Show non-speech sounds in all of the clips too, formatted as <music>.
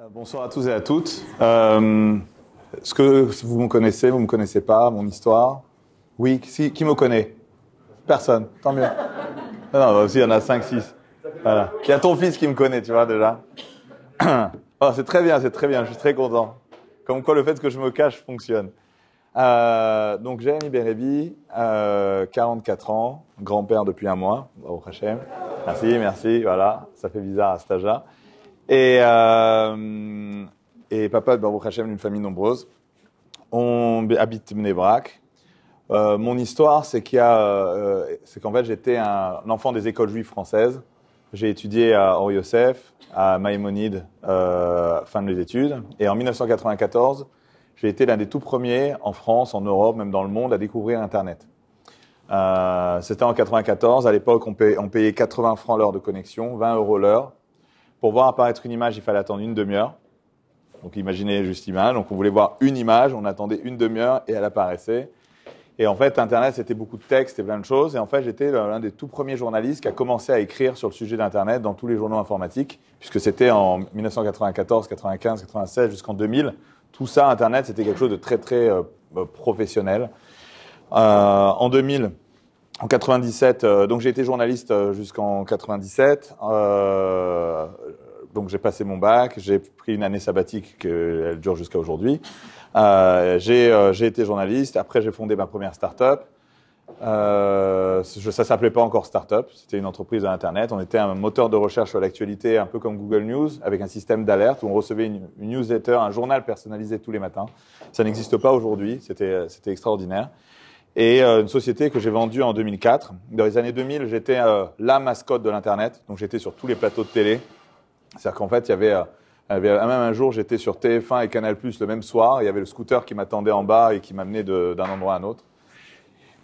Euh, bonsoir à tous et à toutes. Est-ce euh, que vous me connaissez, vous ne me connaissez pas, mon histoire Oui, qui, me connaît Personne, tant mieux. Non, non, bah aussi, il y en a 5, 6. Voilà. Il y a ton fils qui me connaît, tu vois, déjà. <clears throat> Oh, c'est très bien, c'est très bien, je suis très content. Comme quoi le fait que je me cache fonctionne. Euh, donc, Jérémy Bérébi, 44 ans, grand-père depuis un mois, au Hachem. Merci, merci, voilà, ça fait bizarre à cet âge et, euh, et papa de ben, Baruch Hashem d'une famille nombreuse. On habite Mnebrak. Euh, mon histoire, euh, c'est qu'en fait, j'étais un, enfant des écoles juives françaises. J'ai étudié à Or à Maïmonide, euh, fin de mes études. Et en 1994, j'ai été l'un des tout premiers en France, en Europe, même dans le monde, à découvrir Internet. c'était en 94. À l'époque, on, payait 80 francs l'heure de connexion, 20 euros l'heure. Pour voir apparaître une image, il fallait attendre une demi-heure. Donc imaginez juste image. Donc on voulait voir une image, on attendait une demi-heure et elle apparaissait. Et en fait, Internet, c'était beaucoup de textes et plein de choses. Et en fait, j'étais l'un des tout premiers journalistes qui a commencé à écrire sur le sujet d'Internet dans tous les journaux informatiques, puisque c'était en 1994, 95, 96, jusqu'en 2000. Tout ça, Internet, c'était quelque chose de très, très euh, euh, professionnel. Euh, en 2000, en 97, donc j'ai été journaliste jusqu'en 97 donc j'ai passé mon bac, j'ai pris une année sabbatique qu'elle dure jusqu'à aujourd'hui. Euh, euh, j'ai été journaliste. Après, j'ai fondé ma première start-up. Euh, ça s'appelait pas encore start-up. C'était une entreprise à Internet. On était un moteur de recherche sur l'actualité, un peu comme Google News, avec un système d'alerte où on recevait une, newsletter, un journal personnalisé tous les matins. Ça n'existe pas aujourd'hui. C'était euh, extraordinaire. Et une société que j'ai vendue en 2004. Dans les années 2000, j'étais la mascotte de l'Internet. Donc j'étais sur tous les plateaux de télé. C'est-à-dire qu'en fait, euh, il y avait, même un jour, j'étais sur TF1 et Canal+ le même soir. Il y avait le scooter qui m'attendait en bas et qui m'amenait d'un endroit à un autre.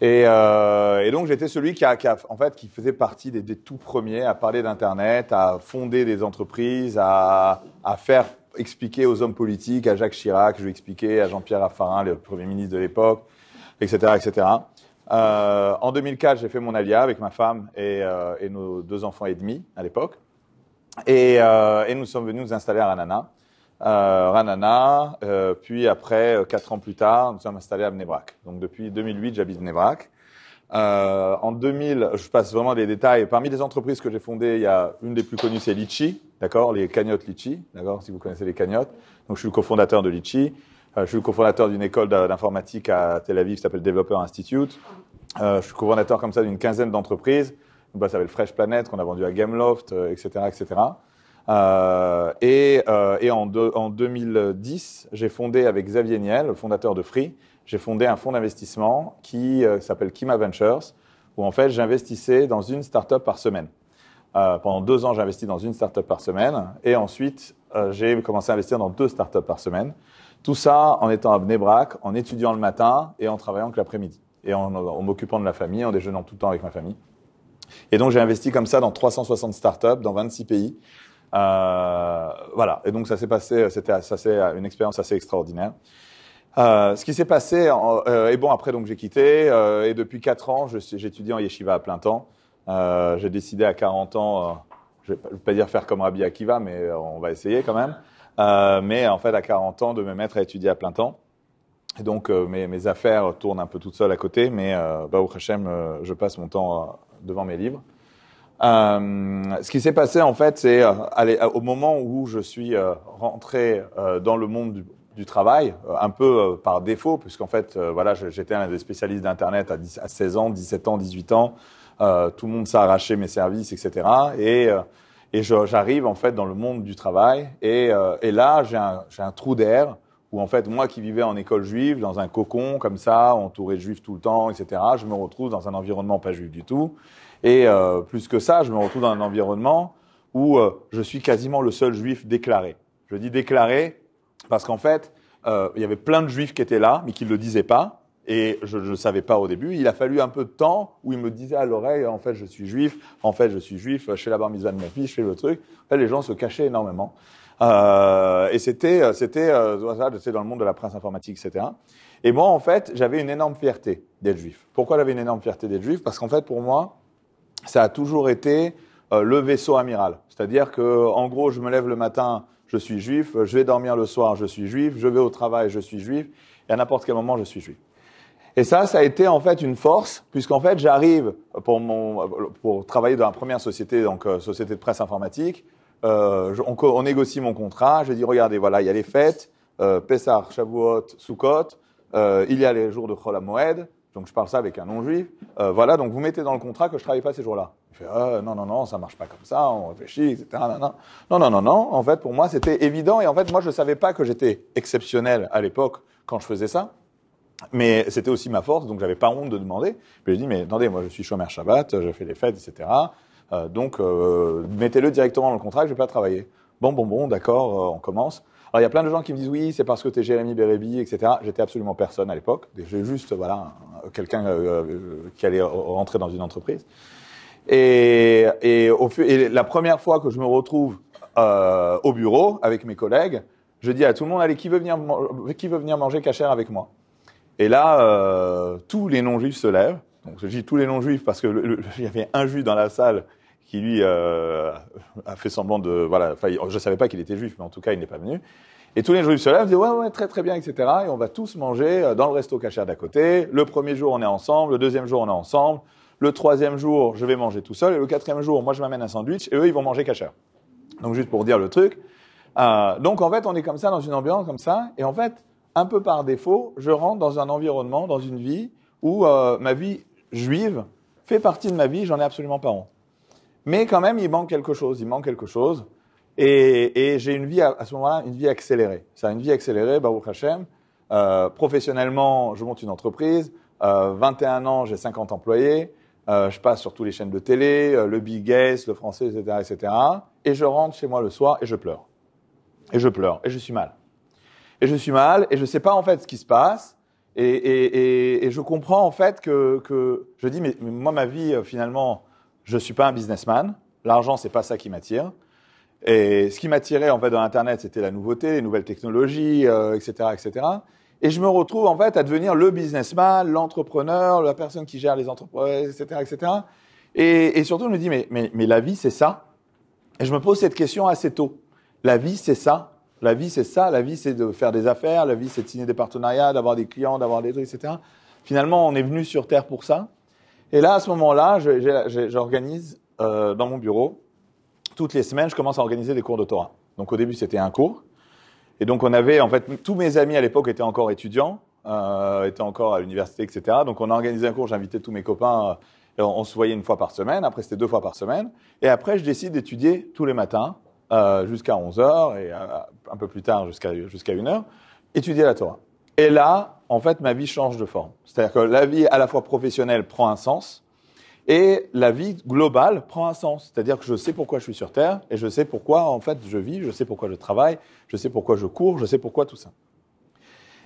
Et, euh, donc j'étais celui qui, a, en fait, qui faisait partie des, tout premiers à parler d'Internet, à fonder des entreprises, à, faire expliquer aux hommes politiques, à Jacques Chirac, je lui expliquais, à Jean-Pierre Raffarin, le Premier ministre de l'époque, etc. etc. Euh, en 2004, j'ai fait mon alia avec ma femme et, nos deux enfants et demi à l'époque. Et, euh, et, nous sommes venus nous installer à Ranana. Euh, Ranana, euh, puis après, euh, quatre ans plus tard, nous sommes installés à Bnebrak. Donc depuis 2008, j'habite Bnebrak. Euh, en 2000, je passe vraiment des détails. Parmi les entreprises que j'ai fondées, il y a une des plus connues, c'est Litchi, d'accord, les cagnottes Litchi, d'accord, si vous connaissez les cagnottes. Donc je suis le cofondateur de Litchi. Euh, je suis le cofondateur d'une école d'informatique à Tel Aviv qui s'appelle Developer Institute. je suis cofondateur comme ça d'une quinzaine d'entreprises. Bah, ça ça Fresh Planet, qu'on a vendu à Gameloft, etc. Euh, etc. Euh, euh, et, en, 2010, j'ai fondé avec Xavier Niel, le fondateur de Free, j'ai fondé un fonds d'investissement qui s'appelle Kima Ventures, où en fait j'investissais dans une startup par semaine. pendant deux ans, j'investis dans une startup par semaine, et ensuite j'ai commencé à investir dans deux startups par semaine. Tout ça en étant à Bnebrak, en étudiant le matin et en travaillant que l'après-midi, et en, en m'occupant de la famille, en déjeunant tout le temps avec ma famille. Et donc j'ai investi comme ça dans 360 startups dans 26 pays. Euh, voilà. Et donc ça s'est passé, euh, c'était ça c'est euh, une expérience assez extraordinaire. ce qui s'est passé, et bon après donc j'ai quitté et depuis 4 ans j'étudie en yeshiva à plein temps. j'ai décidé à 40 ans, je vais, pas, vais pas dire faire comme Rabbi Akiva, mais on va essayer quand même. mais en fait à 40 ans de me mettre à étudier à plein temps. Et donc mes, affaires tournent un peu toutes seules à côté, mais bah, au Hachem, je passe mon temps devant mes livres. Euh, ce qui s'est passé en fait, c'est euh, euh, au moment où je suis rentré dans le monde du, travail, un peu par défaut, puisqu'en fait, voilà, j'étais un des spécialistes d'Internet à, 16 ans, 17 ans, 18 ans. tout le monde s'est arraché mes services, etc. Et, et j'arrive en fait dans le monde du travail. Et, et là, j'ai un, un, trou d'air où en fait, moi qui vivais en école juive, dans un cocon comme ça, entouré de juifs tout le temps, etc., je me retrouve dans un environnement pas juif du tout. Et euh, plus que ça, je me retrouve dans un environnement où euh, je suis quasiment le seul juif déclaré. Je dis déclaré parce qu'en fait, euh, il y avait plein de juifs qui étaient là, mais qui ne le disaient pas. Et je ne savais pas au début. Il a fallu un peu de temps où ils me disaient à l'oreille, en fait, je suis juif, en fait, je suis juif, je chez la bar de mon fils, je fais le truc. En fait, les gens se cachaient énormément. Euh, et c'était, euh, c'était, euh, dans le monde de la presse informatique, etc. Et moi, en fait, j'avais une énorme fierté d'être juif. Pourquoi j'avais une énorme fierté d'être juif Parce qu'en fait, pour moi, ça a toujours été le vaisseau amiral. C'est-à-dire que, en gros, je me lève le matin, je suis juif, je vais dormir le soir, je suis juif, je vais au travail, je suis juif, et à n'importe quel moment, je suis juif. Et ça, ça a été en fait une force, puisqu'en fait, j'arrive pour, pour travailler dans la première société, donc société de presse informatique, euh, on, négocie mon contrat, je dis regardez, voilà, il y a les fêtes, euh, Pessar, Shavuot, Sukkot, euh, il y a les jours de Chol Moed, donc je parle ça avec un non-juif, euh, voilà, donc vous mettez dans le contrat que je travaille pas ces jours-là. Il fait non, non, non, ça marche pas comme ça, on réfléchit, etc. Non, non, non, non, en fait, pour moi, c'était évident, et en fait, moi, je ne savais pas que j'étais exceptionnel à l'époque quand je faisais ça. Mais c'était aussi ma force, donc je n'avais pas honte de demander. Puis ai dit, mais attendez, moi je suis chômeur Shabbat, je fais les fêtes, etc. Euh, donc, euh, mettez-le directement dans le contrat, je ne vais pas travailler. Bon, bon, bon, d'accord, euh, on commence. Alors, il y a plein de gens qui me disent oui, c'est parce que tu es Jérémy Bérébi, etc. J'étais absolument personne à l'époque. J'ai juste, voilà, quelqu'un qui allait rentrer dans une entreprise. Et, la première fois que je me retrouve au bureau avec mes collègues, je dis à tout le monde, allez, qui veut venir, qui veut venir manger cachère avec moi Et là, tous les non-juifs se lèvent. je dis tous les non-juifs parce que il y avait un juif dans la salle qui lui euh, a fait semblant de voilà. Enfin, je ne savais pas qu'il était juif, mais en tout cas, il n'est pas venu. Et tous les jours, il se lève, il ouais, ouais, très très bien, etc. Et on va tous manger euh, dans le resto cachère d'à côté. Le premier jour, on est ensemble. Le deuxième jour, on est ensemble. Le troisième jour, je vais manger tout seul. Et le quatrième jour, moi, je m'amène un sandwich et eux, ils vont manger cachère. Donc juste pour dire le truc. Euh, donc en fait, on est comme ça dans une ambiance comme ça. Et en fait, un peu par défaut, je rentre dans un environnement, dans une vie où euh, ma vie juive fait partie de ma vie. J'en ai absolument pas honte. Mais quand même, il manque quelque chose. Il manque quelque chose. Et, et j'ai une vie à, ce moment-là, une vie accélérée. C'est une vie accélérée, Baruch Hashem. Euh, professionnellement, je monte une entreprise. Euh, 21 ans, j'ai 50 employés. Euh, je passe sur toutes les chaînes de télé, euh, le Big Guess, le français, etc., etc. Et je rentre chez moi le soir et je pleure. Et je pleure. Et je suis mal. Et je suis mal. Et je ne sais pas en fait ce qui se passe. Et, et, et, je comprends en fait que, que je dis mais moi ma vie euh, finalement je ne suis pas un businessman, l'argent, c'est pas ça qui m'attire. Et ce qui m'attirait en fait dans Internet, c'était la nouveauté, les nouvelles technologies, etc., euh, etc. Et je me retrouve en fait à devenir le businessman, l'entrepreneur, la personne qui gère les entreprises, etc., etc. Et, surtout, on me dit, mais, mais, mais la vie c'est ça. Et je me pose cette question assez tôt. La vie c'est ça. La vie c'est ça. La vie c'est de faire des affaires. La vie c'est de signer des partenariats, d'avoir des clients, d'avoir des trucs, etc. Finalement, on est venu sur Terre pour ça. Et là, à ce moment-là, j'organise euh, dans mon bureau, toutes les semaines, je commence à organiser des cours de Torah. Donc au début, c'était un cours. Et donc on avait, en fait, tous mes amis à l'époque étaient encore étudiants, euh, étaient encore à l'université, etc. Donc on a organisé un cours, j'invitais tous mes copains, euh, on, se voyait une fois par semaine, après c'était deux fois par semaine. Et après, je décide d'étudier tous les matins, euh, jusqu'à 11h et euh, un peu plus tard jusqu'à jusqu'à 1h, étudier la Torah. Et là, en fait, ma vie change de forme. C'est-à-dire que la vie à la fois professionnelle prend un sens et la vie globale prend un sens. C'est-à-dire que je sais pourquoi je suis sur Terre et je sais pourquoi, en fait, je vis, je sais pourquoi je travaille, je sais pourquoi je cours, je sais pourquoi tout ça.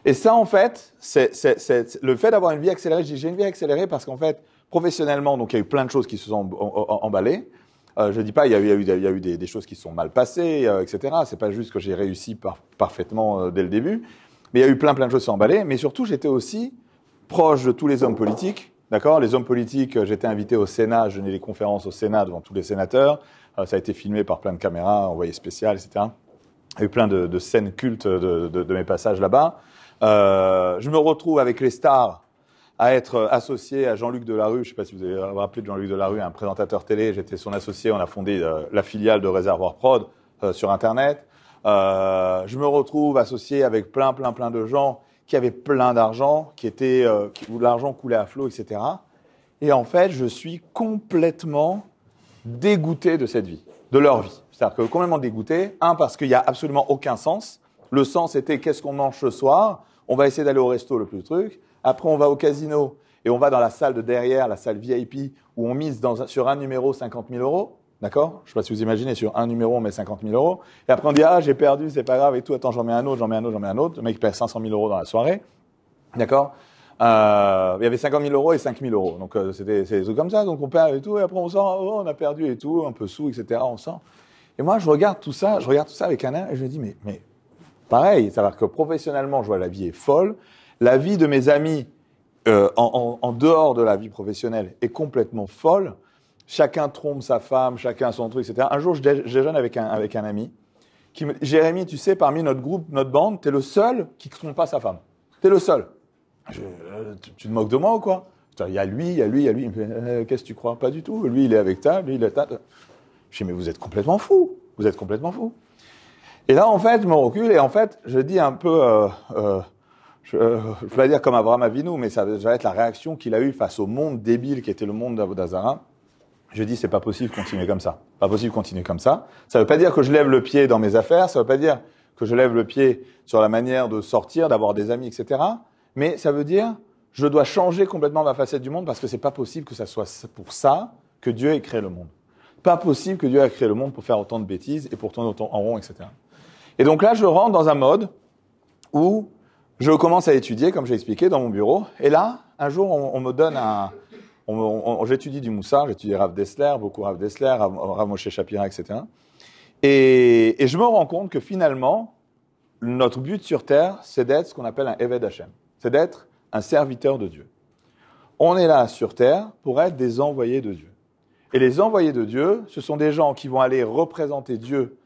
Et ça, en fait, c'est le fait d'avoir une vie accélérée. J'ai une vie accélérée parce qu'en fait, professionnellement, donc il y a eu plein de choses qui se sont emballées. Je euh, je dis pas, il y a eu, il y a eu, des, choses qui sont mal passées, etc. Euh, etc. C'est pas juste que j'ai réussi parfaitement euh, dès le début. Mais il y a eu plein, plein de choses emballées. Mais surtout, j'étais aussi proche de tous les hommes politiques. D'accord Les hommes politiques, euh, j'étais invité au Sénat, je donnais des conférences au Sénat devant tous les sénateurs. Euh, ça a été filmé par plein de caméras, envoyé spécial, etc. Il y a eu plein de, scènes cultes de, mes passages là-bas. Euh, je me retrouve avec les stars à être associé à Jean-Luc Delarue. Je ne sais pas si vous avez rappelé de Jean-Luc Delarue, un présentateur télé. J'étais son associé. On a fondé la filiale de Réservoir Prod sur Internet. Euh, je me retrouve associé avec plein, plein, plein de gens qui avaient plein d'argent, qui étaient, euh, où l'argent coulait à flot, etc. Et en fait, je suis complètement dégoûté de cette vie, de leur vie. C'est-à-dire que complètement dégoûté. Un, parce qu'il n'y a absolument aucun sens. Le sens était qu'est-ce qu'on mange ce soir On va essayer d'aller au resto, le plus truc. Après, on va au casino et on va dans la salle de derrière, la salle VIP, où on mise sur un numéro 50 000 euros. D'accord Je ne sais pas si vous imaginez, sur un numéro, on met 50 000 euros. Et après, on dit, ah, j'ai perdu, c'est pas grave et tout. Attends, j'en mets un autre, j'en mets un autre, j'en mets un autre. Le mec perd 500 000 euros dans la soirée. D'accord euh, Il y avait 50 000 euros et 5 000 euros. Donc, euh, c'était des trucs comme ça. Donc, on perd et tout. Et après, on sent, oh, on a perdu et tout, un peu sous, etc. On sent. Et moi, je regarde tout ça, je regarde tout ça avec un air et je me dis, mais, mais pareil, cest à dire que professionnellement, je vois la vie est folle. La vie de mes amis, euh, en, en dehors de la vie professionnelle, est complètement folle. Chacun trompe sa femme, chacun son truc, etc. Un jour, je déjeune avec un, avec un ami qui me Jérémy, tu sais, parmi notre groupe, notre bande, t'es le seul qui ne trompe pas sa femme. T'es le seul. Euh, tu, te moques de moi ou quoi Il y a lui, il y a lui, il y a lui. Euh, qu'est-ce que tu crois Pas du tout. Lui, il est avec ta, lui, il est ta. Je dis, mais vous êtes complètement fou. Vous êtes complètement fou. Et là, en fait, je me recule et en fait, je dis un peu, euh, je, je vais dire comme Abraham Avinu, mais ça, ça va être la réaction qu'il a eue face au monde débile qui était le monde d'Azara. Je dis, c'est pas possible de continuer comme ça. Pas possible de continuer comme ça. Ça veut pas dire que je lève le pied dans mes affaires, ça veut pas dire que je lève le pied sur la manière de sortir, d'avoir des amis, etc. Mais ça veut dire, je dois changer complètement ma facette du monde parce que c'est pas possible que ça soit pour ça que Dieu ait créé le monde. Pas possible que Dieu ait créé le monde pour faire autant de bêtises et pour tourner autant en rond, etc. Et donc là, je rentre dans un mode où je commence à étudier, comme j'ai expliqué, dans mon bureau. Et là, un jour, on me donne un, on, j'étudie du Moussa, j'étudie Rav Dessler, beaucoup Rav Dessler, Rav, Moshe Shapira, etc. Et, je me rends compte que finalement, notre but sur Terre, c'est d'être ce qu'on appelle un Eved Hashem. C'est d'être un serviteur de Dieu. On est là sur Terre pour être des envoyés de Dieu. Et les envoyés de Dieu, ce sont des gens qui vont aller représenter Dieu,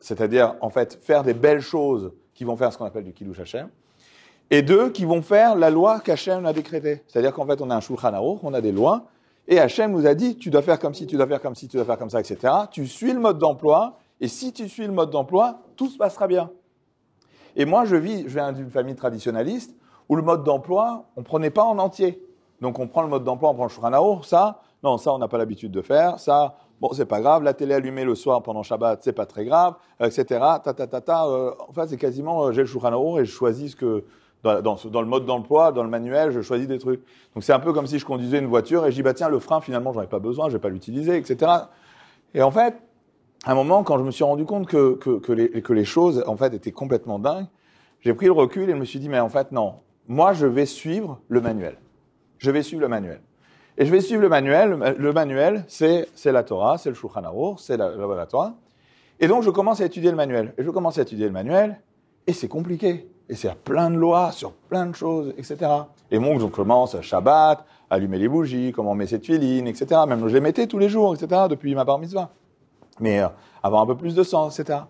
c'est-à-dire en fait faire des belles choses qui vont faire ce qu'on appelle du Kiddush Hashem, et deux qui vont faire la loi qu'Hachem a décrétée. C'est-à-dire qu'en fait, on a un Shulchan Aruch, on a des lois, et Hachem nous a dit, tu dois faire comme ci, tu dois faire comme ci, tu dois faire comme ça, etc. Tu suis le mode d'emploi, et si tu suis le mode d'emploi, tout se passera bien. Et moi, je vis, je viens d'une famille traditionnaliste, où le mode d'emploi, on prenait pas en entier. Donc on prend le mode d'emploi, on prend le Shulchan Aruch, ça, non, ça, on n'a pas l'habitude de faire, ça, bon, c'est pas grave, la télé allumée le soir pendant Shabbat, c'est pas très grave, etc. Ta, ta, ta, ta, euh, en fait, c'est quasiment, euh, j'ai le Shulchan et je choisis ce que, dans, le mode d'emploi, dans le manuel, je choisis des trucs. Donc c'est un peu comme si je conduisais une voiture et je dis bah tiens le frein finalement j'en ai pas besoin, je vais pas l'utiliser, etc. Et en fait, à un moment quand je me suis rendu compte que les, choses en fait étaient complètement dingues, j'ai pris le recul et je me suis dit mais en fait non, moi je vais suivre le manuel, je vais suivre le manuel. Et je vais suivre le manuel. Le manuel, c'est la Torah, c'est le Shulchan c'est la, la Torah. Et donc je commence à étudier le manuel. Et je commence à étudier le manuel, et c'est compliqué et c'est à plein de lois sur plein de choses, etc. Et mon je commence à Shabbat, allumer les bougies, comment on met ses tuilines, etc. Même je les mettais tous les jours, etc. Depuis ma bar mitzvah. Mais euh, avoir un peu plus de sens, etc.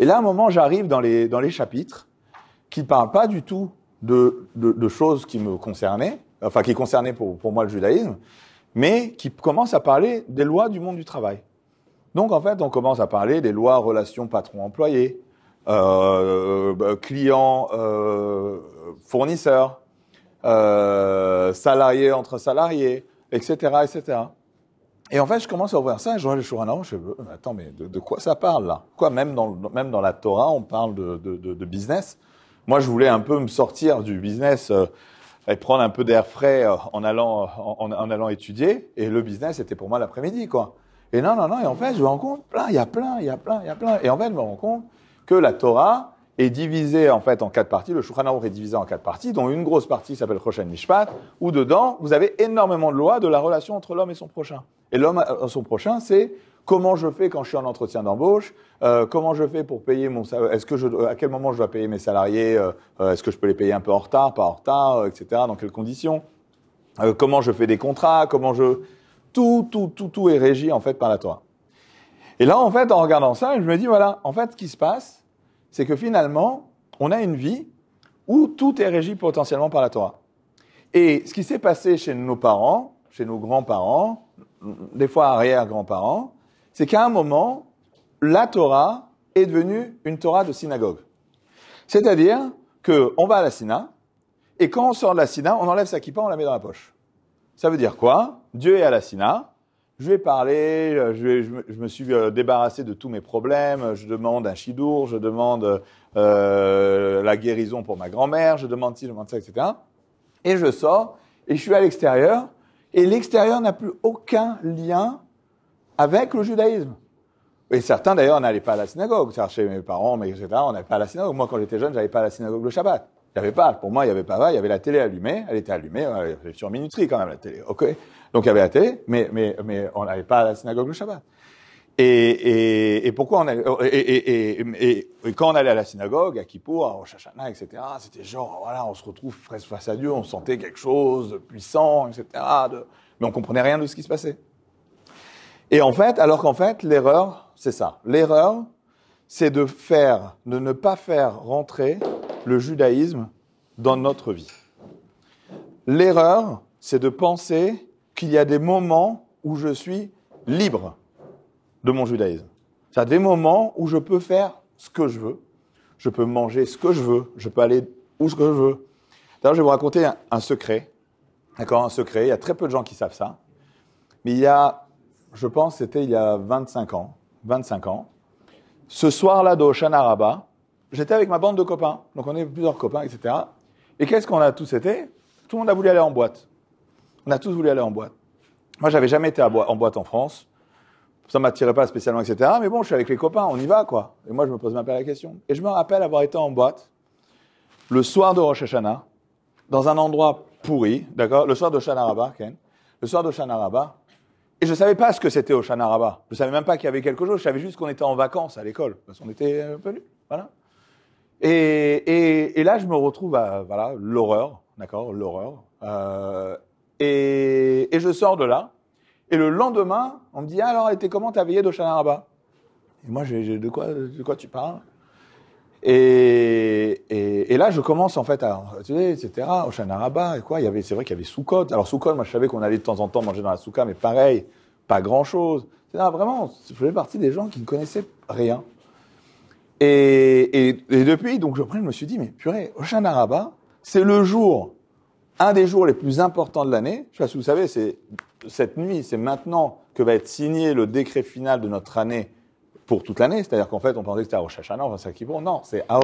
Et là, à un moment, j'arrive dans les, dans les chapitres qui parlent pas du tout de, de, choses qui me concernaient, enfin qui concernaient pour, pour moi le judaïsme, mais qui commencent à parler des lois du monde du travail. Donc en fait, on commence à parler des lois relations patron-employé, euh, euh, clients, euh, fournisseurs, salariés entre salariés, etc., etc. Et en fait, je commence à ouvrir ça, et je vois le non, je me dis, attends, mais de, quoi ça parle là Quoi, même dans, même dans la Torah, on parle de, de, business. Moi, je voulais un peu me sortir du business et prendre un peu d'air frais en allant, en, allant étudier. Et le business, c'était pour moi l'après-midi, quoi. Et non, non, non. Et en fait, je me rends compte, plein, il y a plein, il y a plein, il y a plein. Et en fait, je me rends compte que la Torah est divisée en fait en quatre parties. Le Shulchan Aruch est divisé en quatre parties, dont une grosse partie s'appelle Choshen Mishpat, où dedans vous avez énormément de lois de la relation entre l'homme et son prochain. Et l'homme euh, son prochain, c'est comment je fais quand je suis en entretien d'embauche, euh, comment je fais pour payer mon salaire, est-ce que je, euh, à quel moment je dois payer mes salariés, est-ce que je peux les payer un peu en retard, pas en retard, etc. Dans quelles conditions, comment je fais des contrats, comment je, tout, tout, tout, tout est régi en fait par la Torah. Et là, en fait, en regardant ça, je me dis, voilà, en fait, ce qui se passe, c'est que finalement, on a une vie où tout est régi potentiellement par la Torah. Et ce qui s'est passé chez nos parents, chez nos grands-parents, des fois arrière-grands-parents, c'est qu'à un moment, la Torah est devenue une Torah de synagogue. C'est-à-dire qu'on va à la Sina, et quand on sort de la Sina, on enlève sa kippa, on la met dans la poche. Ça veut dire quoi Dieu est à la Sina, je vais parler, euh, je, me, suis euh, débarrassé de tous mes problèmes, je demande un chidour, je demande euh, la guérison pour ma grand-mère, je demande ci, je demande ça, etc. Et je sors, et je suis à l'extérieur, et l'extérieur n'a plus aucun lien avec le judaïsme. Et certains d'ailleurs n'allaient pas à la synagogue. Chez mes parents, etc., on n'allait pas à la synagogue. Moi, quand j'étais jeune, j'avais pas à la synagogue le Shabbat. Il pas. Pour moi, il n'y avait pas. Il y avait la télé allumée. Elle était allumée. Je suis sur minuterie quand même, la télé. OK donc il y avait la mais, mais, mais on n'allait pas à la synagogue le Shabbat. Et, et, et pourquoi on et, quand on allait à la synagogue, à Kippour, à Rosh etc., c'était genre, voilà, on se retrouve face à Dieu, on sentait quelque chose de puissant, etc., mais on comprenait rien de ce qui se passait. Et en fait, alors qu'en fait, l'erreur, c'est ça. L'erreur, c'est de faire, de ne pas faire rentrer le judaïsme dans notre vie. L'erreur, c'est de penser qu'il y a des moments où je suis libre de mon judaïsme. Il y a des moments où je peux faire ce que je veux, je peux manger ce que je veux, je peux aller où je veux. D'ailleurs, je vais vous raconter un, secret. D'accord, un secret. Il y a très peu de gens qui savent ça. Mais il y a, je pense, c'était il y a 25 ans. 25 ans. Ce soir-là de Rabat, j'étais avec ma bande de copains. Donc on est plusieurs copains, etc. Et qu'est-ce qu'on a tous été Tout le monde a voulu aller en boîte. On a tous voulu aller en boîte. Moi, j'avais jamais été en boîte en France. Ça m'attirait pas spécialement, etc. Mais bon, je suis avec les copains, on y va, quoi. Et moi, je me pose même pas la question. Et je me rappelle avoir été en boîte le soir de Rosh Hashanah, dans un endroit pourri, d'accord Le soir de Shana Ken. Le soir de Shana Et je savais pas ce que c'était au Shana Je Je savais même pas qu'il y avait quelque chose. Je savais juste qu'on était en vacances à l'école. Parce qu'on était un peu Voilà. Et, là, je me retrouve à, voilà, l'horreur, d'accord L'horreur. Euh, et, je sors de là. Et le lendemain, on me dit ah, alors, et t'es comment t'as veillé d'Oshana Araba Et moi, de quoi, de quoi tu parles et, et, là, je commence en fait à, tu sais, etc. Oshana Araba, et quoi. Il y avait, c'est vrai qu'il y avait Soukot. Alors Soukot, moi, je savais qu'on allait de temps en temps manger dans la souka, mais pareil, pas grand chose. vraiment, je faisais partie des gens qui ne connaissaient rien. Et, et, depuis, donc je, me suis dit, mais purée, Oshana Araba, c'est le jour un des jours les plus importants de l'année, je ne sais pas si vous savez, c'est cette nuit, c'est maintenant que va être signé le décret final de notre année pour toute l'année. C'est-à-dire qu'en fait, on pensait que c'était à Rosh Hashanah, enfin, c'est bon. Non, c'est à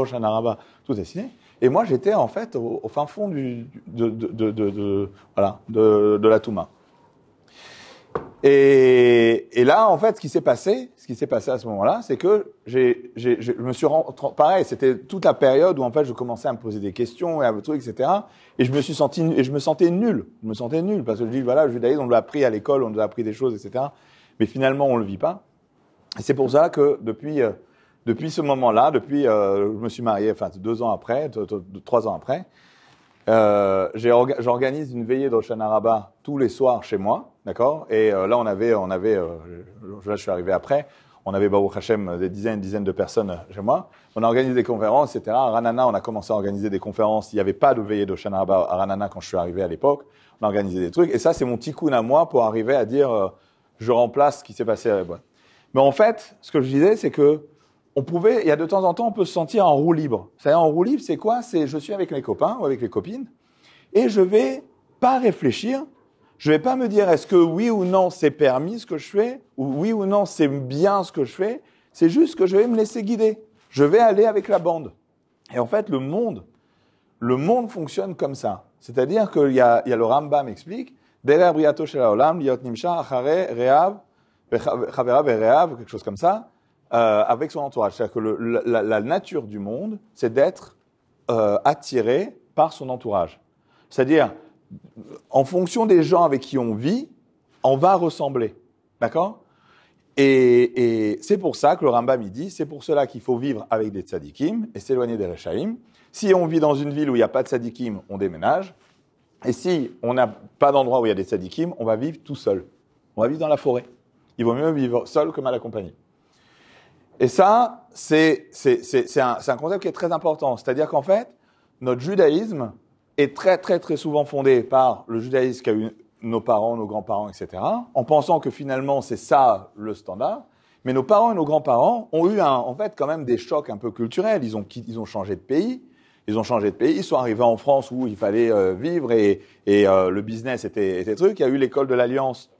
tout est signé. Et moi, j'étais en fait au, fin fond de, voilà, de, de la Touma. Et, là, en fait, ce qui s'est passé, ce qui s'est passé à ce moment-là, c'est que j'ai, je me suis rendu, pareil, c'était toute la période où en fait je commençais à me poser des questions et à me trouver, etc. Et je me suis senti, et je me sentais nul, je me sentais nul parce que je dis voilà, le judaïsme, on l'a appris à l'école, on nous a appris des choses, etc. Mais finalement, on le vit pas. Et c'est pour ça que depuis, euh, depuis ce moment-là, depuis, euh, je me suis marié, enfin deux ans après, trois ans après, euh, j'organise une veillée de Rosh tous les soirs chez moi D'accord Et euh, là, on avait, on avait euh, je suis arrivé après, on avait Baruch Hashem euh, des dizaines et dizaines de personnes chez moi. On a organisé des conférences, etc. À Ranana, on a commencé à organiser des conférences. Il n'y avait pas de veillée d'Oshana à Ranana quand je suis arrivé à l'époque. On a organisé des trucs. Et ça, c'est mon petit coup à moi pour arriver à dire, je remplace ce qui s'est passé à Mais en fait, ce que je disais, c'est que on pouvait, il y a de temps en temps, on peut se sentir en roue libre. C'est-à-dire, en roue libre, c'est quoi C'est je suis avec mes copains ou avec les copines et je vais pas réfléchir je ne vais pas me dire est-ce que oui ou non c'est permis ce que je fais, ou oui ou non c'est bien ce que je fais, c'est juste que je vais me laisser guider. Je vais aller avec la bande. Et en fait, le monde, le monde fonctionne comme ça. C'est-à-dire qu'il y a, il y a le Rambam explique, quelque chose comme ça, euh, avec son entourage. C'est-à-dire que le, la, la, nature du monde, c'est d'être euh, attiré par son entourage. C'est-à-dire, en fonction des gens avec qui on vit, on va ressembler. D'accord Et, c'est pour ça que le Rambam il dit, c'est pour cela qu'il faut vivre avec des tzadikim et s'éloigner des rechaim. Si on vit dans une ville où il n'y a pas de tzadikim, on déménage. Et si on n'a pas d'endroit où il y a des tzadikim, on va vivre tout seul. On va vivre dans la forêt. Il vaut mieux vivre seul que mal accompagné. Et ça, c'est un concept qui est très important. C'est-à-dire qu'en fait, notre judaïsme, est très très très souvent fondée par le judaïsme qu'a eu nos parents, nos grands-parents, etc., en pensant que finalement c'est ça le standard. Mais nos parents et nos grands-parents ont eu en fait quand même des chocs un peu culturels. Ils ont, ils ont changé de pays, ils ont changé de pays, ils sont arrivés en France où il fallait euh, vivre et, et euh, le business était, était truc. Il y a eu l'école de l'Alliance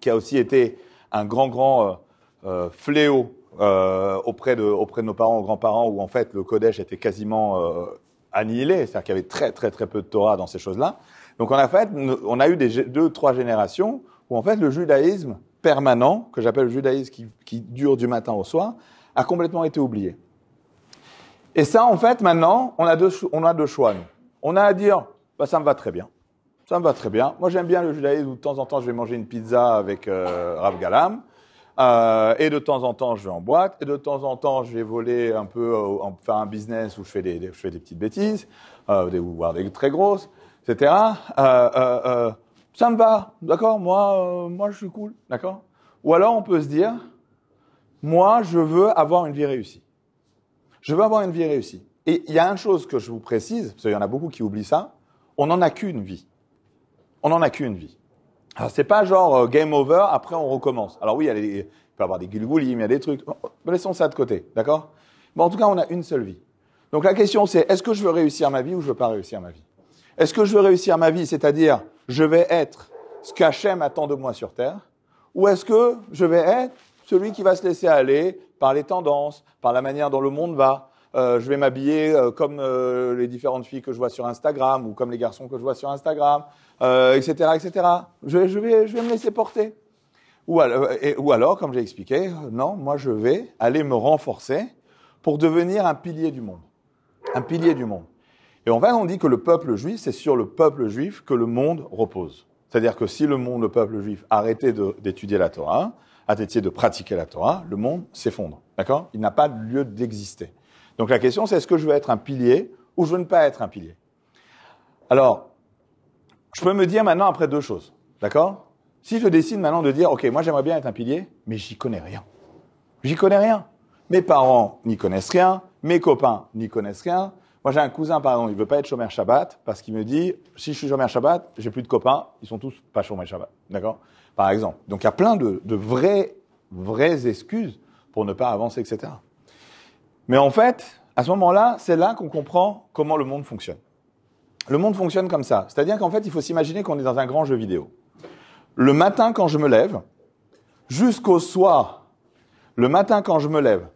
qui a aussi été un grand grand euh, fléau auprès de auprès de nos parents, grands-parents, où en fait le Kodesh était quasiment annihilé, c'est-à-dire qu'il y avait très très très peu de Torah dans ces choses-là. Donc on a fait, on a eu des deux trois générations où en fait le judaïsme permanent, que j'appelle le judaïsme qui, dure du matin au soir, a complètement été oublié. Et ça, en fait, maintenant, on a deux, on a deux choix. On a à dire, bah, ça me va très bien. Ça me va très bien. Moi, j'aime bien le judaïsme où de temps en temps, je vais manger une pizza avec euh, Rav Galam. Euh, et de temps en temps, je vais en boîte. Et de temps en temps, je vais voler un peu, euh, faire un business où je fais des, je fais des petites bêtises, euh, des, voire des très grosses, etc. Euh, ça me va, d'accord Moi, moi, je suis cool, d'accord Ou alors, on peut se dire, moi, je veux avoir une vie réussie. Je veux avoir une vie réussie. Et il y a une chose que je vous précise, parce qu'il y en a beaucoup qui oublient ça, on n'en a qu'une vie. On n'en a qu'une vie c'est pas genre euh, game over, après on recommence. Alors oui, il, peut y avoir des mais il y a des trucs. laissons ça de côté, d'accord Mais en tout cas, on a une seule vie. Donc la question c'est, est-ce que je veux réussir ma vie ou je veux pas réussir ma vie Est-ce que je veux réussir ma vie, c'est-à-dire je vais être ce qu'Hachem attend de moi sur Terre Ou est-ce que je vais être celui qui va se laisser aller par les tendances, par la manière dont le monde va, euh, je vais m'habiller euh, comme les différentes filles que je vois sur Instagram ou comme les garçons que je vois sur Instagram etc., euh, etc. Je, vais, je vais me laisser porter. Ou euh, alors, comme j'ai expliqué, euh, non, moi je vais aller me renforcer pour devenir un pilier du monde. Un pilier du monde. Et en fait, on dit que le peuple juif, c'est sur le peuple juif que le monde repose. C'est-à-dire que si le monde, le peuple juif, arrêtait d'étudier la Torah, arrêtait de pratiquer la Torah, le monde s'effondre. D'accord Il n'a pas lieu d'exister. Donc la question, c'est est-ce que je veux être un pilier ou je veux ne pas être un pilier Alors, je peux me dire maintenant après deux choses. D'accord Si je décide maintenant de dire, OK, moi j'aimerais bien être un pilier, mais j'y connais rien. J'y connais rien. Mes parents n'y connaissent rien, mes copains n'y connaissent rien. Moi j'ai un cousin, par exemple, il veut pas être chômeur Shabbat parce qu'il me dit, si je suis chômeur Shabbat, j'ai plus de copains, ils sont tous pas chômeurs Shabbat. D'accord Par exemple. Donc il y a plein de, vraies, vraies excuses pour ne pas avancer, etc. Mais en fait, à ce moment-là, c'est là qu'on comprend comment le monde fonctionne. Le monde fonctionne comme ça. C'est-à-dire qu'en fait, il faut s'imaginer qu'on est dans un grand jeu vidéo. Le matin quand je me lève, jusqu'au soir, le matin quand je me lève,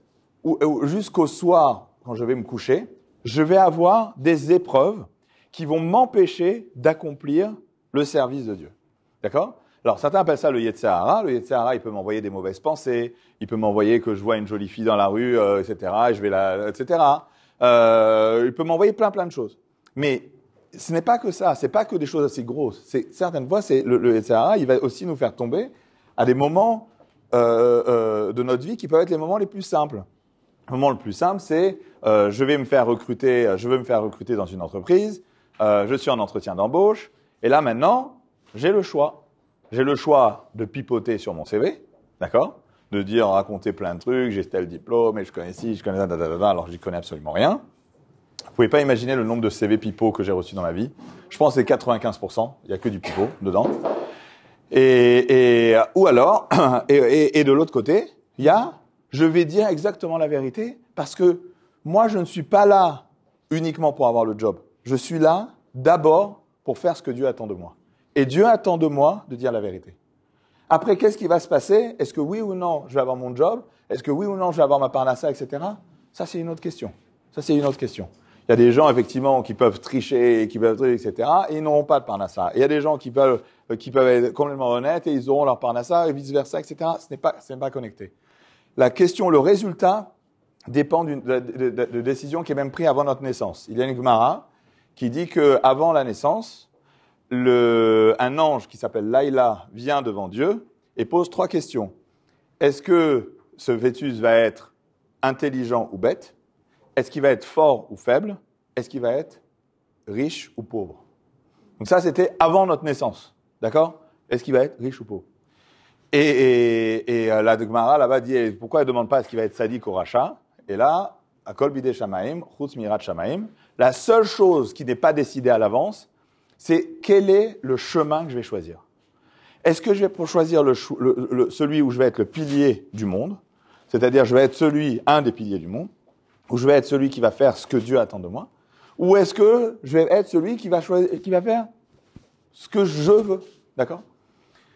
ou, jusqu'au soir quand je vais me coucher, je vais avoir des épreuves qui vont m'empêcher d'accomplir le service de Dieu. D'accord alors certains appellent ça le Yetzirah. Le Yetzirah, il peut m'envoyer des mauvaises pensées, il peut m'envoyer que je vois une jolie fille dans la rue, euh, etc. Et je vais la, etc. Euh, il peut m'envoyer plein plein de choses. Mais ce n'est pas que ça, ce n'est pas que des choses assez grosses. C'est certaines fois, c'est le, le il va aussi nous faire tomber à des moments euh, euh, de notre vie qui peuvent être les moments les plus simples. Le moment le plus simple, c'est euh, je vais me faire recruter, je veux me faire recruter dans une entreprise, je suis en entretien d'embauche, et là maintenant, j'ai le choix. J'ai le choix de pipoter sur mon CV, d'accord, de dire raconter plein de trucs, j'ai tel diplôme, et je connais ci, je connais ça, alors j'y connais absolument rien. Vous pouvez pas imaginer le nombre de CV pipeaux que j'ai reçus dans ma vie. Je pense que c'est 95%. Il n'y a que du pipeau dedans. Et, ou alors, <clears throat> et, et de l'autre côté, il y a, je vais dire exactement la vérité parce que moi, je ne suis pas là uniquement pour avoir le job. Je suis là d'abord pour faire ce que Dieu attend de moi. Et Dieu attend de moi de dire la vérité. Après, qu'est-ce qui va se passer Est-ce que oui ou non, je vais avoir mon job Est-ce que oui ou non, je vais avoir ma parnassa, etc. Ça, c'est une autre question. Ça, c'est une autre question. Il y a des gens, effectivement, qui peuvent tricher, qui peuvent tricher, etc., et ils n'auront pas de parnassa. il y a des gens qui peuvent, euh, qui peuvent être complètement honnêtes et ils auront leur parnassa, et vice-versa, etc. Ce n'est pas, pas connecté. La question, le résultat dépend de, de, décision qui est même prise avant notre naissance. Il y a une Gemara qui dit qu'avant la naissance, un ange qui s'appelle Laila vient devant Dieu et pose trois questions. Est-ce que ce fœtus va être intelligent ou bête est-ce qu'il va être fort ou faible Est-ce qu'il va être riche ou pauvre Donc ça, c'était avant notre naissance. D'accord Est-ce qu'il va être riche ou pauvre Et, euh, la Gemara là-bas dit, pourquoi elle ne demande pas est-ce qu'il va être sadique ou rachat Et là, à Kolbide Shamaim, Chutz Shamaim, la seule chose qui n'est pas décidée à l'avance, c'est quel est le chemin que je vais choisir. Est-ce que je vais choisir celui où je vais être le pilier du monde, c'est-à-dire je vais être celui, un des piliers du monde, où je vais être celui qui va faire ce que Dieu attend de moi, ou est-ce que je vais être celui qui va, choisir, qui va faire ce que je veux D'accord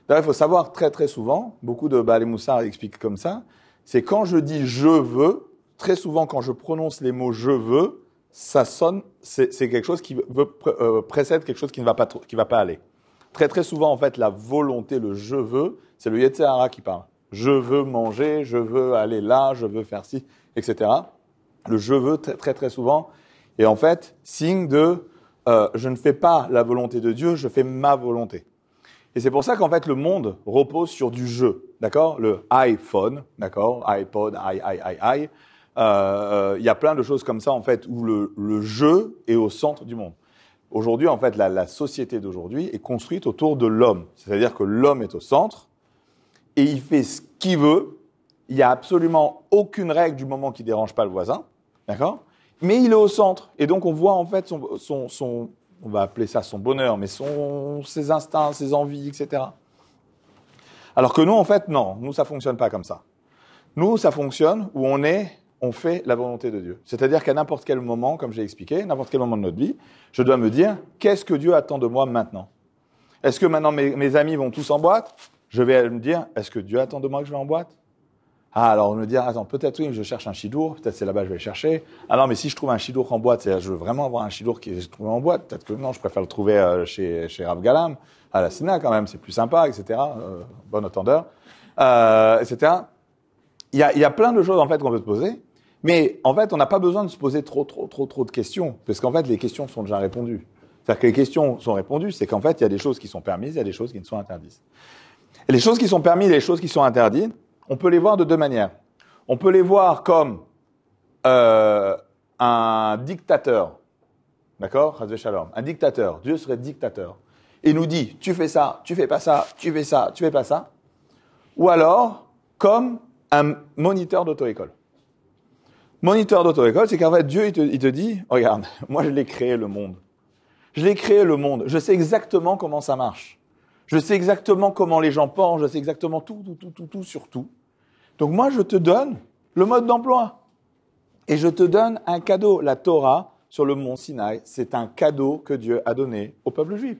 D'ailleurs, il faut savoir très très souvent, beaucoup de Baal expliquent comme ça, c'est quand je dis je veux, très souvent quand je prononce les mots je veux, ça sonne, c'est quelque chose qui euh, précède quelque chose qui ne va pas, aller. Très très souvent, en fait, la volonté, le je veux, c'est le Yetzirah qui parle. Je veux manger, je veux aller là, je veux faire ci, etc le je veux très très, souvent est en fait signe de euh, je ne fais pas la volonté de Dieu, je fais ma volonté. Et c'est pour ça qu'en fait le monde repose sur du jeu d'accord Le iPhone, d'accord iPod, i, i, i, i. Euh, euh, il y a plein de choses comme ça en fait où le, le est au centre du monde. Aujourd'hui, en fait, la, la société d'aujourd'hui est construite autour de l'homme. C'est-à-dire que l'homme est au centre et il fait ce qu'il veut il n'y a absolument aucune règle du moment qui dérange pas le voisin, d'accord Mais il est au centre, et donc on voit en fait son, on va appeler ça son bonheur, mais son, ses instincts, ses envies, etc. Alors que nous, en fait, non, nous, ça fonctionne pas comme ça. Nous, ça fonctionne où on est, on fait la volonté de Dieu. C'est-à-dire qu'à n'importe quel moment, comme j'ai expliqué, n'importe quel moment de notre vie, je dois me dire, qu'est-ce que Dieu attend de moi maintenant Est-ce que maintenant mes, amis vont tous en boîte Je vais me dire, est-ce que Dieu attend de moi que je vais en boîte ah, alors on me dit, ah, attends, peut-être oui, je cherche un chidour, peut-être c'est là-bas que je vais le chercher. Ah mais si je trouve un chidour en boîte, je veux vraiment avoir un chidour qui est trouvé en boîte, peut-être que non, je préfère le trouver euh, chez, chez Rav Galam, à la Sina quand même, c'est plus sympa, etc. Euh, bon attendeur euh, etc. Il y a, y a plein de choses en fait qu'on peut se poser, mais en fait, on n'a pas besoin de se poser trop, trop, trop, trop de questions, parce qu'en fait, les questions sont déjà répondues. C'est-à-dire que les questions sont répondues, c'est qu'en fait, il y a des choses qui sont permises, il y a des choses qui ne sont interdites. les choses qui sont permises les choses qui sont interdites, on peut les voir de deux manières. On peut les voir comme euh, un dictateur. D'accord Un dictateur. Dieu serait dictateur. Et nous dit, tu fais ça, tu fais pas ça, tu fais ça, tu fais pas ça. Ou alors, comme un moniteur d'auto-école. Moniteur d'auto-école, c'est qu'en fait, Dieu, il te, il te dit, regarde, <laughs> moi, je l'ai créé le monde. Je l'ai créé le monde. Je sais exactement comment ça marche. Je sais exactement comment les gens pensent. Je sais exactement tout, tout, tout, tout, tout sur tout. Donc moi, je te donne le mode d'emploi. Et je te donne un cadeau. La Torah sur le mont Sinaï, c'est un cadeau que Dieu a donné au peuple juif.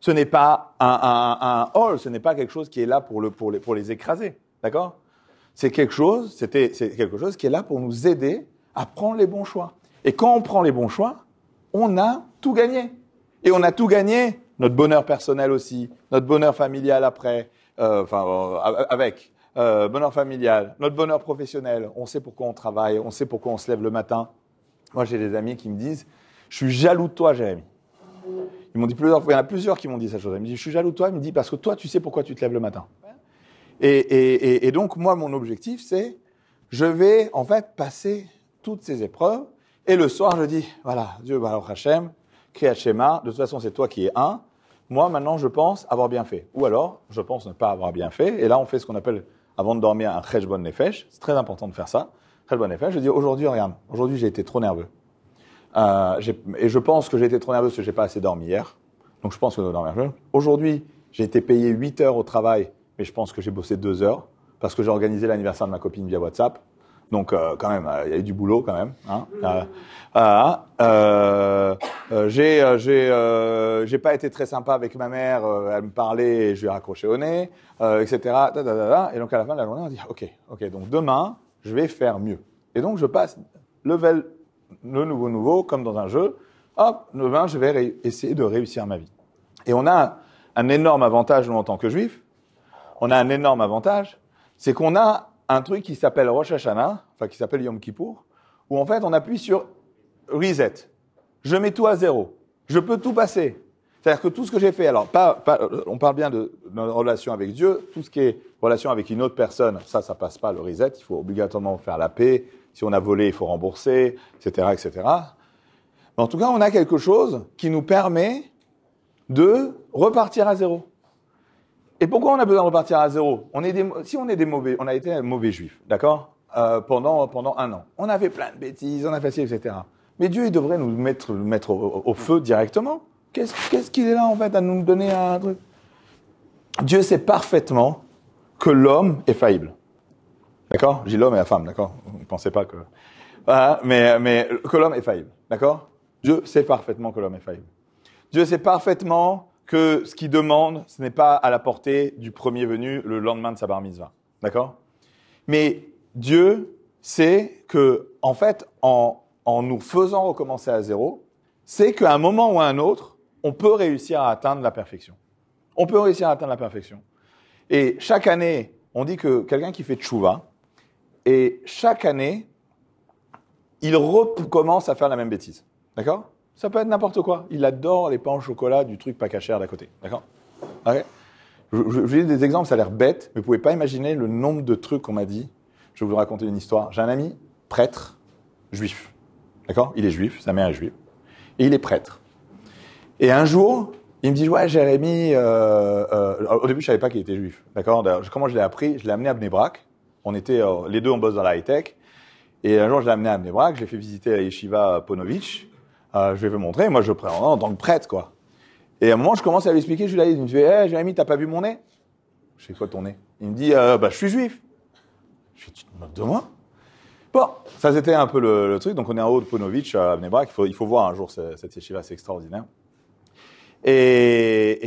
Ce n'est pas un, hall, ce n'est pas quelque chose qui est là pour, le, pour, les, pour les écraser. D'accord C'est quelque, chose, c'était, c'est quelque chose qui est là pour nous aider à prendre les bons choix. Et quand on prend les bons choix, on a tout gagné. Et on a tout gagné, notre bonheur personnel aussi, notre bonheur familial après, euh, enfin, euh, avec. Euh, bonheur familial, notre bonheur professionnel. On sait pourquoi on travaille, on sait pourquoi on se lève le matin. Moi, j'ai des amis qui me disent Je suis jaloux de toi, Jérémy. Ils m'ont dit plusieurs il y en a plusieurs qui m'ont dit ça chose. Ils me disent Je suis jaloux de toi. Ils me disent Parce que toi, tu sais pourquoi tu te lèves le matin. Et, donc, moi, mon objectif, c'est Je vais, en fait, passer toutes ces épreuves. Et le soir, je dis Voilà, Dieu, Baruch Hashem, Kriyat Shema, de toute façon, c'est toi qui es un. Moi, maintenant, je pense avoir bien fait. Ou alors, je pense ne pas avoir bien fait. Et là, on fait ce qu'on appelle avant de dormir un Khejbon Nefesh. C'est très important de faire ça. Khejbon Nefesh, je dis aujourd'hui, regarde, aujourd'hui j'ai été trop nerveux. Euh, et je pense que j'ai été trop nerveux parce que j'ai pas assez dormi hier. Donc je pense que je un dormir. Aujourd'hui, j'ai été payé 8 heures au travail, mais je pense que j'ai bossé 2 heures parce que j'ai organisé l'anniversaire de ma copine via WhatsApp. Donc euh, quand même, euh, il y a eu du boulot quand même. Hein euh, euh j'ai j'ai j'ai pas été très sympa avec ma mère. elle me parlait, et je lui ai raccroché au nez, etc. et donc à la fin de la journée, on dit ok, ok. Donc demain, je vais faire mieux. Et donc je passe level le nouveau nouveau comme dans un jeu. Hop, demain je vais essayer de réussir ma vie. Et on a un énorme avantage nous en tant que juifs. On a un énorme avantage, c'est qu'on a un truc qui s'appelle Rosh Hashanah, enfin qui s'appelle Yom Kippour, où en fait on appuie sur reset. Je mets tout à zéro. Je peux tout passer. C'est-à-dire que tout ce que j'ai fait, alors on parle bien de notre relation avec Dieu, tout ce qui est relation avec une autre personne, ça, ça passe pas le reset. Il faut obligatoirement faire la paix. Si on a volé, il faut rembourser, etc., etc. Mais en tout cas, on a quelque chose qui nous permet de repartir à zéro. Et pourquoi on a besoin de repartir à zéro on est Si on est des mauvais, on a été un mauvais juif, d'accord euh, pendant, pendant un an. On a fait plein de bêtises, on a fait ci, etc. Mais Dieu, il devrait nous mettre, mettre au, feu directement. Qu'est-ce qu'il est là, en fait, à nous donner un truc Dieu sait parfaitement que l'homme est faillible. D'accord J'ai l'homme et la femme, d'accord Vous ne pensez pas que... Voilà, mais, mais que l'homme est faillible, d'accord Dieu sait parfaitement que l'homme est faillible. Dieu sait parfaitement que ce qu'il demande, ce n'est pas à la portée du premier venu le lendemain de sa bar mitzvah. D'accord Mais Dieu sait que, en fait, en, en nous faisant recommencer à zéro, c'est qu'à un moment ou à un autre, on peut réussir à atteindre la perfection. On peut réussir à atteindre la perfection. Et chaque année, on dit que quelqu'un qui fait tchouva, et chaque année, il recommence à faire la même bêtise. D'accord ça peut être n'importe quoi. Il adore les pains au chocolat du truc pas cachère d'à côté. D'accord okay je, vous je, des exemples, ça a l'air bête, mais vous pouvez pas imaginer le nombre de trucs qu'on m'a dit. Je vais vous raconter une histoire. J'ai un ami prêtre juif. D'accord Il est juif, sa mère est juive. Et il est prêtre. Et un jour, il me dit, ouais, Jérémy, euh, euh, au début, je savais pas qu'il était juif. D'accord Comment je l'ai appris Je l'ai amené à Bnebrak. On était, euh, les deux, on bosse dans la high-tech. Et un jour, je l'ai amené à Bnebrak, je l'ai fait visiter à yeshiva Ponovitch. Euh, je vais vous montrer, moi je prends en tant que prêtre, quoi. Et à un moment, je commence à lui expliquer je judaïsme. Il me dit, hey, eh, Jérémy, t'as pas vu mon nez Je sais quoi ton nez Il me dit, euh, bah, je suis juif. Je dis, tu te moques de moi Bon, ça c'était un peu le, truc. Donc on est en haut de Ponovitch à Il faut, il faut voir un jour cette, cette yeshiva, c'est extraordinaire. Et,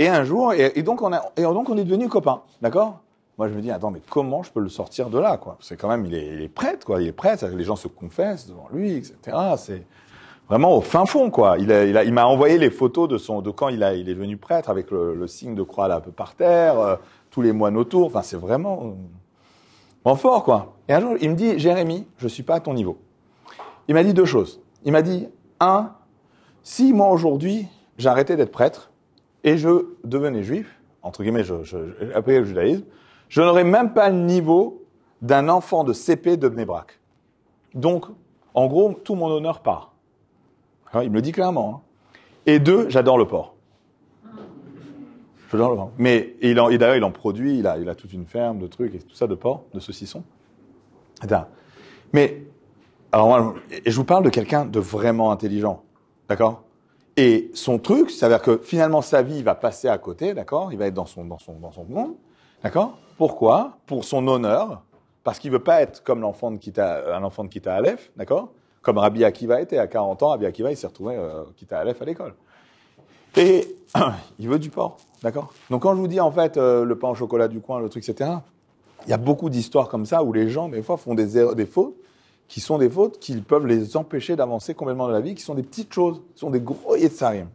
un jour, et, donc on donc on est devenus copains, d'accord Moi je me dis, attends, mais comment je peux le sortir de là, quoi C'est quand même, il est, il prêtre, quoi. Il est prêtre, les gens se confessent devant lui, etc. C'est vraiment au fin fond, quoi. Il m'a envoyé les photos de son, de quand il est venu prêtre avec le, signe de croix là un peu par terre, euh, tous les moines autour. Enfin, c'est vraiment, euh, En fort, quoi. Et un jour, il me dit, Jérémy, je suis pas à ton niveau. Il m'a dit deux choses. Il m'a dit, un, si moi aujourd'hui j'arrêtais d'être prêtre et je devenais juif, entre guillemets, je, je, le judaïsme, je n'aurais même pas le niveau d'un enfant de CP de Bnebrak. Donc, en gros, tout mon honneur part. Hein, il me le dit clairement. Hein. Et deux, j'adore le porc. J'adore le porc. Mais il en, et d'ailleurs, il en produit, il a, toute une ferme de trucs et tout ça de porc, de saucissons. Mais, alors je vous parle de quelqu'un de vraiment intelligent. D'accord Et son truc, c'est-à-dire que finalement, sa vie va passer à côté, d'accord Il va être dans son, dans son, monde. D'accord Pourquoi Pour son honneur, parce qu'il veut pas être comme l'enfant de Kita, un enfant de Kita Aleph, d'accord comme Rabbi Akiva était. À 40 ans, Rabbi Akiva, il s'est retrouvé euh, quitte à Aleph à l'école. Et <clears throat> il veut du porc, d'accord Donc quand je vous dis en fait euh, le pain au chocolat du coin, le truc, etc., il y a beaucoup d'histoires comme ça où les gens, des fois, font des, erreurs, des fautes qui sont des fautes qui peuvent les empêcher d'avancer complètement dans la vie, qui sont des petites choses, qui sont des gros yetsarim.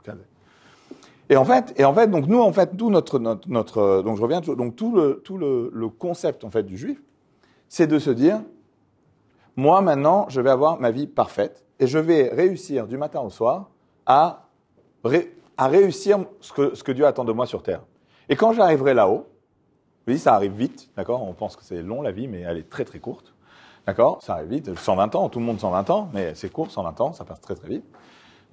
Et en fait, et en fait, donc nous, en fait, tout notre, notre, euh, donc je reviens, donc tout le, tout le, le concept en fait du juif, c'est de se dire, moi maintenant, je vais avoir ma vie parfaite et je vais réussir du matin au soir à, réussir ce que, ce que Dieu attend de moi sur Terre. Et quand j'arriverai là-haut, oui, ça arrive vite, d'accord On pense que c'est long la vie, mais elle est très très courte, d'accord Ça arrive vite, 120 ans, tout le monde 120 ans, mais c'est court, 120 ans, ça passe très très vite.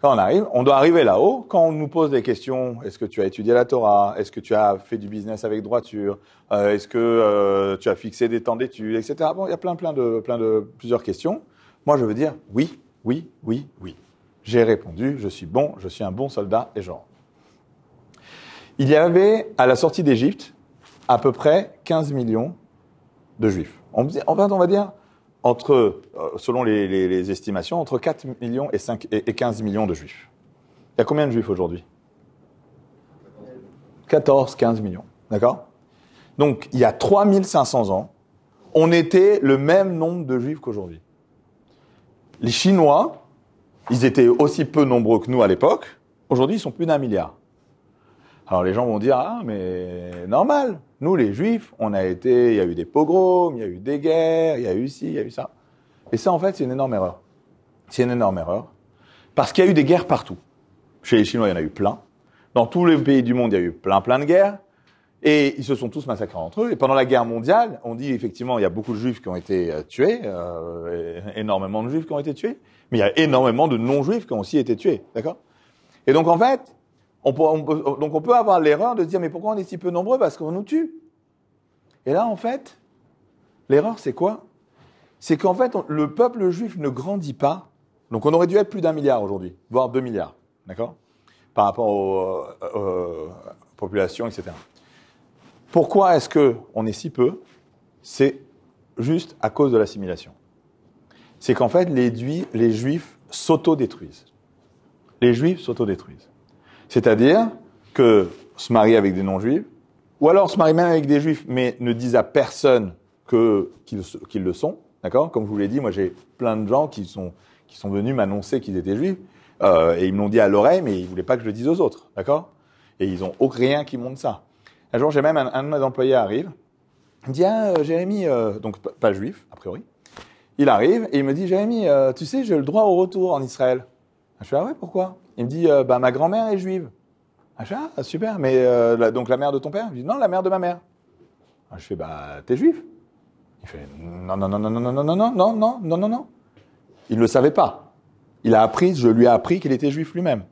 Quand on arrive, on doit arriver là-haut. Quand on nous pose des questions, est-ce que tu as étudié la Torah Est-ce que tu as fait du business avec droiture euh, Est-ce que euh, tu as fixé des temps d'études, etc. Bon, il y a plein, plein de, plein de, plusieurs questions. Moi, je veux dire oui, oui, oui, oui. J'ai répondu, je suis bon, je suis un bon soldat et genre. Il y avait à la sortie d'Égypte à peu près 15 millions de juifs. On, on va dire entre, euh, selon les, estimations, entre 4 millions et, 5, et 15 millions de juifs. Il y a combien de juifs aujourd'hui 14, 15 millions. D'accord Donc, il y a 3500 ans, on était le même nombre de juifs qu'aujourd'hui. Les Chinois, ils étaient aussi peu nombreux que nous à l'époque. Aujourd'hui, ils sont plus d'un milliard. Alors les gens vont dire ah mais normal. Nous les Juifs, on a été, il y a eu des pogroms, il y a eu des guerres, il y a eu ci, il y a eu ça. Et ça en fait c'est une énorme erreur. C'est une énorme erreur parce qu'il y a eu des guerres partout. Chez les Chinois il y en a eu plein. Dans tous les pays du monde il y a eu plein plein de guerres et ils se sont tous massacrés entre eux. Et pendant la guerre mondiale, on dit effectivement il y a beaucoup de Juifs qui ont été euh, tués, euh, énormément de Juifs qui ont été tués, mais il y a énormément de non-Juifs qui ont aussi été tués, d'accord Et donc en fait donc on peut avoir l'erreur de dire mais pourquoi on est si peu nombreux Parce qu'on nous tue. Et là, en fait, l'erreur, c'est quoi C'est qu'en fait, le peuple juif ne grandit pas. Donc on aurait dû être plus d'un milliard aujourd'hui, voire deux milliards, d'accord Par rapport aux, euh, euh, populations, etc. Pourquoi est-ce qu'on est si peu C'est juste à cause de l'assimilation. C'est qu'en fait, les, les juifs s'autodétruisent. Les juifs s'autodétruisent. C'est-à-dire que se marier avec des non-juifs, ou alors se marier même avec des juifs, mais ne disent à personne qu'ils le sont, d'accord Comme je vous l'ai dit, moi j'ai plein de gens qui sont venus m'annoncer qu'ils étaient juifs, euh, et ils me l'ont dit à l'oreille, mais ils voulaient pas que je le dise aux autres, d'accord Et ils ont rien qui montre ça. Un jour, j'ai même un, de mes employés arrive, il me dit ah euh, Jérémy, euh, donc pas juif a priori, il arrive et il me dit Jérémy, tu sais j'ai le droit au retour en Israël. Je suis ah ouais pourquoi il me dit, bah, ma grand-mère est juive. Ah, je super, mais donc la mère de ton père Il me dit, non, la mère de ma mère. Ah, je fais, bah, t'es juif Il fait, non, non, non, non, non, non, non, non, non, non, non, non, non. Il ne le savait pas. Il a appris, je lui ai appris qu'il était juif lui-même.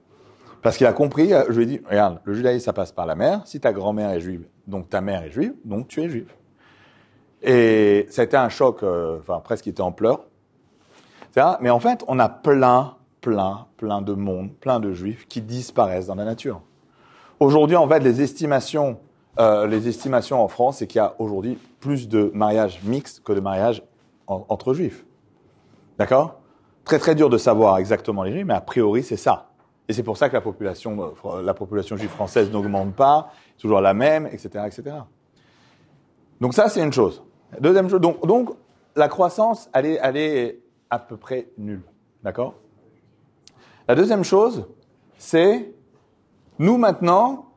Parce qu'il a compris, je lui ai dit, regarde, le judaïsme, ça passe par la mère. Si ta grand-mère est juive, donc ta mère est juive, donc tu es juif. Et ça a un choc, enfin, presque il était en pleurs. Mais en fait, on a plein plein, plein de monde, plein de juifs qui disparaissent dans la nature. Aujourd'hui, en fait, les estimations, euh, les estimations en France, c'est qu'il y a aujourd'hui plus de mariages mixtes que de mariages entre juifs. D'accord Très très dur de savoir exactement les juifs, mais a priori, c'est ça. Et c'est pour ça que la population, euh, la population juive française n'augmente pas, toujours la même, etc., etc. Donc ça, c'est une chose. Deuxième chose, donc, la croissance, elle est, elle est à peu près nulle. D'accord la deuxième chose, c'est nous maintenant,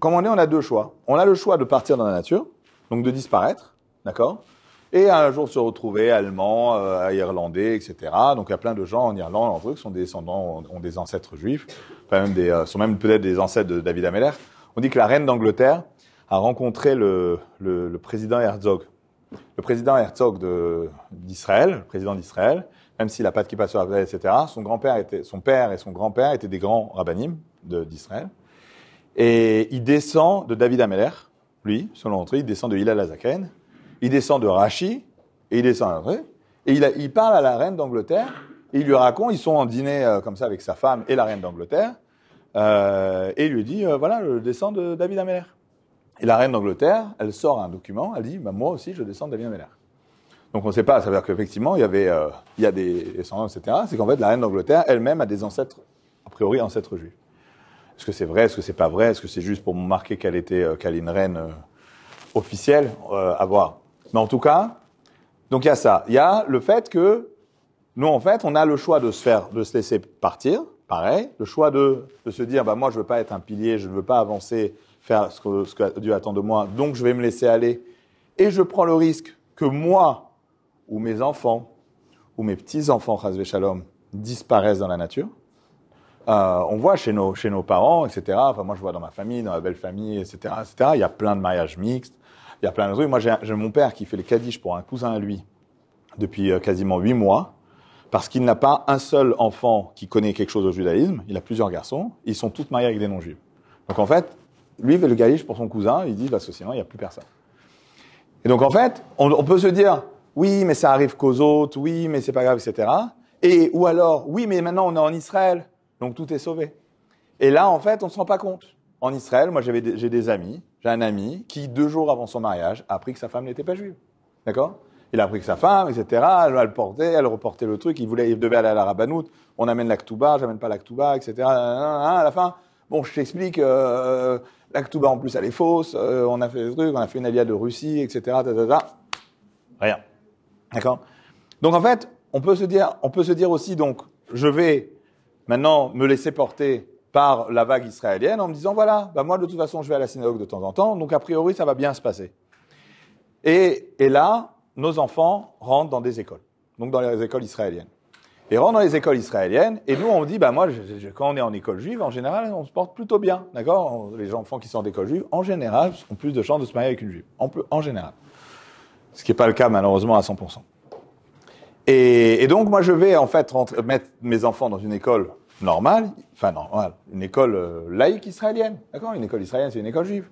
comme on est, on a deux choix. On a le choix de partir dans la nature, donc de disparaître, d'accord Et un jour se retrouver allemand, euh, irlandais, etc. Donc il y a plein de gens en Irlande, en truc, sont descendants, ont, des ancêtres juifs, même euh, sont même peut-être des ancêtres de David Ameller. On dit que la reine d'Angleterre a rencontré le, le président Herzog, le président Herzog d'Israël, le président d'Israël, même s'il n'a pas de passe sur la tête, etc. Son grand-père était, son père et son grand-père étaient des grands rabbinim d'Israël. Et il descend de David Ameler, lui, selon l'entrée, il descend de Hilal Azaken, il descend de Rachi, et il descend d'André, et il, parle à la reine d'Angleterre, et il lui raconte, ils sont en dîner euh, comme ça avec sa femme et la reine d'Angleterre, euh, et il lui dit, euh, voilà, je descends de David améler Et la reine d'Angleterre, elle sort un document, elle dit, bah, moi aussi, je descends de David Ameler. Donc on ne sait pas, ça veut dire qu'effectivement, il y avait, euh, il y a des descendants, etc. C'est qu'en fait, la reine d'Angleterre elle-même a des ancêtres, a priori, ancêtres juifs. Est-ce que c'est vrai, est-ce que c'est pas vrai, est-ce que c'est juste pour marquer qu'elle était, euh, qu'elle est une reine euh, officielle, euh, à voir. Mais en tout cas, donc il y a ça. Il y a le fait que nous, en fait, on a le choix de se faire, de se laisser partir, pareil, le choix de, de se dire, bah moi, je ne veux pas être un pilier, je ne veux pas avancer, faire ce que, ce que Dieu attend de moi, donc je vais me laisser aller, et je prends le risque que moi, où mes enfants, ou mes petits-enfants, Shalom, disparaissent dans la nature, euh, on voit chez nos, chez nos parents, etc. Enfin, moi, je vois dans ma famille, dans ma belle famille, etc., etc. Il y a plein de mariages mixtes, il y a plein de trucs. Moi, j'ai mon père qui fait le kadish pour un cousin à lui depuis euh, quasiment huit mois, parce qu'il n'a pas un seul enfant qui connaît quelque chose au judaïsme. Il a plusieurs garçons. Ils sont tous mariés avec des non-juifs. Donc, en fait, lui fait le kadish pour son cousin. Il dit, parce bah, que sinon, il n'y a plus personne. Et donc, en fait, on peut se dire, oui, mais ça arrive qu'aux autres, oui, mais c'est pas grave, etc. Et ou alors, oui, mais maintenant on est en Israël, donc tout est sauvé. Et là, en fait, on ne se rend pas compte. En Israël, moi, j'ai des, amis, j'ai un ami qui deux jours avant son mariage a appris que sa femme n'était pas juive, d'accord Il a appris que sa femme, etc. Elle, le portait, elle reportait le truc. Il voulait, il devait aller à la Rabanout. On amène Je j'amène pas l'Aktouba, etc. À la fin, bon, je t'explique. Euh, la L'Aktuba en plus, elle est fausse. Euh, on a fait des trucs, on a fait une alia de Russie, etc. Rien. D'accord Donc en fait, on peut se dire, on peut se dire aussi donc, je vais maintenant me laisser porter par la vague israélienne en me disant voilà, bah, moi de toute façon je vais à la synagogue de temps en temps, donc a priori ça va bien se passer. Et, et là, nos enfants rentrent dans des écoles, donc dans les écoles israéliennes. Et rentrent dans les écoles israéliennes, et nous on dit bah moi quand on est en école juive, en général on se porte plutôt bien, d'accord Les enfants qui sont en école juive, en général, ont plus de chances de se marier avec une juive, en général ce qui n'est pas le cas malheureusement à 100%. Et, donc moi je vais en fait mettre mes enfants dans une école normale, enfin normale, une école euh, laïque israélienne, d'accord Une école israélienne, c'est une école juive.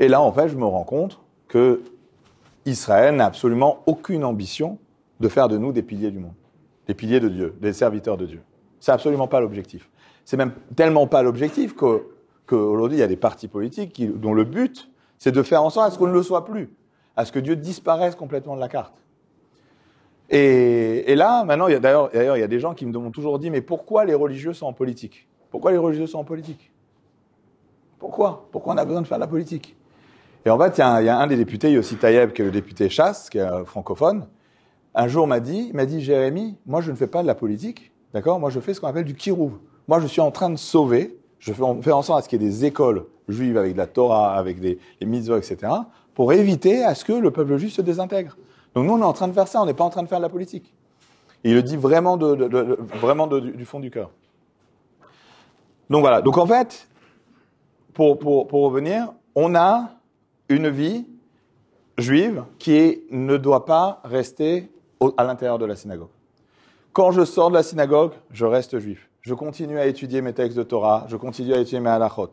Et là en fait je me rends compte que Israël n'a absolument aucune ambition de faire de nous des piliers du monde, des piliers de Dieu, des serviteurs de Dieu. C'est absolument pas l'objectif. C'est même tellement pas l'objectif que qu'aujourd'hui il y a des partis politiques dont le but c'est de faire en sorte à ce qu'on ne le soit plus à ce que Dieu disparaisse complètement de la carte. Et, là, maintenant, d'ailleurs, il y a des gens qui me demandent toujours dit, mais pourquoi les religieux sont en politique Pourquoi les religieux sont en politique Pourquoi Pourquoi on a besoin de faire de la politique Et en fait, il y, a un, il y a un des députés, Tayeb, qui est le député Chasse, qui est euh, francophone, un jour m'a dit, m'a dit, Jérémy, moi je ne fais pas de la politique, d'accord Moi je fais ce qu'on appelle du kirou. Moi je suis en train de sauver, je fais, en sorte à ce qu'il y ait des écoles juives avec la Torah, avec des, des mitzvahs, etc., pour éviter à ce que le peuple juif se désintègre. Donc nous, on est en train de faire ça, on n'est pas en train de faire de la politique. il le dit vraiment, de, vraiment du fond du cœur. Donc voilà, donc en fait, pour, revenir, on a une vie juive qui ne doit pas rester à l'intérieur de la synagogue. Quand je sors de la synagogue, je reste juif. Je continue à étudier mes textes de Torah, je continue à étudier mes halachot.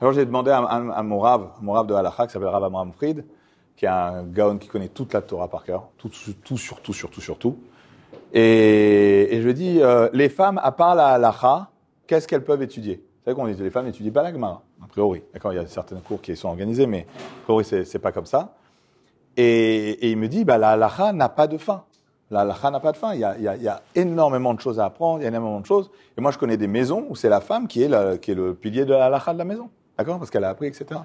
Alors j'ai demandé à, à, mon rave, mon rave de Halacha, qui s'appelle Rav Amram Fried, qui est un gaon qui connaît toute la Torah par cœur, tout, tout, surtout, surtout, surtout. Et, et je lui ai dit, euh, les femmes, à part la Halacha, qu'est-ce qu'elles peuvent étudier C'est vrai qu'on dit, les femmes n'étudient pas la Gemara, a priori. D'accord, il y a certains cours qui sont organisés, mais a priori, c'est pas comme ça. Et, il me dit, bah, la Halacha n'a pas de fin. La halacha n'a pas de fin. Il y, a, énormément de choses à apprendre, il y a énormément de choses. Et moi, je connais des maisons où c'est la femme qui est, qui est le pilier de la halacha de la maison. D'accord Parce qu'elle a appris, etc.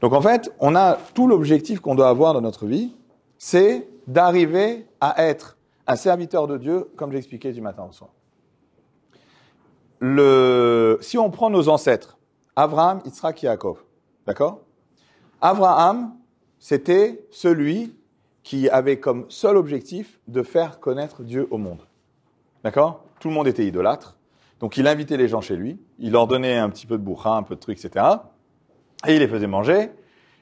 Donc en fait, on a tout l'objectif qu'on doit avoir dans notre vie, c'est d'arriver à être un serviteur de Dieu, comme j'expliquais du matin au soir. si on prend nos ancêtres, Abraham, Yitzhak, Yaakov, d'accord Abraham, c'était celui qui avait comme seul objectif de faire connaître Dieu au monde. D'accord Tout le monde était idolâtre. Donc il invitait les gens chez lui, il leur donnait un petit peu de bourrin, un peu de trucs, etc. Et il les faisait manger,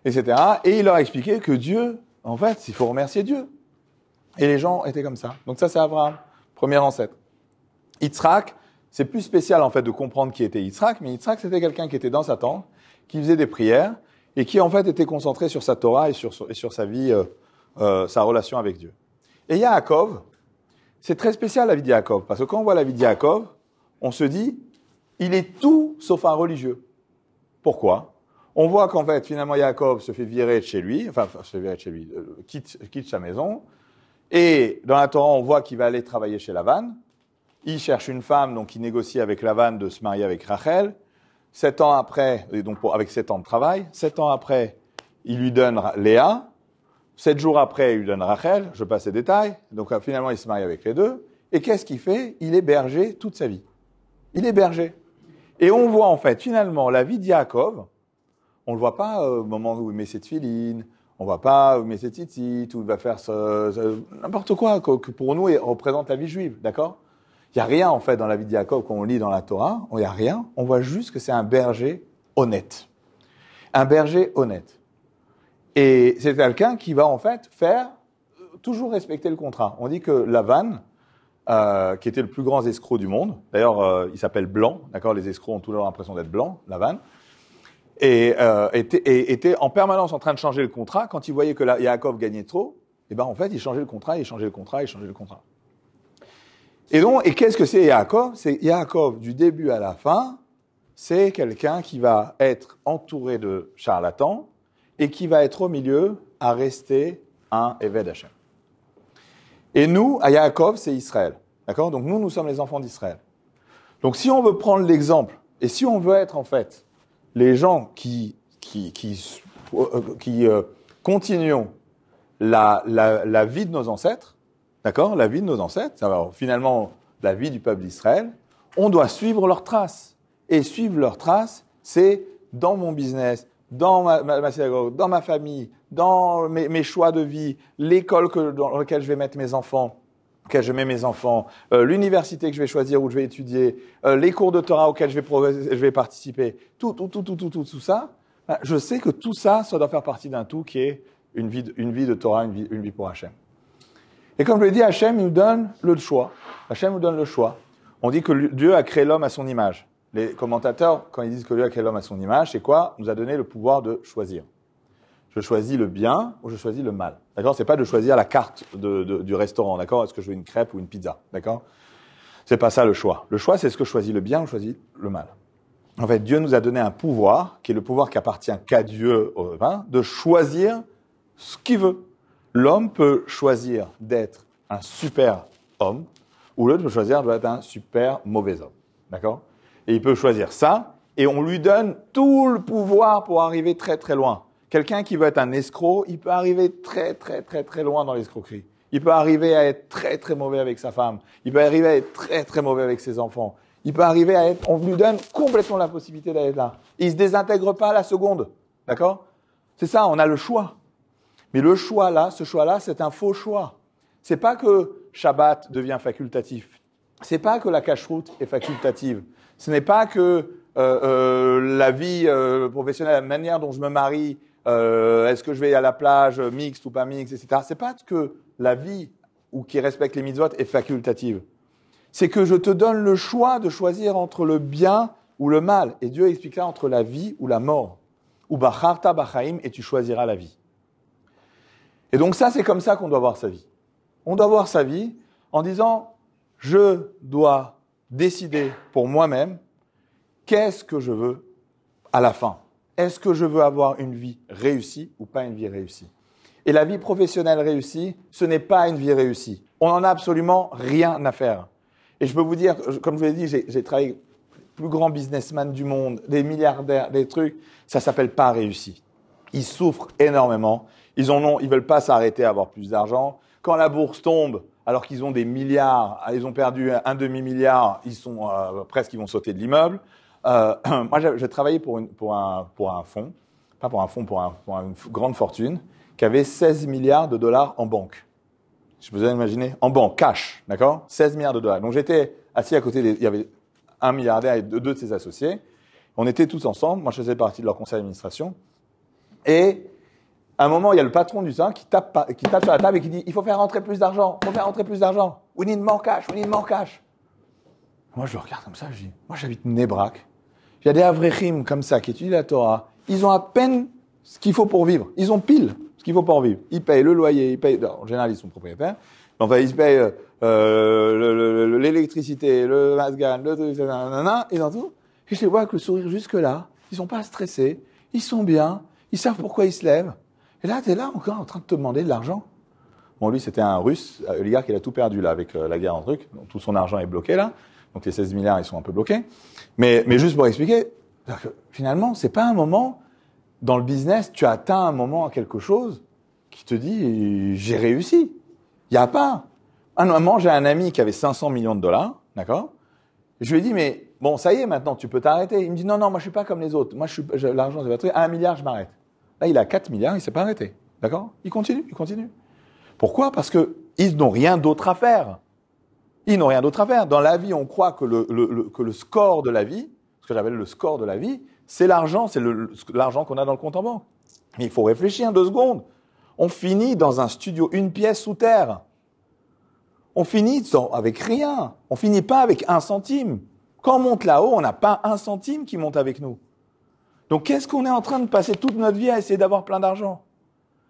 etc. Et il leur expliquait que Dieu, en fait, il faut remercier Dieu. Et les gens étaient comme ça. Donc ça, c'est Abraham, premier ancêtre. Yitzhak, c'est plus spécial en fait de comprendre qui était Yitzhak, mais Yitzhak, c'était quelqu'un qui était dans sa tente, qui faisait des prières et qui en fait était concentré sur sa Torah et sur, sa vie, euh, euh, sa relation avec Dieu. Et Yaakov, c'est très spécial la vie de Yaakov, parce que quand on voit la vie de Yaakov, on se dit, il est tout sauf un religieux. Pourquoi On voit qu'en fait, finalement, Jacob se fait virer de chez lui, enfin, se fait virer de chez lui, euh, quitte, sa maison, et dans la Torah, on voit qu'il va aller travailler chez Lavanne, Il cherche une femme, donc il négocie avec Lavanne de se marier avec Rachel. Sept ans après, donc avec sept ans de travail, sept ans après, il lui donne Léa. Sept jours après, il lui donne Rachel. Je passe les détails. Donc euh, finalement, il se marie avec les deux. Et qu'est-ce qu'il fait Il est berger toute sa vie. Il est berger. Et on voit en fait finalement la vie de Jacob, on ne le voit pas euh, au moment où il met ses filine on ne voit pas où il met ses titites, où il va faire ce, n'importe quoi que, pour nous il représente la vie juive, d'accord Il n'y a rien en fait dans la vie de Jacob qu'on lit dans la Torah, il n'y a rien, on voit juste que c'est un berger honnête. Un berger honnête. Et c'est quelqu'un qui va en fait faire euh, toujours respecter le contrat. On dit que la vanne, euh, qui était le plus grand escroc du monde. D'ailleurs, euh, il s'appelle Blanc, d'accord Les escrocs ont toujours l'impression d'être blancs, la vanne. Et, euh, était, en permanence en train de changer le contrat. Quand il voyait que Yaakov gagnait trop, eh ben, en fait, il changeait le contrat, il changeait le contrat, il changeait le contrat. Et donc, et qu'est-ce que c'est Yaakov C'est Yaakov, du début à la fin, c'est quelqu'un qui va être entouré de charlatans et qui va être au milieu à rester un Eved Hashem. Et nous, à Yaakov, c'est Israël. D'accord Donc nous, nous sommes les enfants d'Israël. Donc si on veut prendre l'exemple, et si on veut être en fait les gens qui, qui, qui, euh, euh, continuons la, la, la, vie de nos ancêtres, d'accord La vie de nos ancêtres, finalement la vie du peuple d'Israël, on doit suivre leurs traces. Et suivre leurs traces, c'est dans mon business, dans ma dans ma famille, dans mes, choix de vie, l'école dans laquelle je vais mettre mes enfants, je mets mes enfants, euh, l'université que je vais choisir où je vais étudier, euh, les cours de Torah auxquels je vais, participer, tout, tout, tout, tout, tout, ça, ben, je sais que tout ça, doit faire partie d'un tout qui est une vie, de, une vie de Torah, une vie, une vie pour Hachem. Et comme je l'ai dit, Hachem nous donne le choix. Hachem nous donne le choix. On dit que Dieu a créé l'homme à son image. Les commentateurs, quand ils disent que Dieu a créé l'homme à son image, c'est quoi Il nous a donné le pouvoir de choisir je choisis le bien ou je choisis le mal. D'accord C'est pas de choisir la carte de, du restaurant. D'accord Est-ce que je veux une crêpe ou une pizza D'accord C'est pas ça le choix. Le choix, c'est ce que je choisis le bien ou je choisis le mal. En fait, Dieu nous a donné un pouvoir, qui est le pouvoir qui appartient qu'à Dieu, de choisir ce qu'il veut. L'homme peut choisir d'être un super homme, ou l'autre peut choisir d'être un super mauvais homme. D'accord Et il peut choisir ça, et on lui donne tout le pouvoir pour arriver très très loin. Quelqu'un qui veut être un escroc, il peut arriver très très très très loin dans l'escroquerie. Il peut arriver à être très très mauvais avec sa femme. Il peut arriver à être très très mauvais avec ses enfants. Il peut arriver à être. On lui donne complètement la possibilité d'être là. il se désintègre pas à la seconde. D'accord C'est ça, on a le choix. Mais le choix là, ce choix là, c'est un faux choix. C'est pas que Shabbat devient facultatif. C'est pas que la cache-route est facultative. Ce n'est pas que euh, euh, la vie euh, professionnelle, la manière dont je me marie euh, est-ce que je vais à la plage euh, mixte ou pas mixte, etc. C'est pas que la vie ou qui respecte les mitzvot est facultative. C'est que je te donne le choix de choisir entre le bien ou le mal. Et Dieu explique là entre la vie ou la mort. Ou bacharta bachaim et tu choisiras la vie. Et donc ça, c'est comme ça qu'on doit voir sa vie. On doit voir sa vie en disant, je dois décider pour moi-même qu'est-ce que je veux à la fin est-ce que je veux avoir une vie réussie ou pas une vie réussie Et la vie professionnelle réussie, ce n'est pas une vie réussie. On n'en a absolument rien à faire. Et je peux vous dire, comme je vous l'ai dit, j'ai travaillé avec plus grand businessman du monde, des milliardaires, des trucs, ça s'appelle pas réussi. Ils souffrent énormément, ils ne veulent pas s'arrêter à avoir plus d'argent. Quand la bourse tombe, alors qu'ils ont des milliards, ils ont perdu un demi-milliard, ils sont euh, presque, ils vont sauter de l'immeuble. Euh, <clears throat> moi, j'ai travaillé pour, un, fonds, pas pour un fonds, pour, une grande fortune, qui avait 16 milliards de dollars en banque. Je vous ai imaginé en banque, cash, d'accord 16 milliards de dollars. Donc j'étais assis à côté, il y avait un milliardaire et deux, de ses associés. On était tous ensemble, moi je faisais partie de leur conseil d'administration. Et à un moment, il y a le patron du sein qui tape, qui tape sur la table et qui dit, il faut faire rentrer plus d'argent, il faut faire rentrer plus d'argent. We need more cash, we need more cash. Moi je le regarde comme ça, je dis, moi j'habite Nebraska. Il y a des avréchim comme ça qui étudient la Torah. Ils ont à peine ce qu'il faut pour vivre. Ils ont pile ce qu'il faut pour vivre. Ils payent le loyer, ils payent. en général, ils sont propriétaires. Enfin, ils payent euh, euh, l'électricité, le masgan, le truc, nanana, tout. Et je les vois avec le sourire jusque-là. Ils sont pas stressés. Ils sont bien. Ils savent pourquoi ils se lèvent. Et là, tu es là encore en train de te demander de l'argent. Bon, lui, c'était un russe, euh, oligarque, il a tout perdu là avec la guerre en truc. Donc, tout son argent est bloqué là. Donc les 16 milliards, ils sont un peu bloqués. Mais, mais juste pour expliquer, que finalement, c'est pas un moment dans le business, tu atteins un moment à quelque chose qui te dit j'ai réussi. Il y a pas. Un moment, j'ai un ami qui avait 500 millions de dollars, d'accord Je lui ai dit mais bon, ça y est, maintenant tu peux t'arrêter. Il me dit non non, moi je suis pas comme les autres. Moi je l'argent c'est pas truc. À un milliard, je m'arrête. Là, il a 4 milliards, il s'est pas arrêté, d'accord Il continue, il continue. Pourquoi Parce qu'ils n'ont rien d'autre à faire. Ils n'ont rien d'autre à faire. Dans la vie, on croit que le, score de la vie, ce que j'appelle le score de la vie, c'est l'argent, c'est l'argent qu'on a dans le compte en banque. Mais il faut réfléchir deux secondes. On finit dans un studio, une pièce sous terre. On finit avec rien. On finit pas avec un centime. Quand on monte là-haut, on n'a pas un centime qui monte avec nous. Donc qu'est-ce qu'on est en train de passer toute notre vie à essayer d'avoir plein d'argent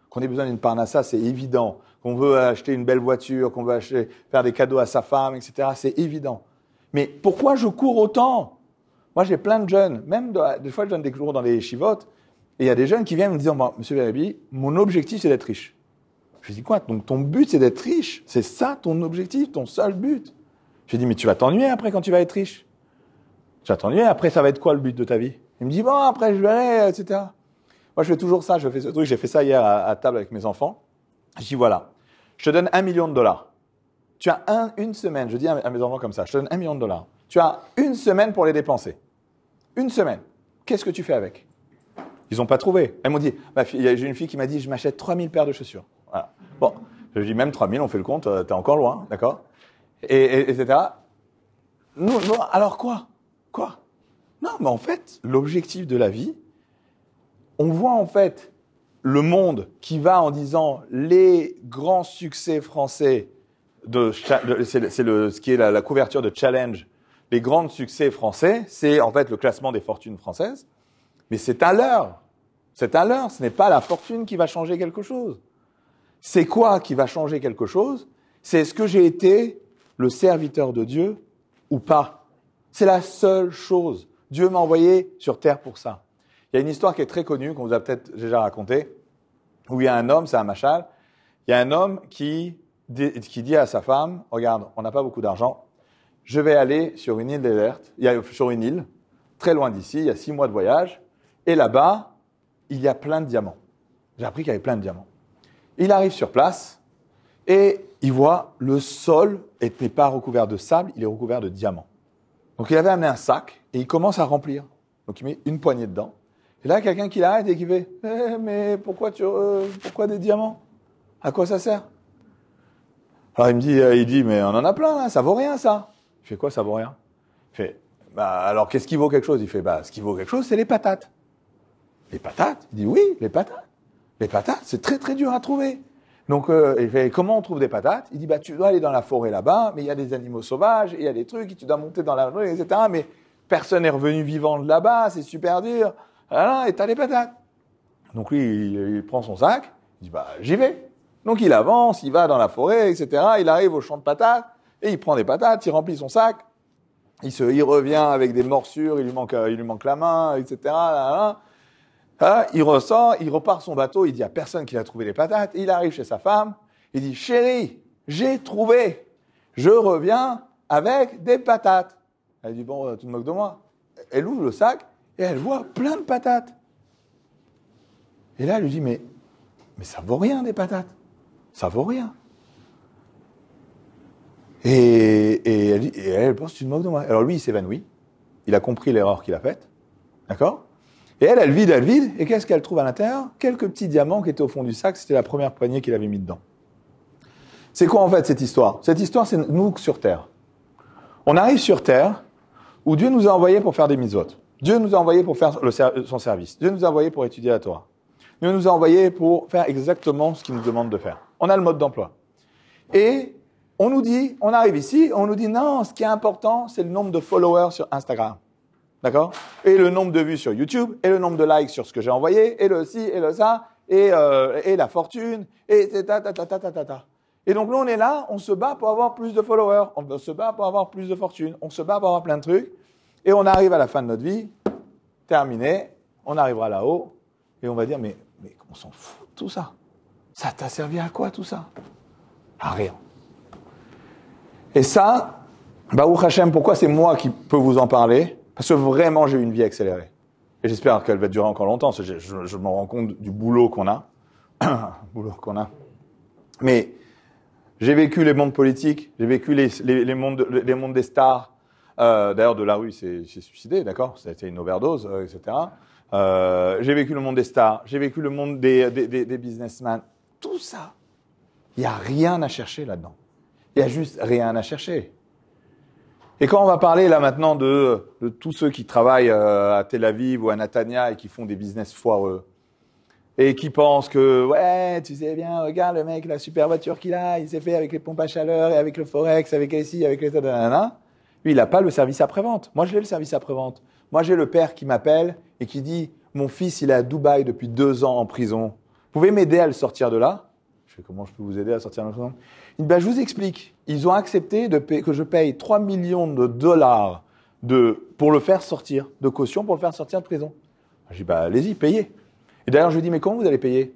Qu'on ait besoin d'une parnassa, c'est évident qu'on veut acheter une belle voiture, qu'on veut faire des cadeaux à sa femme, etc. C'est évident. Mais pourquoi je cours autant Moi, j'ai plein de jeunes, même des fois, je donne des cours dans les chivotes, et il y a des jeunes qui viennent me dire Monsieur Verabi, mon objectif, c'est d'être riche. Je dis quoi Donc ton but, c'est d'être riche. C'est ça ton objectif, ton seul but. Je dis mais tu vas t'ennuyer après quand tu vas être riche. Tu vas t'ennuyer après, ça va être quoi le but de ta vie Il me dit bon, après, je verrai, etc. Moi, je fais toujours ça, je fais ce truc, j'ai fait ça hier à, table avec mes enfants. Je dis voilà, je te donne un million de dollars. Tu as une semaine, je dis à mes enfants comme ça, je te donne un million de dollars. Tu as une semaine pour les dépenser. Une semaine. Qu'est-ce que tu fais avec Ils n'ont pas trouvé. Elles m'ont dit, j'ai une fille qui m'a dit, je m'achète 3000 paires de chaussures. Bon, je lui dis, même 3000, on fait le compte, euh, es encore loin, d'accord et, Etc. non, alors quoi Quoi Non, mais en fait, l'objectif de la vie, on voit en fait le monde qui va en disant les grands succès français c'est ce qui est la, la, couverture de Challenge, les grands succès français, c'est en fait le classement des fortunes françaises, mais c'est à l'heure, c'est à l'heure, ce n'est pas la fortune qui va changer quelque chose. C'est quoi qui va changer quelque chose C'est est-ce que j'ai été le serviteur de Dieu ou pas C'est la seule chose. Dieu m'a envoyé sur terre pour ça. Il y a une histoire qui est très connue, qu'on vous a peut-être déjà racontée où il y a un homme, c'est un machal, il y a un homme qui dit, à sa femme, regarde, on n'a pas beaucoup d'argent, je vais aller sur une île déserte, sur une île, très loin d'ici, il y a six mois de voyage, et là-bas, il y a plein de diamants. J'ai appris qu'il y avait plein de diamants. Il arrive sur place, et il voit le sol n'est pas recouvert de sable, il est recouvert de diamants. Donc il avait amené un sac, et il commence à remplir. Donc il met une poignée dedans, et là, quelqu'un qui l'arrête et qui fait eh, Mais pourquoi, tu, euh, pourquoi des diamants À quoi ça sert Alors il me dit, euh, il dit Mais on en a plein, là, ça vaut rien, ça. Je fais quoi, ça vaut rien Il fait « bah, Alors qu'est-ce qui vaut quelque chose Il fait bah, Ce qui vaut quelque chose, c'est les patates. Les patates Il dit Oui, les patates. Les patates, c'est très très dur à trouver. Donc, euh, il fait, comment on trouve des patates Il dit, bah, tu dois aller dans la forêt là-bas, mais il y a des animaux sauvages, il y a des trucs, tu dois monter dans la rue, etc. Mais personne n'est revenu vivant de là-bas, c'est super dur ah, et t'as les patates. Donc lui, il, prend son sac, il dit, bah, j'y vais. Donc il avance, il va dans la forêt, etc. Il arrive au champ de patates, et il prend des patates, il remplit son sac, il, se, revient avec des morsures, il lui manque, euh, il lui manque la main, etc. Ah, il ressort, il repart son bateau, il dit à personne qui a trouvé des patates. Il arrive chez sa femme, il dit chérie, j'ai trouvé, je reviens avec des patates. Elle dit bon, euh, tu te moques de moi. Elle ouvre le sac, et elle voit plein de patates. Et là, elle lui dit, mais, mais ça vaut rien des patates. Ça vaut rien. Et, elle, pense, tu te moques de moi. Alors lui, il s'évanouit. Il a compris l'erreur qu'il a faite. D'accord Et elle, elle vide, elle vide. Et qu'est-ce qu'elle trouve à l'intérieur Quelques petits diamants qui étaient au fond du sac. C'était la première poignée qu'il avait mis dedans. C'est quoi en fait cette histoire Cette histoire, c'est nous sur Terre. On arrive sur Terre où Dieu nous a envoyés pour faire des misotes. Dieu nous a envoyés pour faire son service. Dieu nous a envoyés pour étudier la Torah. Dieu nous a envoyés pour faire exactement ce qu'il nous demande de faire. On a le mode d'emploi. Et on nous dit, on arrive ici, on nous dit non, ce qui est important, c'est le nombre de followers sur Instagram. D'accord Et le nombre de vues sur YouTube, et le nombre de likes sur ce que j'ai envoyé, et le ci, et le ça, et, euh, la fortune, et ta ta ta ta ta ta ta. Et donc là, on est là, on se bat pour avoir plus de followers, on se bat pour avoir plus de fortune, on se bat pour avoir plein de trucs. Et on arrive à la fin de notre vie, terminé, on arrivera là-haut, et on va dire, mais, mais on s'en fout de tout ça. Ça t'a servi à quoi tout ça À rien. Et ça, Baruch Hashem, pourquoi c'est moi qui peux vous en parler Parce que vraiment, j'ai eu une vie accélérée. Et j'espère qu'elle va durer encore longtemps, je, me rends compte du boulot qu'on a. <coughs> boulot qu'on a. Mais j'ai vécu les mondes politiques, j'ai vécu les, les mondes des stars, euh, d'ailleurs, de la rue, il s'est suicidé, d'accord Ça a une overdose, euh, etc. Euh, j'ai vécu le monde des stars, j'ai vécu le monde des, des, des, businessmen. Tout ça, il n'y a rien à chercher là-dedans. Il n'y a juste rien à chercher. Et quand on va parler là maintenant de, de tous ceux qui travaillent à Tel Aviv ou à Natania et qui font des business foireux, et qui pensent que ouais tu sais bien regarde le mec la super voiture qu'il a il s'est fait avec les pompes à chaleur et avec le forex avec ici avec les il n'a pas le service après-vente. Moi, j'ai le service après-vente. Moi, j'ai le père qui m'appelle et qui dit Mon fils, il est à Dubaï depuis deux ans en prison. Vous pouvez m'aider à le sortir de là Je fais, comment je peux vous aider à sortir de la prison. Il ben, Je vous explique. Ils ont accepté que je paye 3 millions de dollars de, pour le faire sortir, de caution pour le faire sortir de prison. Je dis ben, Allez-y, payez. Et d'ailleurs, je lui dis Mais comment vous allez payer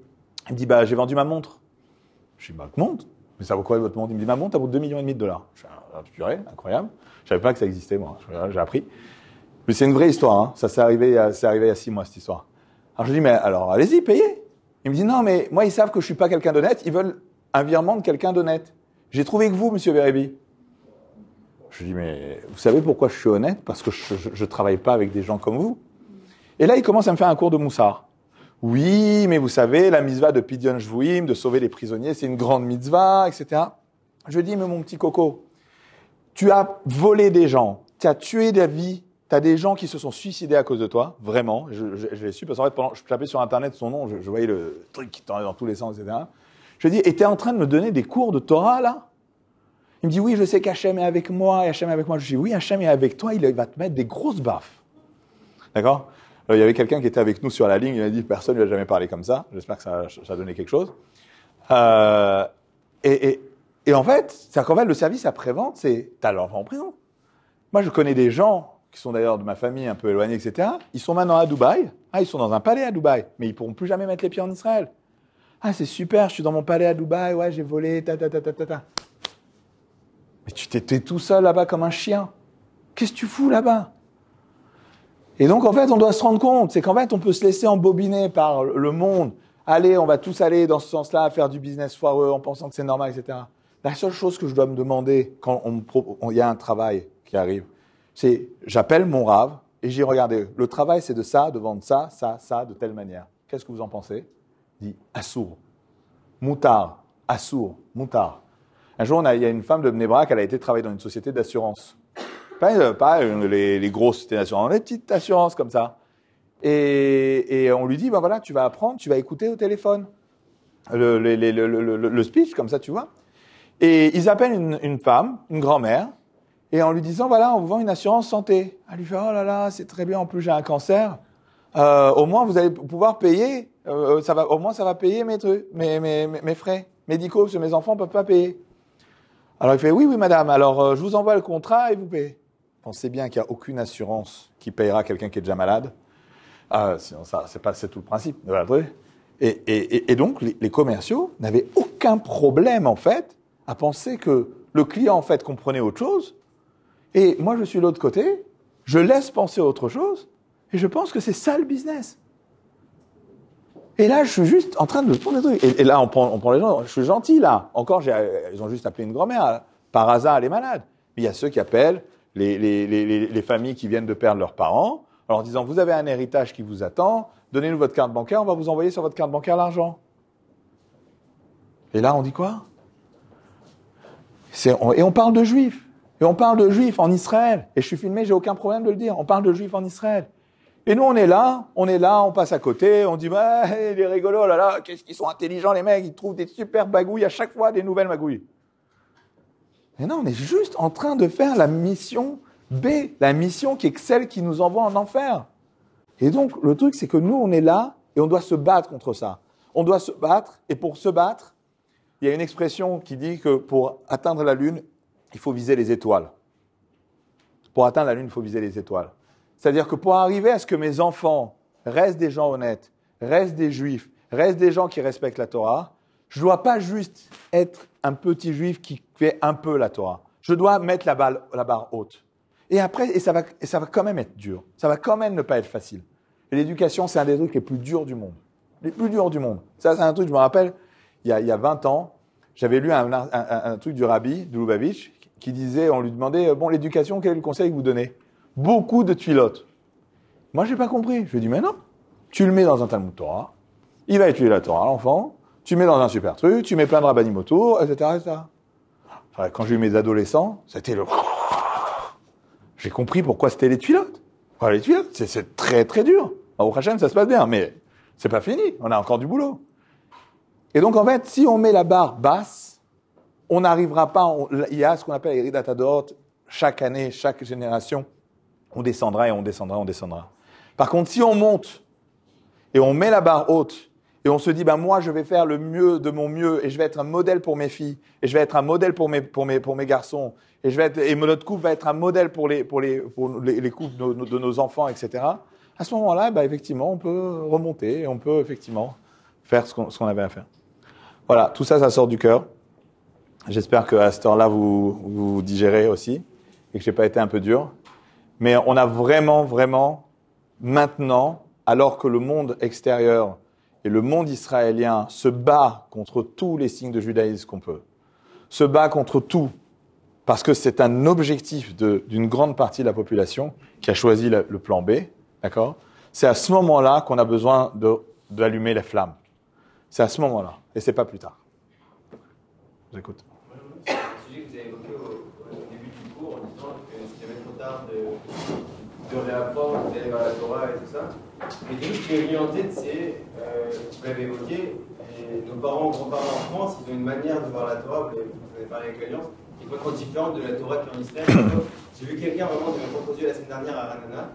Il me dit ben, J'ai vendu ma montre. Je lui dis ma Montre mais ça vaut quoi votre monde ?» Il me dit, ma montre, ça vaut 2 millions et demi de dollars. Je suis tu ah, purée, incroyable. Je savais pas que ça existait, moi. J'ai appris. Mais c'est une vraie histoire, hein. Ça s'est arrivé, arrivé il y a 6 mois, cette histoire. Alors je lui dis, mais alors, allez-y, payez. Il me dit, non, mais moi, ils savent que je suis pas quelqu'un d'honnête. Ils veulent un virement de quelqu'un d'honnête. J'ai trouvé que vous, monsieur Bérébi. Je dis, mais vous savez pourquoi je suis honnête Parce que je ne travaille pas avec des gens comme vous. Et là, il commence à me faire un cours de moussard. Oui, mais vous savez, la mitzvah de Pidyon Jvouim, de sauver les prisonniers, c'est une grande mitzvah, etc. Je dis, mais mon petit coco, tu as volé des gens, tu as tué des vies, tu as des gens qui se sont suicidés à cause de toi, vraiment. Je, l'ai su parce qu'en fait, pendant, je tapais sur Internet son nom, je, voyais le truc qui tournait dans tous les sens, etc. Je dis, et tu es en train de me donner des cours de Torah, là Il me dit, oui, je sais qu'Hachem est avec moi, et Hachem est avec moi. Je dis, oui, Hachem est avec toi, il va te mettre des grosses baffes. D'accord euh, il y avait quelqu'un qui était avec nous sur la ligne, il a dit personne ne lui a jamais parlé comme ça, j'espère que ça, a donné quelque chose. Euh, et, en fait, ça qu'en le service après-vente, c'est t'as l'enfant en prison. Moi, je connais des gens qui sont d'ailleurs de ma famille un peu éloignés, etc. Ils sont maintenant à Dubaï. Ah, ils sont dans un palais à Dubaï, mais ils pourront plus jamais mettre les pieds en Israël. Ah, c'est super, je suis dans mon palais à Dubaï, ouais, j'ai volé, ta ta ta ta ta ta. Mais tu t'étais tout seul là-bas comme un chien. Qu'est-ce que tu fous là-bas et donc, en fait, on doit se rendre compte, c'est qu'en fait, on peut se laisser embobiner par le monde. Allez, on va tous aller dans ce sens-là, faire du business foireux en pensant que c'est normal, etc. La seule chose que je dois me demander quand il y a un travail qui arrive, c'est j'appelle mon rave et j'ai regardé. le travail c'est de ça, de vendre ça, ça, ça, de telle manière. Qu'est-ce que vous en pensez Dit assourd, Moutard, assourd, Moutard. Un jour, il y a une femme de Mnebrak, qui a été travailler dans une société d'assurance. Pas, les, grosses assurances, les petites assurances comme ça. Et, on lui dit, ben voilà, tu vas apprendre, tu vas écouter au téléphone le, speech, comme ça, tu vois. Et ils appellent une, femme, une grand-mère, et en lui disant, voilà, on vous vend une assurance santé. Elle lui fait, oh là là, c'est très bien, en plus j'ai un cancer. Euh, au moins, vous allez pouvoir payer, euh, au moins ça va payer mes, trucs, mes, mes, frais médicaux, parce que mes enfants ne peuvent pas payer. Alors il fait, oui, oui, madame, alors euh, je vous envoie le contrat et vous payez pensez bien qu'il n'y a aucune assurance qui payera quelqu'un qui est déjà malade. Ah, sinon, ça, c'est pas tout le principe et, donc, les, commerciaux n'avaient aucun problème, en fait, à penser que le client, en fait, comprenait autre chose. Et moi, je suis de l'autre côté, je laisse penser autre chose, et je pense que c'est ça le business. Et là, je suis juste en train de prendre des trucs. Et, là, on prend, on les gens, je suis gentil, là. Encore, euh, ils ont juste appelé une grand-mère. Par hasard, elle est malade. Mais il y a ceux qui appellent les, familles qui viennent de perdre leurs parents, en disant, vous avez un héritage qui vous attend, donnez-nous votre carte bancaire, on va vous envoyer sur votre carte bancaire l'argent. Et là, on dit quoi Et on parle de juifs. Et on parle de juifs en Israël. Et je suis filmé, j'ai aucun problème de le dire. On parle de juifs en Israël. Et nous, on est là, on est là, on passe à côté, on dit, bah, les <laughs> rigolos, oh là, là, qu'est-ce qu'ils sont intelligents, les mecs, ils trouvent des super bagouilles à chaque fois, des nouvelles magouilles. Mais non, on est juste en train de faire la mission B, la mission qui est celle qui nous envoie en enfer. Et donc, le truc, c'est que nous, on est là et on doit se battre contre ça. On doit se battre, et pour se battre, il y a une expression qui dit que pour atteindre la Lune, il faut viser les étoiles. Pour atteindre la Lune, il faut viser les étoiles. C'est-à-dire que pour arriver à ce que mes enfants restent des gens honnêtes, restent des juifs, restent des gens qui respectent la Torah, je ne dois pas juste être un petit juif qui fais un peu la Torah. Je dois mettre la, balle, la barre haute. Et après, et ça, va, quand même être dur. Ça va quand même ne pas être facile. Et l'éducation, c'est un des trucs les plus durs du monde. Les plus durs du monde. Ça, c'est un truc, je me rappelle, il y a, il 20 ans, j'avais lu un, truc du rabbi, de Lubavitch, qui disait, on lui demandait, euh, bon, l'éducation, quel est le conseil que vous donnez Beaucoup de tuilotes. Moi, je n'ai pas compris. Je lui ai dit, mais non, tu le mets dans un Talmud Torah, il va étudier la Torah, l'enfant, tu mets dans un super truc, tu mets plein de rabbinim autour, etc., etc. Bah, quand j'ai eu mes adolescents, c'était le... <laughs> J'ai compris pourquoi c'était les tuilottes. les tuilottes, c'est très très dur. Au prochain, ça se passe bien, mais c'est pas fini. On a encore du boulot. Et donc, en fait, si on met la barre basse, on n'arrivera pas... il y a ce qu'on appelle les haute. Chaque année, chaque génération, on descendra et on descendra, on descendra. Par contre, si on monte et on met la barre haute et on se dit, ben moi, je vais faire le mieux de mon mieux et je vais être un modèle pour mes filles et je vais être un modèle pour mes, pour mes, pour mes garçons et, je vais être, et notre couple va être un modèle pour les, pour les, pour les, couples de, nos enfants, etc. À ce moment-là, ben effectivement, on peut remonter et on peut effectivement faire ce qu'on avait à faire. Voilà, tout ça, ça sort du cœur. J'espère qu'à ce heure-là, vous, vous digérez aussi et que je n'ai pas été un peu dur. Mais on a vraiment, vraiment, maintenant, alors que le monde extérieur et le monde israélien se bat contre tous les signes de judaïsme qu'on peut, se bat contre tout, parce que c'est un objectif d'une grande partie de la population qui a choisi le, plan B, d'accord C'est à ce moment-là qu'on a besoin d'allumer les flammes. C'est à ce moment-là, et c'est pas plus tard. J'écoute de réapprendre d'aller vers la Torah et tout ça. Et donc ce qui est venu en tête, c'est, euh, vous l'avez évoqué, nos parents, grands-parents en France, ils ont une manière de voir la Torah, vous avez parlé avec l'Alliance, qui est trop différente de la Torah qui est en Israël. <coughs> J'ai vu quelqu'un vraiment de mon proposé la semaine dernière à Ranana,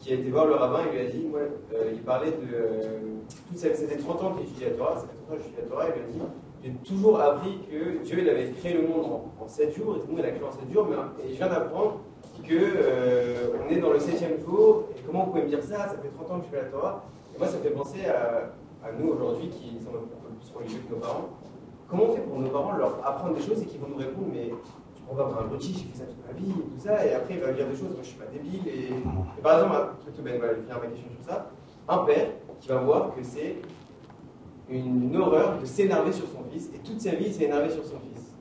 qui a été voir le rabbin et lui a dit, ouais, euh, il parlait de... c'était euh, 30 ans qu'il étudiait la Torah, ça fait 30 ans que la Torah, et il lui a dit, j'ai toujours appris que Dieu il avait créé le monde en, 7 jours, et tout le monde il a créé en 7 jours, mais et je viens d'apprendre euh, on est dans le 7e jour, et comment on pouvez me dire ça Ça fait 30 ans que je fais la Torah. Et moi, ça fait penser à, nous aujourd'hui qui sommes un peu plus religieux que nos parents. Comment on fait pour nos parents leur apprendre des choses et qu'ils vont nous répondre Mais tu va pas un petit, j'ai fait ça toute ma vie, et tout ça, et après il va lui dire des choses, moi je suis pas débile. Et, par exemple, un question sur ça. Un père qui va voir que c'est une horreur de s'énerver sur son fils, et toute sa vie il s'est énervé sur son fils.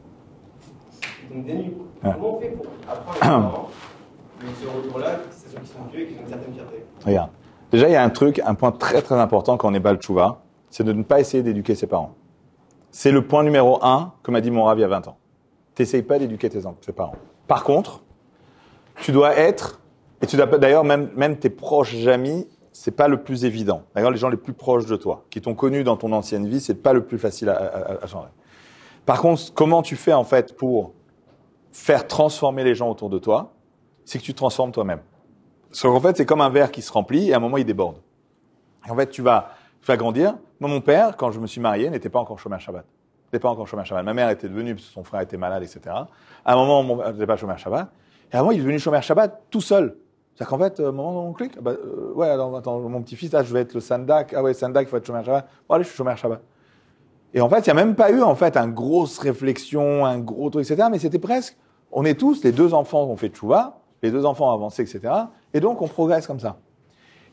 Donc des nuits. Ah. Comment on fait pour apprendre les parents mais ce là c'est ceux qui sont et une certaine fierté. Regarde. Déjà, il y a un truc, un point très très important quand on est balchouva, c'est de ne pas essayer d'éduquer ses parents. C'est le point numéro un, comme m'a dit mon rave il y a 20 ans. T'essayes pas d'éduquer tes, parents. Par contre, tu dois être, et tu d'ailleurs même, tes proches amis, n'est pas le plus évident. D'ailleurs, les gens les plus proches de toi, qui t'ont connu dans ton ancienne vie, ce n'est pas le plus facile à, à changer. Par contre, comment tu fais en fait pour faire transformer les gens autour de toi c'est que tu te transformes toi-même. Sauf qu'en fait, c'est comme un verre qui se remplit et à un moment, il déborde. Et en fait, tu vas, tu vas grandir. Moi, mon père, quand je me suis marié, n'était pas encore chômeur Shabbat. N'était pas encore chômeur Shabbat. Ma mère était devenue, parce que son frère était malade, etc. À un moment, mon n'était pas chômeur Shabbat. Et à un moment, il est devenu chômeur Shabbat tout seul. C'est-à-dire qu'en fait, un euh, moment on clique, ah bah, euh, ouais, attends, mon petit-fils, là, je vais être le Sandak. Ah ouais, Sandak, il faut être chômeur Shabbat. Bon, allez, je suis chômeur Shabbat. Et en fait, il n'y a même pas eu, en fait, une grosse réflexion, un gros truc, etc. Mais c'était presque, on est tous, les deux enfants ont fait Chouva, les deux enfants avancé, etc. Et donc, on progresse comme ça.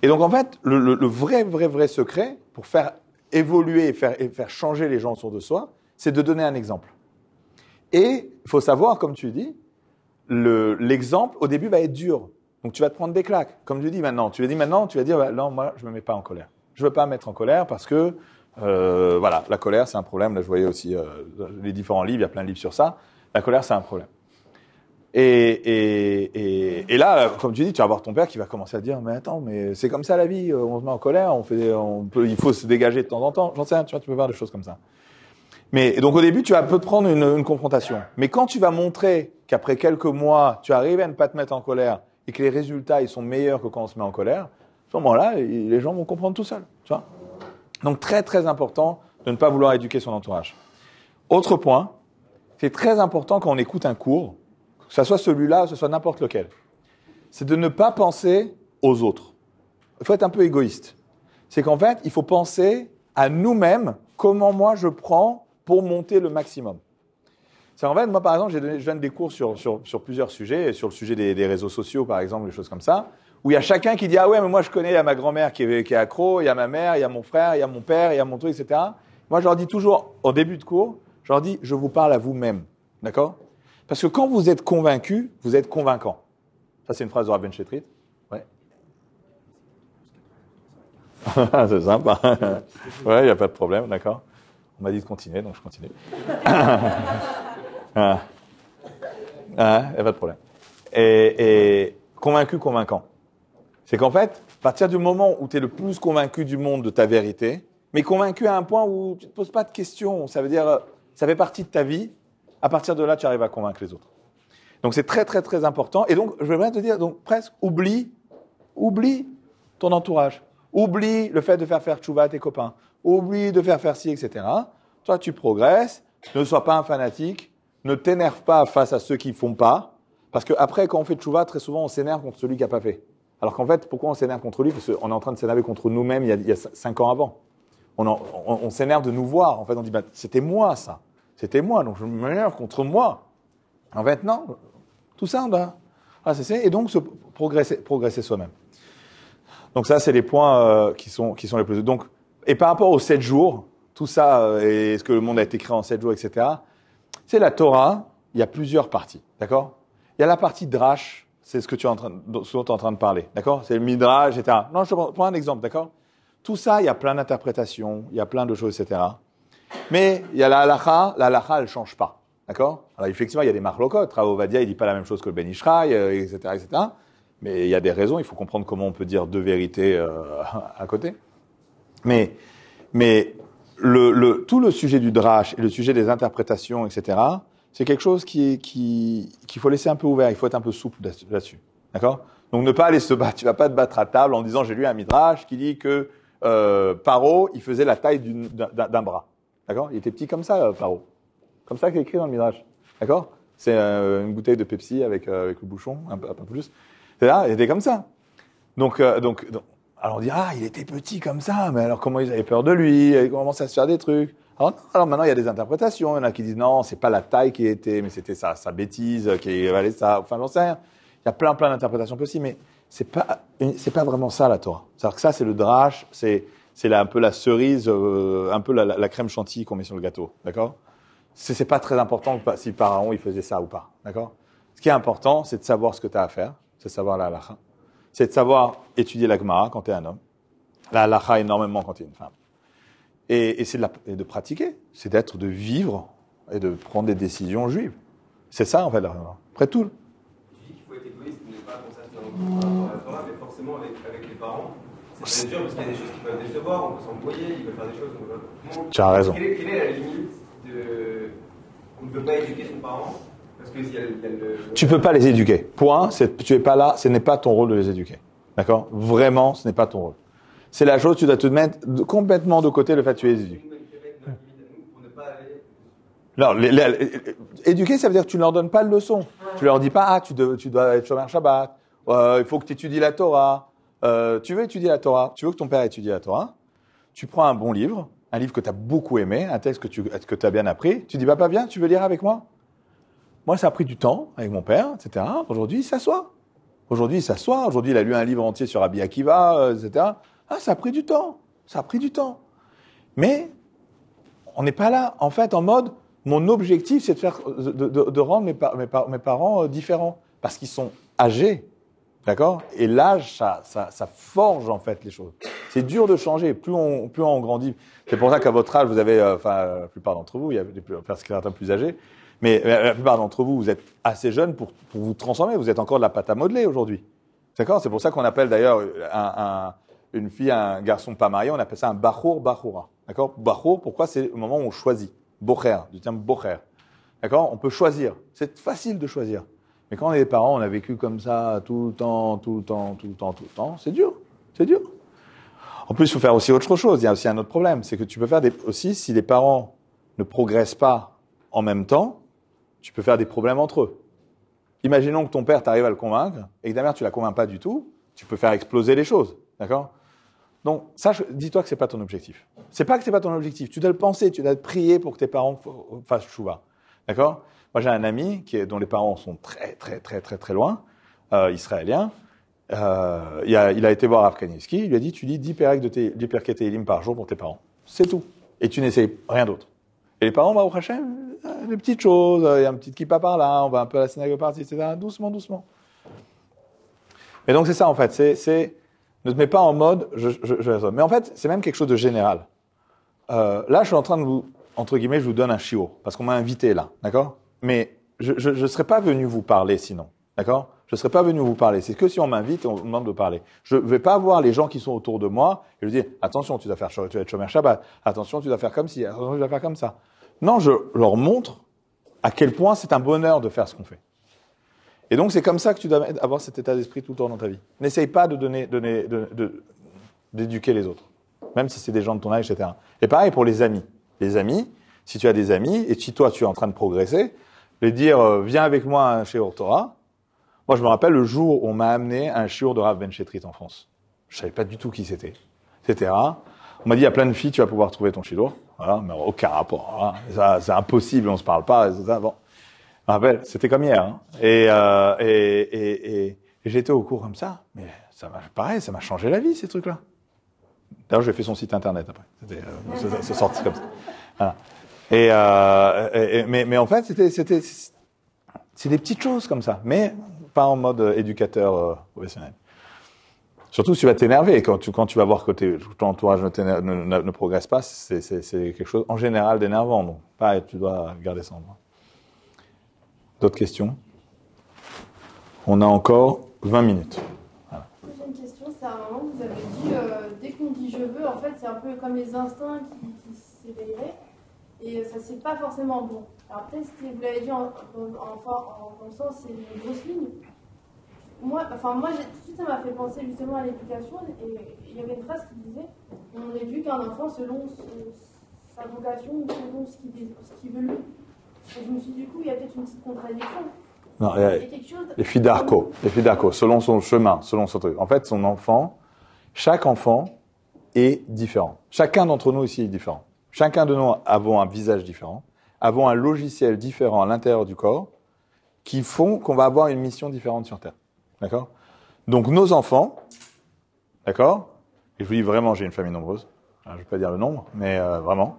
Et donc, en fait, le, vrai, vrai, vrai secret pour faire évoluer et faire, faire changer les gens autour de soi, c'est de donner un exemple. Et il faut savoir, comme tu dis, l'exemple au début va être dur. Donc tu vas te prendre des claques, comme tu dis maintenant. Tu vas dire maintenant, tu vas dire, bah, non, moi, je me mets pas en colère. Je ne veux pas me mettre en colère parce que, euh, voilà, la colère, c'est un problème. Là, je voyais aussi euh, les différents livres, il y a plein de livres sur ça. La colère, c'est un problème. Et, là, comme tu dis, tu vas voir ton père qui va commencer à dire, mais attends, mais c'est comme ça la vie, euh, on se met en colère, on fait, il faut se dégager de temps en temps. J'en sais rien, tu vois, tu peux voir des choses comme ça. Mais donc au début, tu vas peut être prendre une, confrontation. Mais quand tu vas montrer qu'après quelques mois, tu arrives à ne pas te mettre en colère et que les résultats ils sont meilleurs que quand on se met en colère, à ce moment-là, les gens vont comprendre tout seuls. Tu vois donc très très important de ne pas vouloir éduquer son entourage. Autre point, c'est très important quand on écoute un cours que ce soit celui-là, que ce soit n'importe lequel, c'est de ne pas penser aux autres. Il faut être un peu égoïste. C'est qu'en fait, il faut penser à nous-mêmes, comment moi je prends pour monter le maximum. C'est en fait, moi par exemple, j'ai je donne des cours sur, plusieurs sujets, sur le sujet des, réseaux sociaux par exemple, des choses comme ça, où il y a chacun qui dit Ah ouais, mais moi je connais, il y a ma grand-mère qui est, qui est accro, il y a ma mère, il y a mon frère, il y a mon père, il y a mon truc, etc. Moi je leur dis toujours, au début de cours, je leur dis Je vous parle à vous-même. D'accord parce que quand vous êtes convaincu, vous êtes convaincant. Ça, c'est une phrase de Rabben Chetrit. Ouais. <laughs> c'est sympa. <laughs> ouais, il n'y a pas de problème, d'accord. On m'a dit de continuer, donc je continue. <laughs> ah. n'y ah, a pas de problème. Et, convaincu, convaincant. C'est qu'en fait, à partir du moment où tu es le plus convaincu du monde de ta vérité, mais convaincu à un point où tu ne te poses pas de questions, ça veut dire, ça fait partie de ta vie, à partir de là, tu arrives à convaincre les autres. Donc c'est très très très important. Et donc, je vais bien te dire, donc presque oublie, oublie ton entourage. Oublie le fait de faire faire tchouva à tes copains. Oublie de faire faire ci, etc. Toi, tu progresses. Ne sois pas un fanatique. Ne t'énerve pas face à ceux qui ne font pas. Parce qu'après, quand on fait tchouva, très souvent, on s'énerve contre celui qui n'a pas fait. Alors qu'en fait, pourquoi on s'énerve contre lui Parce qu'on est en train de s'énerver contre nous-mêmes il, y a cinq ans avant. On, s'énerve de nous voir. En fait, on dit, bah, c'était moi ça. C'était moi, donc je me m'énerve contre moi. En 20 ans, tout ça, on doit ça. et donc se progresser, progresser soi-même. Donc ça, c'est les points euh, qui, sont, les plus... Donc, et par rapport aux sept jours, tout ça, euh, et ce que le monde a été créé en sept jours, etc., c'est la Torah, il y a plusieurs parties, d'accord Il y a la partie drash, c'est ce que tu es en train, ce dont tu es en train de parler, d'accord C'est le midrash, etc. Non, je prends un exemple, d'accord Tout ça, il y a plein d'interprétations, il y a plein de choses, etc. Mais il y a la halakha, la halakha, elle change pas. D'accord Alors effectivement, il y a des Raoult Vadia, il dit pas la même chose que le Ben etc., euh, etc. Mais il y a des raisons, il faut comprendre comment on peut dire deux vérités euh, <laughs> à côté. Mais, mais tout le sujet du drache et le sujet des interprétations, etc., c'est quelque chose qu'il qui, qu'il faut laisser un peu ouvert, il faut être un peu souple là-dessus. D'accord Donc ne pas aller se battre, tu vas pas te battre à table en disant j'ai lu un midrash qui dit que euh, Paro, il faisait la taille d'un bras. D'accord Il était petit comme ça, euh, Paro. Comme ça qu'il est écrit dans le Midrash. D'accord C'est euh, une bouteille de Pepsi avec, euh, le bouchon, un peu, plus. C'est là, il était comme ça. Donc, donc, alors on dit, ah, il était petit comme ça, mais alors comment ils avaient peur de lui Ils ça à se faire des trucs. Alors, maintenant, il y a des interprétations. Il y en a qui disent, non, c'est pas la taille qui était, mais c'était sa, sa bêtise qui valait ça. Enfin, j'en sais rien. Il y a plein, plein d'interprétations possibles, mais c'est pas, c'est pas vraiment ça, la Torah. C'est-à-dire que ça, c'est le drache, c'est, c'est un peu la cerise, euh, un peu la, crème chantilly qu'on met sur le gâteau, d'accord C'est pas très important si Pharaon il faisait ça ou pas, d'accord Ce qui est important, c'est de savoir ce que tu as à faire, c'est de savoir la halakha, c'est de savoir étudier la Gemara quand tu es un homme, la halakha énormément quand tu es une femme. Et, c'est de, pratiquer, c'est d'être, de vivre et de prendre des décisions juives. C'est ça en fait. Après tout. Tu dis qu'il faut être égoïste, mais pas ça mais forcément avec les parents. C'est dur parce qu'il y a des choses qui peuvent décevoir, on peut s'envoyer, il peut faire des choses qu'on Tu as raison. Quelle est, la limite de. On ne peut pas éduquer son parent parce que si y a Tu peux pas les éduquer. Point, tu n'es pas là, ce n'est pas ton rôle de les éduquer. D'accord Vraiment, ce n'est pas ton rôle. C'est la chose, tu dois te mettre complètement de côté le fait que tu les éduques. Non, éduquer, ça veut dire que tu ne leur donnes pas de leçon. Tu leur dis pas, ah, tu, dois être chômeur Shabbat, euh, il faut que tu étudies la Torah, euh, tu veux étudier la Torah, tu veux que ton père étudie la Torah, tu prends un bon livre, un livre que tu as beaucoup aimé, un texte que tu as bien appris, tu dis, papa, viens, tu veux lire avec moi Moi, ça a pris du temps avec mon père, etc. Aujourd'hui, il s'assoit. Aujourd'hui, il s'assoit. Aujourd'hui, il a lu un livre entier sur Rabbi Akiva, euh, etc. Ah, ça a pris du temps. Ça a pris du temps. Mais on n'est pas là, en fait, en mode, mon objectif, c'est de, faire, de, rendre mes parents euh, différents. Parce qu'ils sont âgés. D'accord Et l'âge, ça, ça, forge en fait les choses. C'est dur de changer. Plus on, plus on grandit. C'est pour ça qu'à votre âge, vous avez, euh, enfin, euh, la plupart d'entre vous, il y a des plus, parce plus âgés, mais la plupart d'entre vous, vous êtes assez jeunes pour, vous transformer. Vous êtes encore de la pâte à modeler aujourd'hui. D'accord C'est pour ça qu'on appelle d'ailleurs une fille, un garçon pas marié, on appelle ça un bahour bahoura. D'accord Bahour, pourquoi C'est le moment où on choisit. Bocher, du terme bocher. D'accord On peut choisir. C'est facile de choisir. Mais quand on est des parents, on a vécu comme ça tout le temps, tout le temps, tout le temps, tout le temps. C'est dur. C'est dur. En plus, il faut faire aussi autre chose. Il y a aussi un autre problème. C'est que tu peux faire aussi, si les parents ne progressent pas en même temps, tu peux faire des problèmes entre eux. Imaginons que ton père t'arrive à le convaincre et que ta mère tu la convaincs pas du tout, tu peux faire exploser les choses. D'accord? Donc, ça, dis-toi que c'est pas ton objectif. C'est pas que c'est pas ton objectif. Tu dois le penser, tu dois prier pour que tes parents fassent chouva. D'accord? Moi, j'ai un ami qui est, dont les parents sont très, très, très, très, très loin, euh, israélien. Euh, il, a, été voir Afghaniski, il lui a dit, tu lis 10 perek de tes, par jour pour tes parents. C'est tout. Et tu n'essayes rien d'autre. Et les parents, bah, au Hachem, euh, des petites choses, il y a un petit kippa par là, on va un peu à la synagogue C'est etc. Doucement, doucement. Mais donc, c'est ça, en fait. C'est, ne te mets pas en mode, je, je, Mais en fait, c'est même quelque chose de général. là, je suis en train de vous, entre guillemets, je vous donne un chiot, parce qu'on m'a invité là, d'accord mais je ne serais pas venu vous parler sinon. D'accord Je ne serais pas venu vous parler. C'est que si on m'invite, on me demande de parler. Je ne vais pas voir les gens qui sont autour de moi et je dis attention, tu dois faire, tu être chômeur Shabbat. Attention, tu dois faire comme si, Attention, tu dois faire comme ça. Non, je leur montre à quel point c'est un bonheur de faire ce qu'on fait. Et donc, c'est comme ça que tu dois avoir cet état d'esprit tout le temps dans ta vie. N'essaye pas de donner, d'éduquer les autres, même si c'est des gens de ton âge, etc. Et pareil pour les amis. Les amis, si tu as des amis et si toi tu es en train de progresser, les dire euh, viens avec moi chez un Moi je me rappelle le jour où on m'a amené un shiur de Rav Ben en France. Je savais pas du tout qui c'était, etc. On m'a dit à plein de filles tu vas pouvoir trouver ton shiur. Voilà, mais aucun rapport. Hein. C'est impossible, on se parle pas. Ça, bon. Je me rappelle, c'était comme hier. Hein. Euh, et, et, et, j'étais au cours comme ça. Mais ça m'a pareil, ça m'a changé la vie ces trucs-là. D'ailleurs, j'ai fait son site internet après. C'était euh, comme ça. Et, euh, mais, mais en fait, c'était, c'était, c'est des petites choses comme ça, mais pas en mode éducateur euh, professionnel. Surtout si tu vas t'énerver. Quand tu, quand tu vas voir que ton entourage ne, ne, ne, progresse pas, c'est, quelque chose en général d'énervant. Donc, pareil, tu dois garder ça en moi. D'autres questions On a encore 20 minutes. Voilà. Prochaine question, c'est à un moment vous avez dit, euh, dès qu'on dit je veux, en fait, c'est un peu comme les instincts qui, qui et ça c'est pas forcément bon. Alors peut-être que vous l'avez dit en, comme ça, c'est une grosse ligne. Moi, enfin moi tout de suite ça m'a fait penser justement à l'éducation et il y avait une phrase qui disait on éduque un enfant selon sa vocation ou selon ce qu'il veut lui. Et je me suis dit du coup il y a peut-être une petite contradiction. Non, il y a, chose... les fidarcos, les filles selon son chemin, selon son truc. En fait, son enfant, chaque enfant est différent. Chacun d'entre nous ici est différent. Chacun de nous avons un visage différent, avons un logiciel différent à l'intérieur du corps qui font qu'on va avoir une mission différente sur Terre. D'accord Donc nos enfants, d'accord Et je vous dis vraiment, j'ai une famille nombreuse. Hein, je ne vais pas dire le nombre, mais euh, vraiment.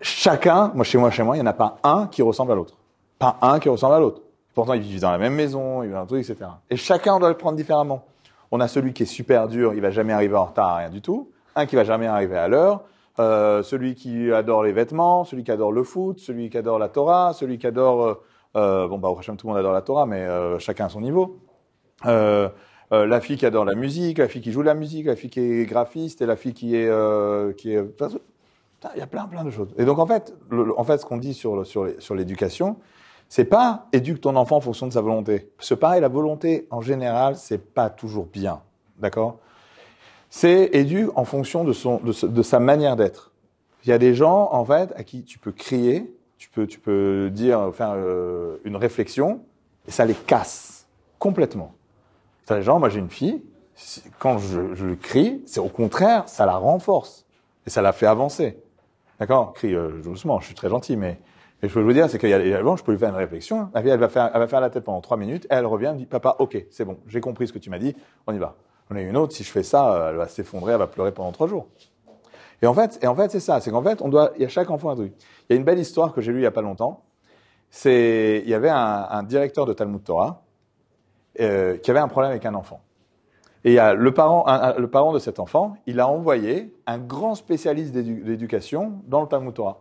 Chacun, moi chez moi, chez moi, il n'y en a pas un qui ressemble à l'autre. Pas un qui ressemble à l'autre. Pourtant, ils vivent dans la même maison, ils vivent dans tout, etc. Et chacun, on doit le prendre différemment. On a celui qui est super dur, il va jamais arriver en retard, rien du tout. Un qui va jamais arriver à l'heure euh, celui qui adore les vêtements, celui qui adore le foot, celui qui adore la Torah, celui qui adore... Euh, euh, bon, bah, au prochain, tout le monde adore la Torah, mais chacun à son niveau. la fille qui adore la musique, la fille qui joue la musique, la fille qui est graphiste et la fille qui est... qui il y a plein, plein de choses. Et donc, en fait, en fait ce qu'on dit sur, sur l'éducation, c'est pas éduque ton enfant en fonction de sa volonté. Ce pareil, la volonté, en général, c'est pas toujours bien. D'accord c'est édu en fonction de, son, de, sa manière d'être. Il y a des gens, en fait, à qui tu peux crier, tu peux, tu peux dire, faire euh, une réflexion, et ça les casse complètement. T'as des gens, moi j'ai une fille, quand je, je crie, c'est au contraire, ça la renforce et ça la fait avancer. D'accord Crie euh, doucement, je suis très gentil, mais, mais je peux vous dire, c'est qu'il y a des gens, je peux lui faire une réflexion. La fille, elle va faire, elle va faire la tête pendant trois minutes, et elle revient, elle me dit, papa, ok, c'est bon, j'ai compris ce que tu m'as dit, on y va. On a une autre, si je fais ça, euh, elle va s'effondrer, elle va pleurer pendant trois jours. Et en fait, et en fait c'est ça. C'est qu'en fait, on doit, il y a chaque enfant un truc. Il y a une belle histoire que j'ai lue il n'y a pas longtemps. C'est, il y avait un, directeur de Talmud Torah euh, qui avait un problème avec un enfant. Et il le parent, le parent de cet enfant, il a envoyé un grand spécialiste d'éducation dans le Talmud Torah.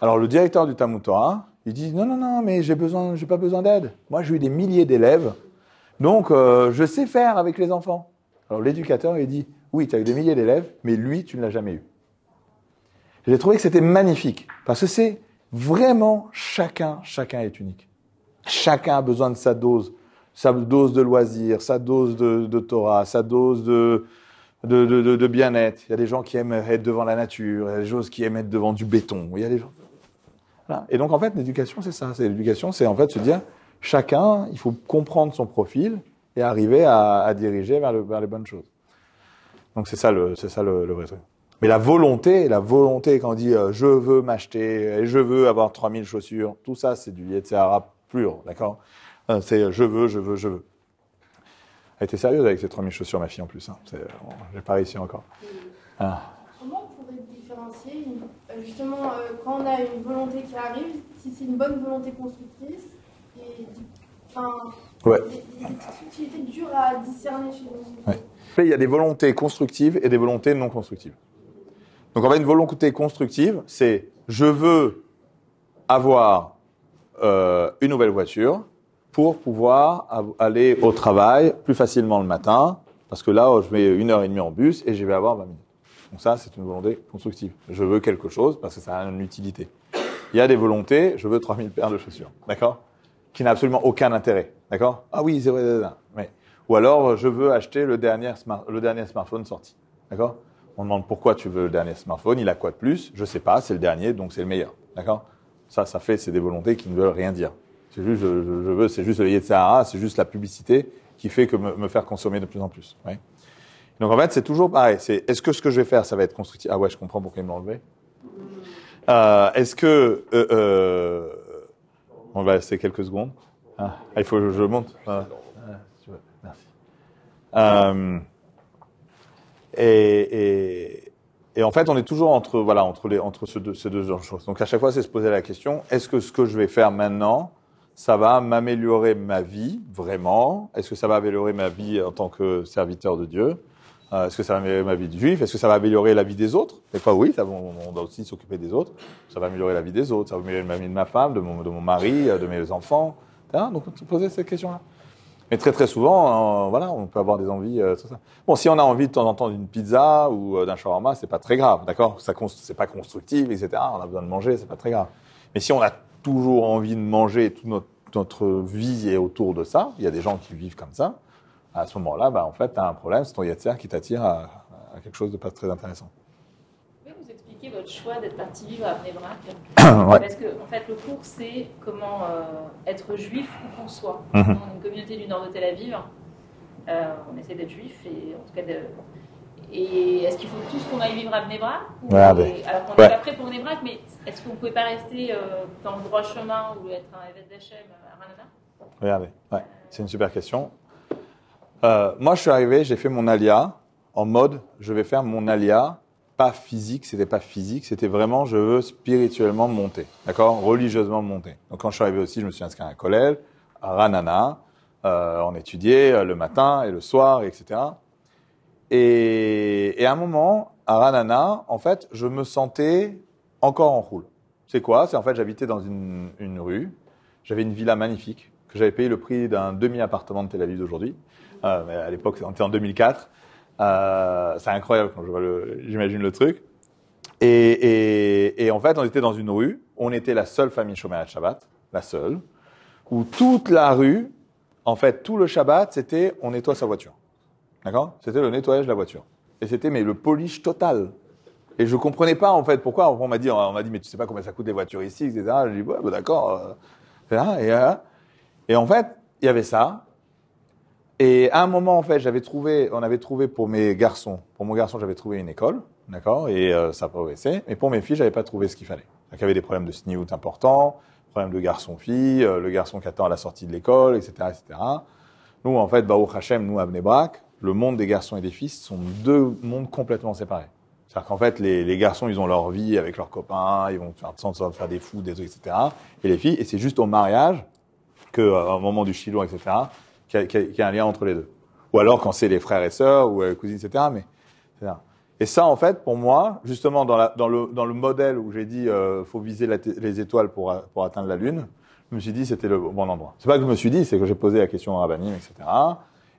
Alors le directeur du Talmud Torah, il dit non non non, mais j'ai besoin, j'ai pas besoin d'aide. Moi j'ai eu des milliers d'élèves donc, euh, je sais faire avec les enfants. Alors l'éducateur, il dit, oui, tu as eu des milliers d'élèves, mais lui, tu ne l'as jamais eu. J'ai trouvé que c'était magnifique, parce que c'est vraiment chacun, chacun est unique. Chacun a besoin de sa dose, sa dose de loisirs, sa dose de, Torah, sa dose de, de, bien-être. Il y a des gens qui aiment être devant la nature, il y a des gens qui aiment être devant du béton, il y a des gens... Et donc en fait, l'éducation, c'est ça. L'éducation, c'est en fait se dire, chacun, il faut comprendre son profil et arriver à, diriger vers, les bonnes choses. Donc c'est ça le, vrai truc. Mais la volonté, la volonté quand on dit euh, je veux m'acheter et je veux avoir 3000 chaussures, tout ça c'est du à pur, d'accord euh, C'est je veux, je veux, je veux. Elle était sérieuse avec ses 3000 chaussures, ma fille en plus. Hein. j'ai pas réussi encore. Ah. Comment on pourrait différencier euh, justement quand on a une volonté qui arrive, si c'est une bonne volonté constructrice Enfin, ouais. Il y a des volontés constructives et des volontés non constructives. Donc en fait, une volonté constructive, c'est je veux avoir euh, une nouvelle voiture pour pouvoir aller au travail plus facilement le matin, parce que là, oh, je mets une heure et demie en bus et je vais avoir 20 minutes. Donc ça, c'est une volonté constructive. Je veux quelque chose parce que ça a une utilité. Il y a des volontés, je veux 3000 paires de chaussures. D'accord qui n'a absolument aucun intérêt. D'accord Ah oui, c'est vrai. Mais, ou alors, euh, je veux acheter le dernier, smart, le dernier smartphone sorti. D'accord On demande pourquoi tu veux le dernier smartphone, il a quoi de plus Je ne sais pas, c'est le dernier, donc c'est le meilleur. D'accord Ça, ça fait, c'est des volontés qui ne veulent rien dire. C'est juste, je, veux, c'est juste le de c'est juste la publicité qui fait que me, faire consommer de plus en plus. Donc en fait, c'est toujours pareil. C'est est-ce que ce que je vais faire, ça va être constructif Ah ouais, je comprends pourquoi ils me enlevé. Euh, est-ce que euh, on va rester quelques secondes. Ah, il faut que je monte. Ah. Ah, merci. Euh, et, en fait, on est toujours entre, voilà, entre, les, entre ces deux choses. Donc à chaque fois, c'est se poser la question, est-ce que ce que je vais faire maintenant, ça va m'améliorer ma vie, vraiment Est-ce que ça va améliorer ma vie en tant que serviteur de Dieu euh, est-ce que ça va améliorer ma vie de juif Est-ce que ça va améliorer la vie des autres Des fois, oui, on, doit aussi s'occuper des autres. Ça va améliorer la vie des autres, ça va améliorer la vie de ma femme, de mon, mari, euh, de mes enfants. Donc, on se posait cette question-là. Mais très très souvent, euh, voilà, on peut avoir des envies. ça. Bon, si on a envie de temps en temps d'une pizza ou d'un shawarma, c'est pas très grave, d'accord Ça c'est pas constructif, etc. On a besoin de manger, c'est pas très grave. Mais si on a toujours envie de manger, toute notre, notre vie est autour de ça. Il y a des gens qui vivent comme ça à ce moment-là, bah, en fait, tu as un problème, c'est ton tiers qui t'attire à, quelque chose de pas très intéressant. Vous vais vous expliquer votre choix d'être parti vivre à Abnebrak euh, <coughs> Parce que, en fait, le cours, c'est comment euh, être juif ou qu'on soit. Mhm. Dans une communauté du nord de Tel Aviv, euh, on essaie d'être juif, et en tout cas, est-ce qu'il faut tous qu'on aille vivre à Bnebrak ouais, Alors qu'on n'est pas prêt pour Abnebrak, mais est-ce qu'on ne pouvez pas rester dans le droit chemin ou être un évêque d'Hachem à Ranana Regardez, ouais. c'est une super question. Euh, moi, je suis arrivé, j'ai fait mon alia en mode, je vais faire mon alia, pas physique, c'était pas physique, c'était vraiment, je veux spirituellement monter, d'accord, religieusement monter. Donc quand je suis arrivé aussi, je me suis inscrit à un collège, à Ranana, euh, on étudiait euh, le matin et le soir, etc. Et, à un moment, à Ranana, en fait, je me sentais encore en roule. C'est quoi C'est en fait, j'habitais dans une rue, j'avais une villa magnifique que j'avais payé le prix d'un demi-appartement de Tel Aviv d'aujourd'hui. Ah, à l'époque, c'était en 2004. Euh, c'est incroyable quand je vois j'imagine le truc. Et, en fait, on était dans une rue. On était la seule famille à Shabbat, la seule, où toute la rue, en fait, tout le Shabbat, c'était on nettoie sa voiture. D'accord C'était le nettoyage de la voiture. Et c'était mais le polish total. Et je comprenais pas en fait pourquoi. On m'a dit, on m'a dit, mais tu sais pas combien ça coûte des voitures ici, etc. Je dit, ouais, bah, d'accord. Euh. et, en fait, il y avait ça. Et à un moment, en fait, j'avais trouvé, on avait trouvé pour mes garçons, pour mon garçon, j'avais trouvé une école, d'accord, et euh, ça progressait. Mais pour mes filles, j'avais pas trouvé ce qu'il fallait. Donc, il y avait des problèmes de sniout importants, problèmes de garçon-fille, euh, le garçon qui attend à la sortie de l'école, etc., etc. Nous, en fait, Baruch Hashem, nous, à le monde des garçons et des fils sont deux mondes complètement séparés. C'est-à-dire qu'en fait, les, les, garçons, ils ont leur vie avec leurs copains, ils vont faire, faire des fous, des trucs, etc. Et les filles, et c'est juste au mariage que, au euh, moment du chilo, etc., qu'il y, y, a un lien entre les deux. Ou alors quand c'est les frères et sœurs ou les euh, cousines, etc. Mais, Et ça, en fait, pour moi, justement, dans, la, dans, le, dans le, modèle où j'ai dit euh, faut viser les étoiles pour, euh, pour, atteindre la Lune, je me suis dit c'était le bon endroit. C'est pas que je me suis dit, c'est que j'ai posé la question à Rabbanim, etc.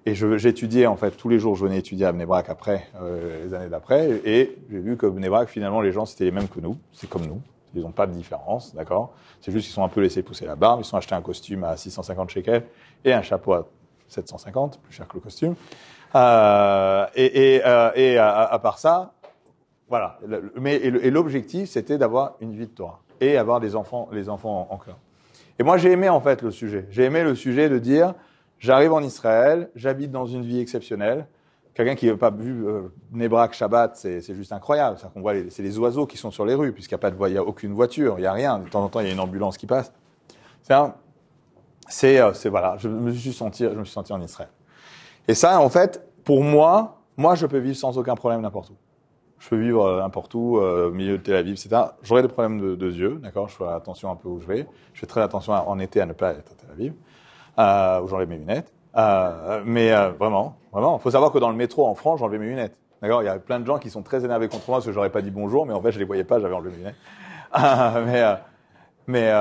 Et j'étudiais, en fait, tous les jours, je venais étudier à Bnebrak après, euh, les années d'après, et j'ai vu que Bnebrak, finalement, les gens, c'était les mêmes que nous, c'est comme nous, ils n'ont pas de différence, d'accord C'est juste qu'ils sont un peu laissés pousser la barbe, ils sont achetés un costume à 650 shekels et un chapeau 750, plus cher que le costume. Euh, et, euh, euh, à, part ça, voilà. mais et l'objectif, c'était d'avoir une vie de Torah et avoir des enfants, les enfants en, cœur. Et moi, j'ai aimé en fait le sujet. J'ai aimé le sujet de dire, j'arrive en Israël, j'habite dans une vie exceptionnelle. Quelqu'un qui n'a pas vu euh, Shabbat, c'est juste incroyable. C'est qu'on voit, c'est les oiseaux qui sont sur les rues, puisqu'il n'y a pas de, aucune voiture, il n'y a rien. De temps en temps, il y a une ambulance qui passe. C'est un, euh, c'est voilà, je me suis senti, je me suis senti en Israël. Et ça, en fait, pour moi, moi, je peux vivre sans aucun problème n'importe où. Je peux vivre euh, n'importe où, euh, au milieu de Tel Aviv, etc. J'aurai des problèmes de, de yeux, d'accord Je fais attention un peu où je vais. Je fais très attention en été à ne pas être à Tel Aviv, euh, où j'enlève mes lunettes. Euh, mais vraiment, vraiment, il faut savoir que dans le métro en France, j'enlève mes lunettes. D'accord Il y a plein de gens qui sont très énervés contre moi parce que j'aurais pas dit bonjour, mais en fait, je les voyais pas, j'avais enlevé mes lunettes. <laughs> mais mais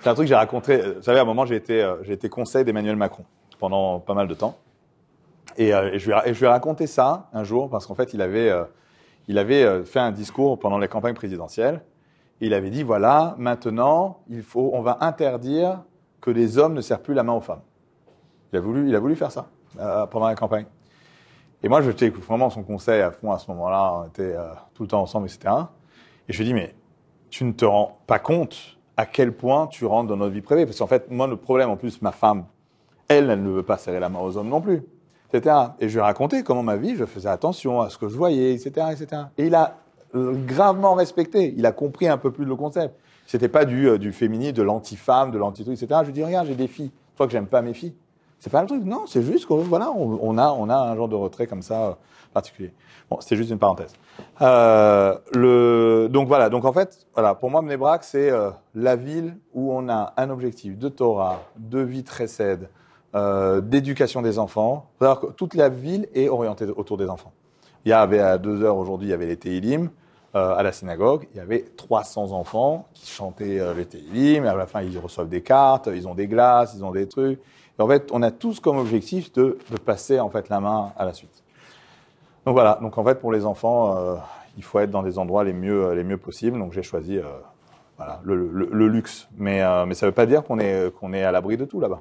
c'est un truc que j'ai raconté. Euh, vous savez, à un moment, euh, j'ai été, conseil d'Emmanuel Macron pendant pas mal de temps. Euh, et, je lui, ai, raconté ça un jour parce qu'en fait, il avait, fait un discours pendant la campagne présidentielle. Et il avait dit voilà, maintenant, il faut, on va interdire que les hommes ne serrent plus la main aux femmes. Il a voulu, il a voulu faire ça pendant la campagne. Et moi, je t'écoute vraiment son conseil à fond à ce moment-là. On était tout le temps ensemble, etc. Et je lui ai dit mais tu ne te rends pas compte à quel point tu rentres dans notre vie privée. Parce qu'en fait, moi, le problème, en plus, ma femme, elle, elle ne veut pas serrer la main aux hommes non plus. Etc. Et je lui ai raconté comment ma vie, je faisais attention à ce que je voyais, etc. etc. Et il a euh, gravement respecté. Il a compris un peu plus le concept. Ce n'était pas euh, du, féminisme, de lanti de lanti etc. Je lui dis, regarde, j'ai des filles. Toi que j'aime pas mes filles. C'est pas le truc. Non, c'est juste qu'on voilà, on, a, un genre de retrait comme ça euh, particulier. Bon, c'était juste une parenthèse. Euh, le, donc voilà, donc en fait, voilà, pour moi, Mnebrak, c'est euh, la ville où on a un objectif de Torah, de vie très euh, d'éducation des enfants. que toute la ville est orientée autour des enfants. Il y avait à deux heures aujourd'hui, il y avait les Teilim. Euh, à la synagogue, il y avait 300 enfants qui chantaient les Teilim. À la fin, ils reçoivent des cartes, ils ont des glaces, ils ont des trucs. Et en fait, on a tous comme objectif de, de passer en fait la main à la suite. Donc voilà, donc en fait pour les enfants, euh, il faut être dans des endroits les mieux, les mieux possibles. Donc j'ai choisi euh, le, luxe. Mais, euh, ça ne veut pas dire qu'on est, à l'abri de tout là-bas.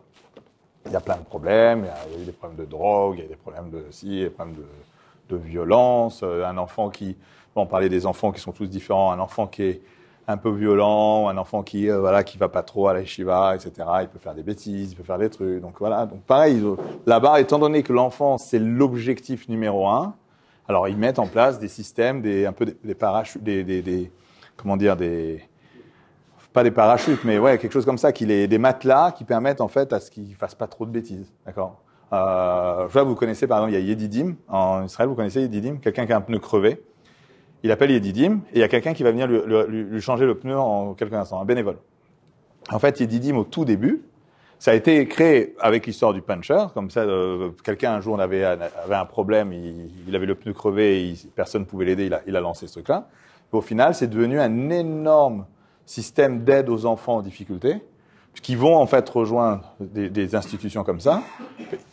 Il y a plein de problèmes, il y a, eu des problèmes de drogue, il y a des problèmes de, si, des problèmes de, violence. Un enfant qui, on parlait des enfants qui sont tous différents, un enfant qui est un peu violent, un enfant qui ne voilà qui va pas trop à la etc. Il peut faire des bêtises, il peut faire des trucs. Donc voilà. Donc pareil, là-bas, étant donné que l'enfant c'est l'objectif numéro un, alors, ils mettent en place des systèmes, des, un peu des, parachutes, des, des, des, comment dire, des, pas des parachutes, mais ouais, quelque chose comme ça, qui les, des matelas qui permettent en fait à ce qu'ils fassent pas trop de bêtises, d'accord euh, vous connaissez par exemple, il y a Yedidim en Israël, vous connaissez Yedidim, quelqu'un qui a un pneu crevé, il appelle Yedidim et il y a quelqu'un qui va venir lui, lui, changer le pneu en quelques instants, un bénévole. En fait, Yedidim au tout début, ça a été créé avec l'histoire du puncher, comme ça, euh, quelqu'un un jour avait, avait un problème, il, avait le pneu crevé, et personne ne pouvait l'aider, il a, lancé ce truc-là. Au final, c'est devenu un énorme système d'aide aux enfants en difficulté, qui vont en fait rejoindre des, institutions comme ça.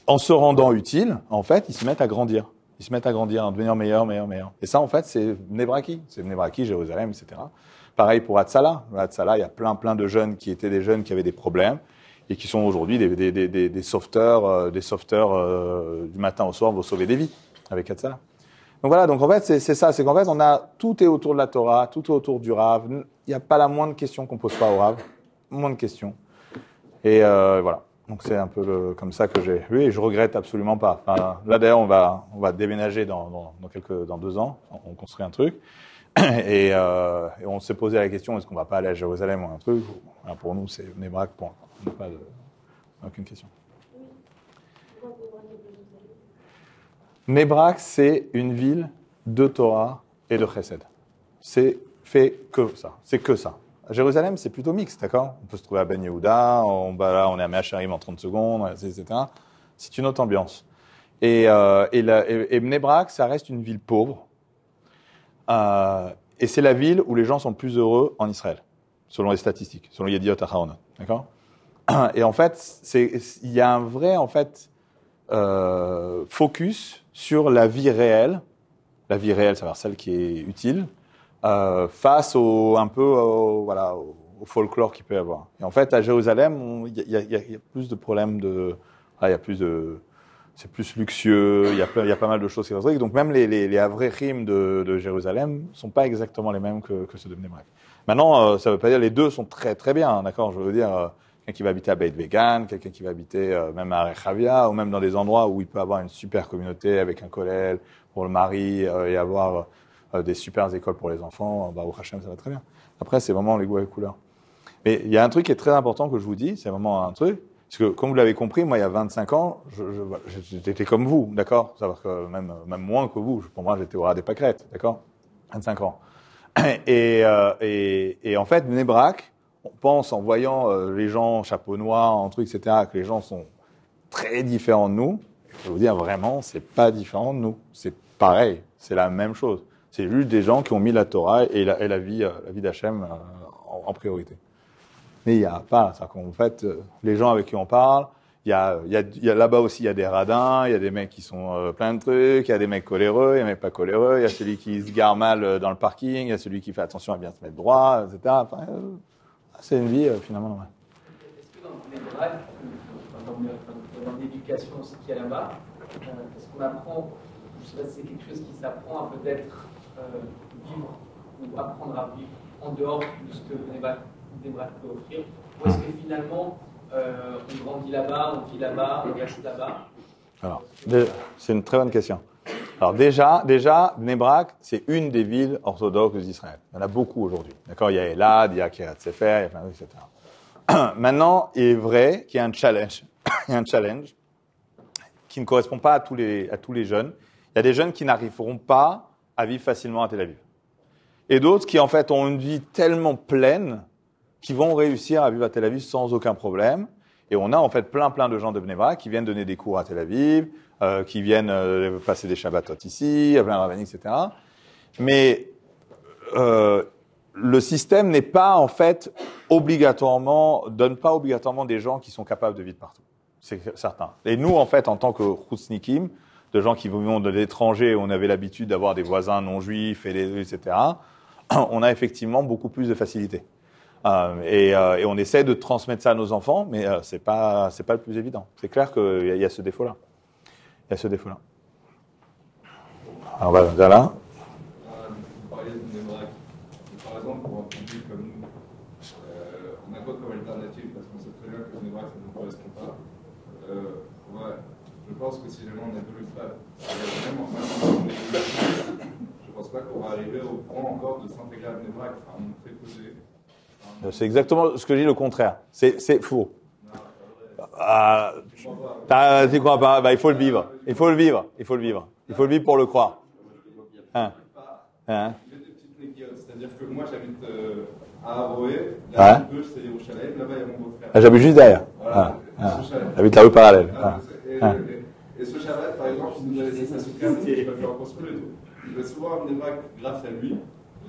En se rendant utiles, en fait, ils se mettent à grandir ils se mettent à grandir, à devenir meilleurs, meilleurs, meilleurs. Et ça, en fait, c'est Nebraki, C'est Nebraki, Jérusalem, etc. Pareil pour Hatzala. Hatzala, il y a plein, plein de jeunes qui étaient des jeunes qui avaient des problèmes, et qui sont aujourd'hui des, des, sauveteurs, des sauveteurs euh, euh, du matin au soir, vont sauver des vies avec ça. Donc voilà, donc en fait, c'est ça, c'est qu'en fait, on a tout est autour de la Torah, tout est autour du Rav. Il n'y a pas la moindre question qu'on pose pas au Rav, moindre question. Et euh, voilà. Donc c'est un peu comme ça que j'ai. Oui, je regrette absolument pas. là d'ailleurs, on va on va déménager dans, dans, quelques dans deux ans. On construit un truc <clears throat> et, on s'est posé la question est-ce qu'on va pas aller à Jérusalem ou un truc. pour nous, c'est on je n'ai pas de, aucune question. Nebrak, c'est une ville de Torah et de Chesed. C'est fait que ça. C'est que ça. Jérusalem, c'est plutôt mixte, d'accord On peut se trouver à Ben Yehuda, on, là, on est à Meacharim en 30 secondes, etc. C'est une autre ambiance. Et, euh, ça reste une ville pauvre. Euh, et c'est la ville où les gens sont plus heureux en Israël, selon les statistiques, selon Yediot Aharon. D'accord et en fait, il y a un vrai en fait, euh, focus sur la vie réelle, la vie réelle, c'est-à-dire celle qui est utile, euh, face au, un peu au, voilà, au, folklore qu'il peut y avoir. Et en fait, à Jérusalem, il y, a plus de problèmes de. Ah, y a plus de c'est plus luxueux, il y, a plein, il y, a pas mal de choses qui sont Donc même les, les, les de, de Jérusalem ne sont pas exactement les mêmes que, ceux de Mnemrek. Maintenant, euh, ça ne veut pas dire les deux sont très très bien, d'accord Je veux dire, quelqu'un qui va habiter à Beit vegan quelqu'un qui va habiter euh, même à Rechavia, ou même dans des endroits où il peut avoir une super communauté avec un collège pour le mari euh, et avoir euh, des super écoles pour les enfants, bah, au Hachem, ça va très bien. Après, c'est vraiment les goûts et couleurs. Mais il y a un truc qui est très important que je vous dis, c'est vraiment un truc, parce que comme vous l'avez compris, moi, il y a 25 ans, j'étais comme vous, d'accord que même, même moins que vous, pour moi, j'étais au ras des pâquerettes, d'accord 25 ans. Et, et, et en fait, Nebrak, on pense en voyant les gens chapeau noir, en truc, etc., que les gens sont très différents de nous. Je vous dire vraiment, c'est pas différent de nous. C'est pareil, c'est la même chose. C'est juste des gens qui ont mis la Torah et la, vie, vie d'Hachem en, priorité. Mais il n'y a pas, ça En fait, les gens avec qui on parle, il y a, là-bas aussi, il y a des radins, il y a des mecs qui sont plein de trucs, il y a des mecs coléreux, il y a des mecs pas coléreux, il y a celui qui se gare mal dans le parking, il y a celui qui fait attention à bien se mettre droit, etc. Enfin, ah, c'est une vie euh, finalement Est-ce que dans le l'éducation aussi qu'il y a là-bas, euh, est-ce qu'on apprend, je ne sais pas si c'est quelque chose qui s'apprend à peut-être euh, vivre ou apprendre à vivre en dehors de ce que bras peut offrir Ou est-ce que finalement, on grandit là-bas, on vit là-bas, on reste là-bas Alors, c'est une très bonne question. Alors déjà, déjà, Nebrak, c'est une des villes orthodoxes d'Israël. Il y en a beaucoup aujourd'hui. D'accord Il y a Elad, il y a Kiryat Sefer, il y a etc. <clears throat> Maintenant, il est vrai qu'il y a un challenge. <coughs> un challenge qui ne correspond pas à tous les, jeunes. Il y a des jeunes qui n'arriveront pas à vivre facilement à Tel Aviv. Et d'autres qui, en fait, ont une vie tellement pleine qu'ils vont réussir à vivre à Tel Aviv sans aucun problème. Et on a, en fait, plein, plein de gens de Bnebra qui viennent donner des cours à Tel Aviv, euh, qui viennent euh, passer des Shabbatot ici, euh, plein Ravani, etc. Mais le système n'est pas en fait obligatoirement donne pas obligatoirement des gens qui sont capables de vivre partout. C'est certain. Et nous en fait en tant que Houtsnikim, de gens qui venaient de l'étranger, on avait l'habitude d'avoir des voisins non juifs et etc. <clears throat> On a effectivement beaucoup plus de facilité. et, on essaie de transmettre ça à nos enfants, mais ce c'est pas pas le plus évident. C'est clair qu'il y a ce défaut là il y a ce défaut-là. Alors, voilà. là. Vous parliez de Nébrac. Par exemple, pour un public comme nous, euh, on a quoi comme alternative Parce qu'on sait très bien que le ne nous correspond pas. Euh, ouais, je pense que si jamais on a plus pas, même en je pense pas qu'on va arriver au point encore de s'intégrer à Nébrac. Enfin, un est très posé. C'est exactement ce que dit le contraire. C'est faux. Ah, euh, tu crois pas bah, il faut le vivre. Il faut le vivre. Il faut le vivre. Il faut le vivre pour le croire. Hein. Hein. C'est-à-dire que moi, j'habite euh, à Aroé. La rue c'est au Là-bas, il y a mon frère ah, j'habite juste derrière. Ah, ah. j'habite la rue parallèle. Ah, ah et, et, ce chalet, par exemple, il nous a laissé sa va Je vais faire reconstruire. Je vais souvent amener grâce à lui.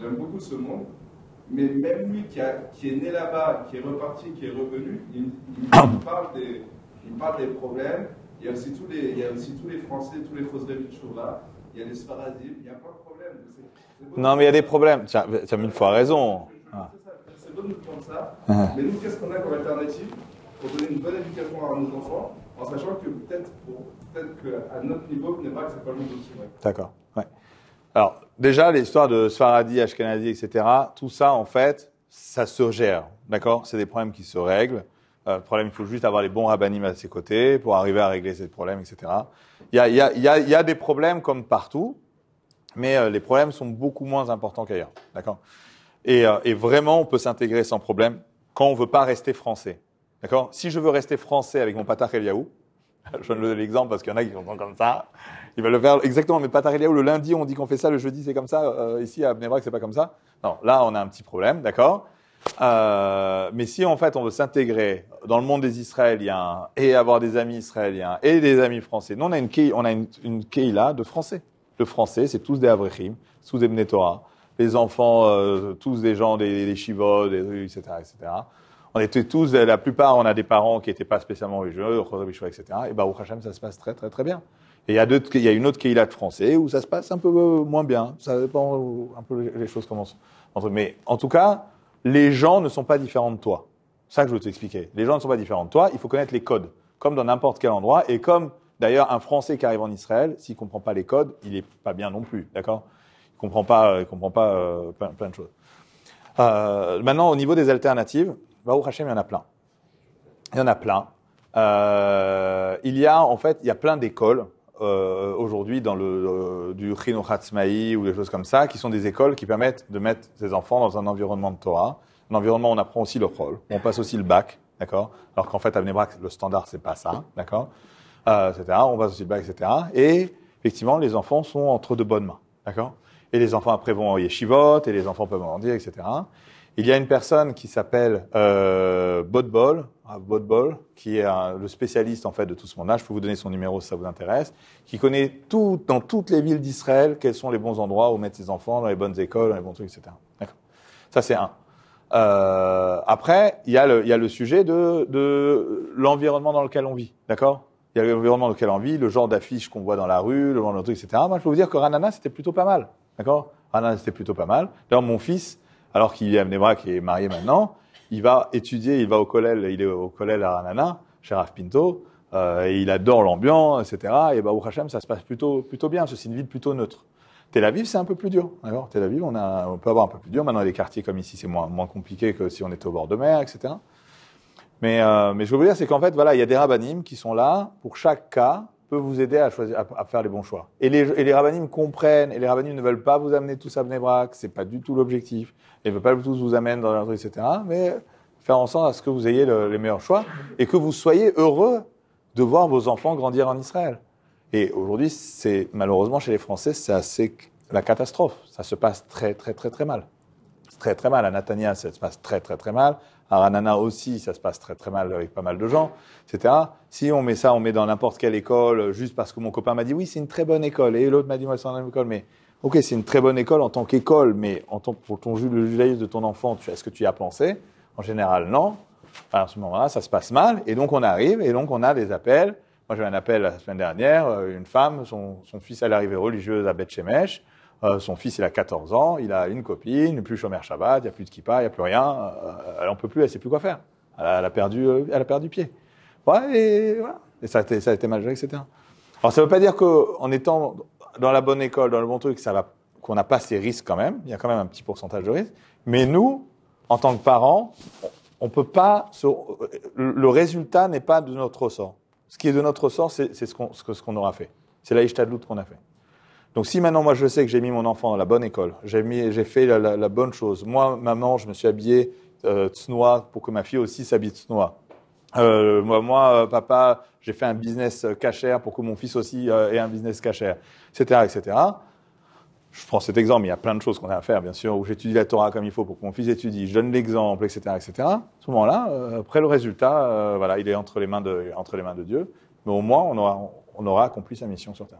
J'aime beaucoup ce monde. Mais même lui qui, a, qui est né là-bas, qui est reparti, qui est revenu, ah. il, parle, des, il parle des problèmes. Il y a aussi tous les, il y a aussi tous les Français, tous les Khosrevichours là. Il y a les Sfaradim, il n'y a pas de problème. non, mais il y a des problèmes. Tu as, tu mille fois raison. C'est bon de nous prendre ça. Ah. Mais nous, qu'est-ce qu'on a comme alternative pour donner une bonne éducation à nos enfants en sachant que peut-être peut, pour, qu'à notre niveau, ce n'est pas le acceptable D'accord. Ouais. Alors, déjà, l'histoire de Sfaradi, Ashkenazi, etc., tout ça, en fait, ça se gère. D'accord C'est des problèmes qui se règlent. Euh, le problème, il faut juste avoir les bons rabbinim à ses côtés pour arriver à régler ces problèmes, etc. Il y a, des problèmes comme partout, mais euh, les problèmes sont beaucoup moins importants qu'ailleurs. D'accord euh, et, vraiment, on peut s'intégrer sans problème quand on veut pas rester français. D'accord Si je veux rester français avec mon patach Eliaou, <laughs> Je donne l'exemple parce qu'il y en a qui sont comme ça. Ils veulent le faire exactement, mais pas où le lundi on dit qu'on fait ça, le jeudi c'est comme ça, euh, ici à Bnebrak c'est pas comme ça. Non, là on a un petit problème, d'accord euh, mais si en fait on veut s'intégrer dans le monde des Israéliens et avoir des amis israéliens et des amis français, nous on a une on a une, une là de français. Le français, c'est tous des avrechim, tous des Bnetora, les enfants, euh, tous des gens des, des shivod, etc., etc on était tous, euh, la plupart, on a des parents qui n'étaient pas spécialement religieux, etc. Et bah, au Hachem, ça se passe très, très, très bien. Et il y a, d'autres, il y a une autre Keïla de français où ça se passe un peu euh, moins bien. Ça dépend un peu les choses commencent. Mais en tout cas, les gens ne sont pas différents de toi. C'est ça que je veux t'expliquer. Les gens ne sont pas différents de toi. Il faut connaître les codes, comme dans n'importe quel endroit. Et comme, d'ailleurs, un Français qui arrive en Israël, s'il ne comprend pas les codes, il n'est pas bien non plus. D'accord Il ne comprend pas, il comprend pas euh, plein, de choses. maintenant, au niveau des alternatives, Baruch Hashem, il y en a plein. Il y en a plein. Euh, il y a, en fait, il y a plein d'écoles euh, aujourd'hui dans le, euh, du Hatzmaï ou des choses comme ça, qui sont des écoles qui permettent de mettre ses enfants dans un environnement de Torah. Un environnement où on apprend aussi le rôle, on passe aussi le bac, d'accord Alors qu'en fait, à Bnebrak, le standard, c'est pas ça, d'accord On passe aussi le bac, etc. Et effectivement, les enfants sont entre de bonnes mains, d'accord Et les enfants après vont en yeshivot, et les enfants peuvent en dire, etc. Il y a une personne qui s'appelle euh, Botbol, hein, qui est le spécialiste en fait de tout ce monde-là. Je peux vous donner son numéro si ça vous intéresse. Qui connaît tout dans toutes les villes d'Israël quels sont les bons endroits où mettre ses enfants, dans les bonnes écoles, dans les bons trucs, etc. D'accord. Ça c'est un. Euh, après, il y, a le, sujet de, l'environnement dans lequel on vit, d'accord Il y a l'environnement dans lequel on vit, le genre d'affiches qu'on voit dans la rue, le genre de trucs, etc. Moi, je peux vous dire que Ranana, c'était plutôt pas mal, d'accord Ranana, c'était plutôt pas mal. D'ailleurs, mon fils, alors qu'il y a Mnebra qui est marié maintenant, il va étudier, il va au collège, il est au collège à Ranana, chez Raf Pinto, euh, et il adore l'ambiance, etc. Et bah, au Hachem, ça se passe plutôt, plutôt bien, c'est une ville plutôt neutre. Tel Aviv, c'est un peu plus dur. D'accord Tel Aviv, on, peut avoir un peu plus dur. Maintenant, les des quartiers comme ici, c'est moins, compliqué que si on était au bord de mer, etc. Mais, euh, mais je veux dire, c'est qu'en fait, voilà, il y a des rabbinimes qui sont là pour chaque cas vous aider à, choisir, à, faire les bons choix. Et les, et comprennent, et les rabbinim ne veulent pas vous amener tous à Bnebrak, c'est pas du tout l'objectif. Ils ne veulent pas tous vous amener dans leur etc. Mais faire en sorte à ce que vous ayez les meilleurs choix et que vous soyez heureux de voir vos enfants grandir en Israël. Et aujourd'hui, c'est malheureusement chez les Français, c'est assez la catastrophe. Ça se passe très, très, très, très mal. Très, très mal. À Natania, ça se passe très, très, très mal. À Ranana aussi, ça se passe très très mal avec pas mal de gens, etc. Si on met ça, on met dans n'importe quelle école, juste parce que mon copain m'a dit oui, c'est une très bonne école, et l'autre m'a dit moi, c'est une bonne école, mais ok, c'est une très bonne école en tant qu'école, mais en tant, pour ton le judaïsme de ton enfant, est-ce que tu y as pensé En général, non. à ce moment-là, ça se passe mal, et donc on arrive, et donc on a des appels. Moi, j'ai eu un appel la semaine dernière, euh, une femme, son, fils à l'arrivée religieuse à Beth Shemesh, euh, son fils, il a 14 ans, il a une copine, Il n'est plus chômeur Shabbat, il n'y a plus de kippa, il n'y a plus rien. Euh, elle n'en peut plus, elle ne sait plus quoi faire. Elle a, perdu, euh, elle a perdu pied. Ouais, et ça a été, ça a été mal géré, etc. Alors, ça ne veut pas dire qu'en étant dans la bonne école, dans le bon truc, qu'on n'a pas ces risques quand même. Il y a quand même un petit pourcentage de risques. Mais nous, en tant que parents, on peut pas. le résultat n'est pas de notre ressort. Ce qui est de notre ressort, c'est ce qu'on aura fait. C'est la qu'on a fait. Donc si maintenant moi je sais que j'ai mis mon enfant dans la bonne école, j'ai mis, j'ai fait la, bonne chose. Moi, maman, je me suis habillé euh, pour que ma fille aussi s'habille tsnoa. Euh, moi, moi, euh, papa, j'ai fait un business euh, cachère pour que mon fils aussi ait un business cachère, etc., etc. Je prends cet exemple, il y a plein de choses qu'on a à faire, bien sûr, où j'étudie la Torah comme il faut pour que mon fils étudie, je donne l'exemple, etc., etc. À ce moment-là, après le résultat, voilà, il est entre les mains de, entre les mains de Dieu, mais au moins, on aura, on aura accompli sa mission sur Terre.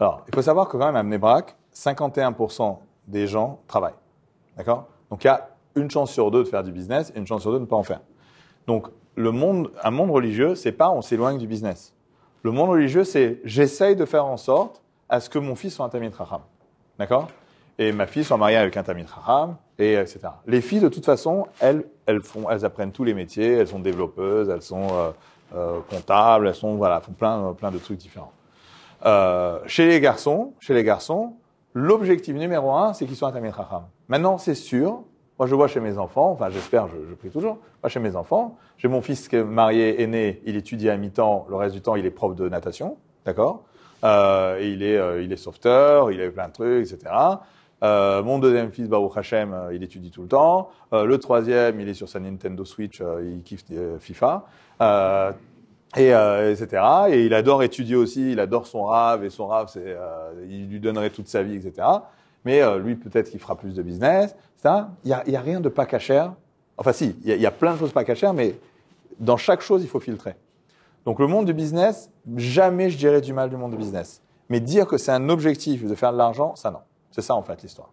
Alors, il faut savoir que quand même, à Nebrak, 51% des gens travaillent. D'accord Donc, il y a une chance sur deux de faire du business et une chance sur deux de ne pas en faire. Donc, un monde religieux, c'est pas on s'éloigne du business. Le monde religieux, c'est j'essaye de faire en sorte à ce que mon fils soit un tamit raham. D'accord Et ma fille soit mariée avec un tamit raham, et etc. Les filles, de toute façon, elles, apprennent tous les métiers, elles sont développeuses, elles sont euh, euh, comptables, elles sont, voilà, font plein, plein de trucs différents. Euh, chez les garçons, chez les garçons, l'objectif numéro un, c'est qu'ils soient un Maintenant, c'est sûr. Moi, je vois chez mes enfants, enfin, j'espère, je, prie toujours. Moi, chez mes enfants, j'ai mon fils qui est marié, aîné, il étudie à mi-temps, le reste du temps, il est prof de natation, d'accord euh, Et il, est, euh, il est sauveteur, il a eu plein de trucs, etc. mon deuxième fils, Baruch Hashem, il étudie tout le temps. le troisième, il est sur sa Nintendo Switch, il kiffe FIFA et euh, etc. Et il adore étudier aussi, il adore son rave, et son rave, c'est, euh, il lui donnerait toute sa vie, etc. Mais euh, lui, peut-être qu'il fera plus de business, ça. Il n'y a, rien de pas cachère. Enfin, si, il y, a plein de choses pas cachères, mais dans chaque chose, il faut filtrer. Donc, le monde du business, jamais je dirais du mal du monde du business. Mais dire que c'est un objectif de faire de l'argent, ça non. C'est ça, en fait, l'histoire.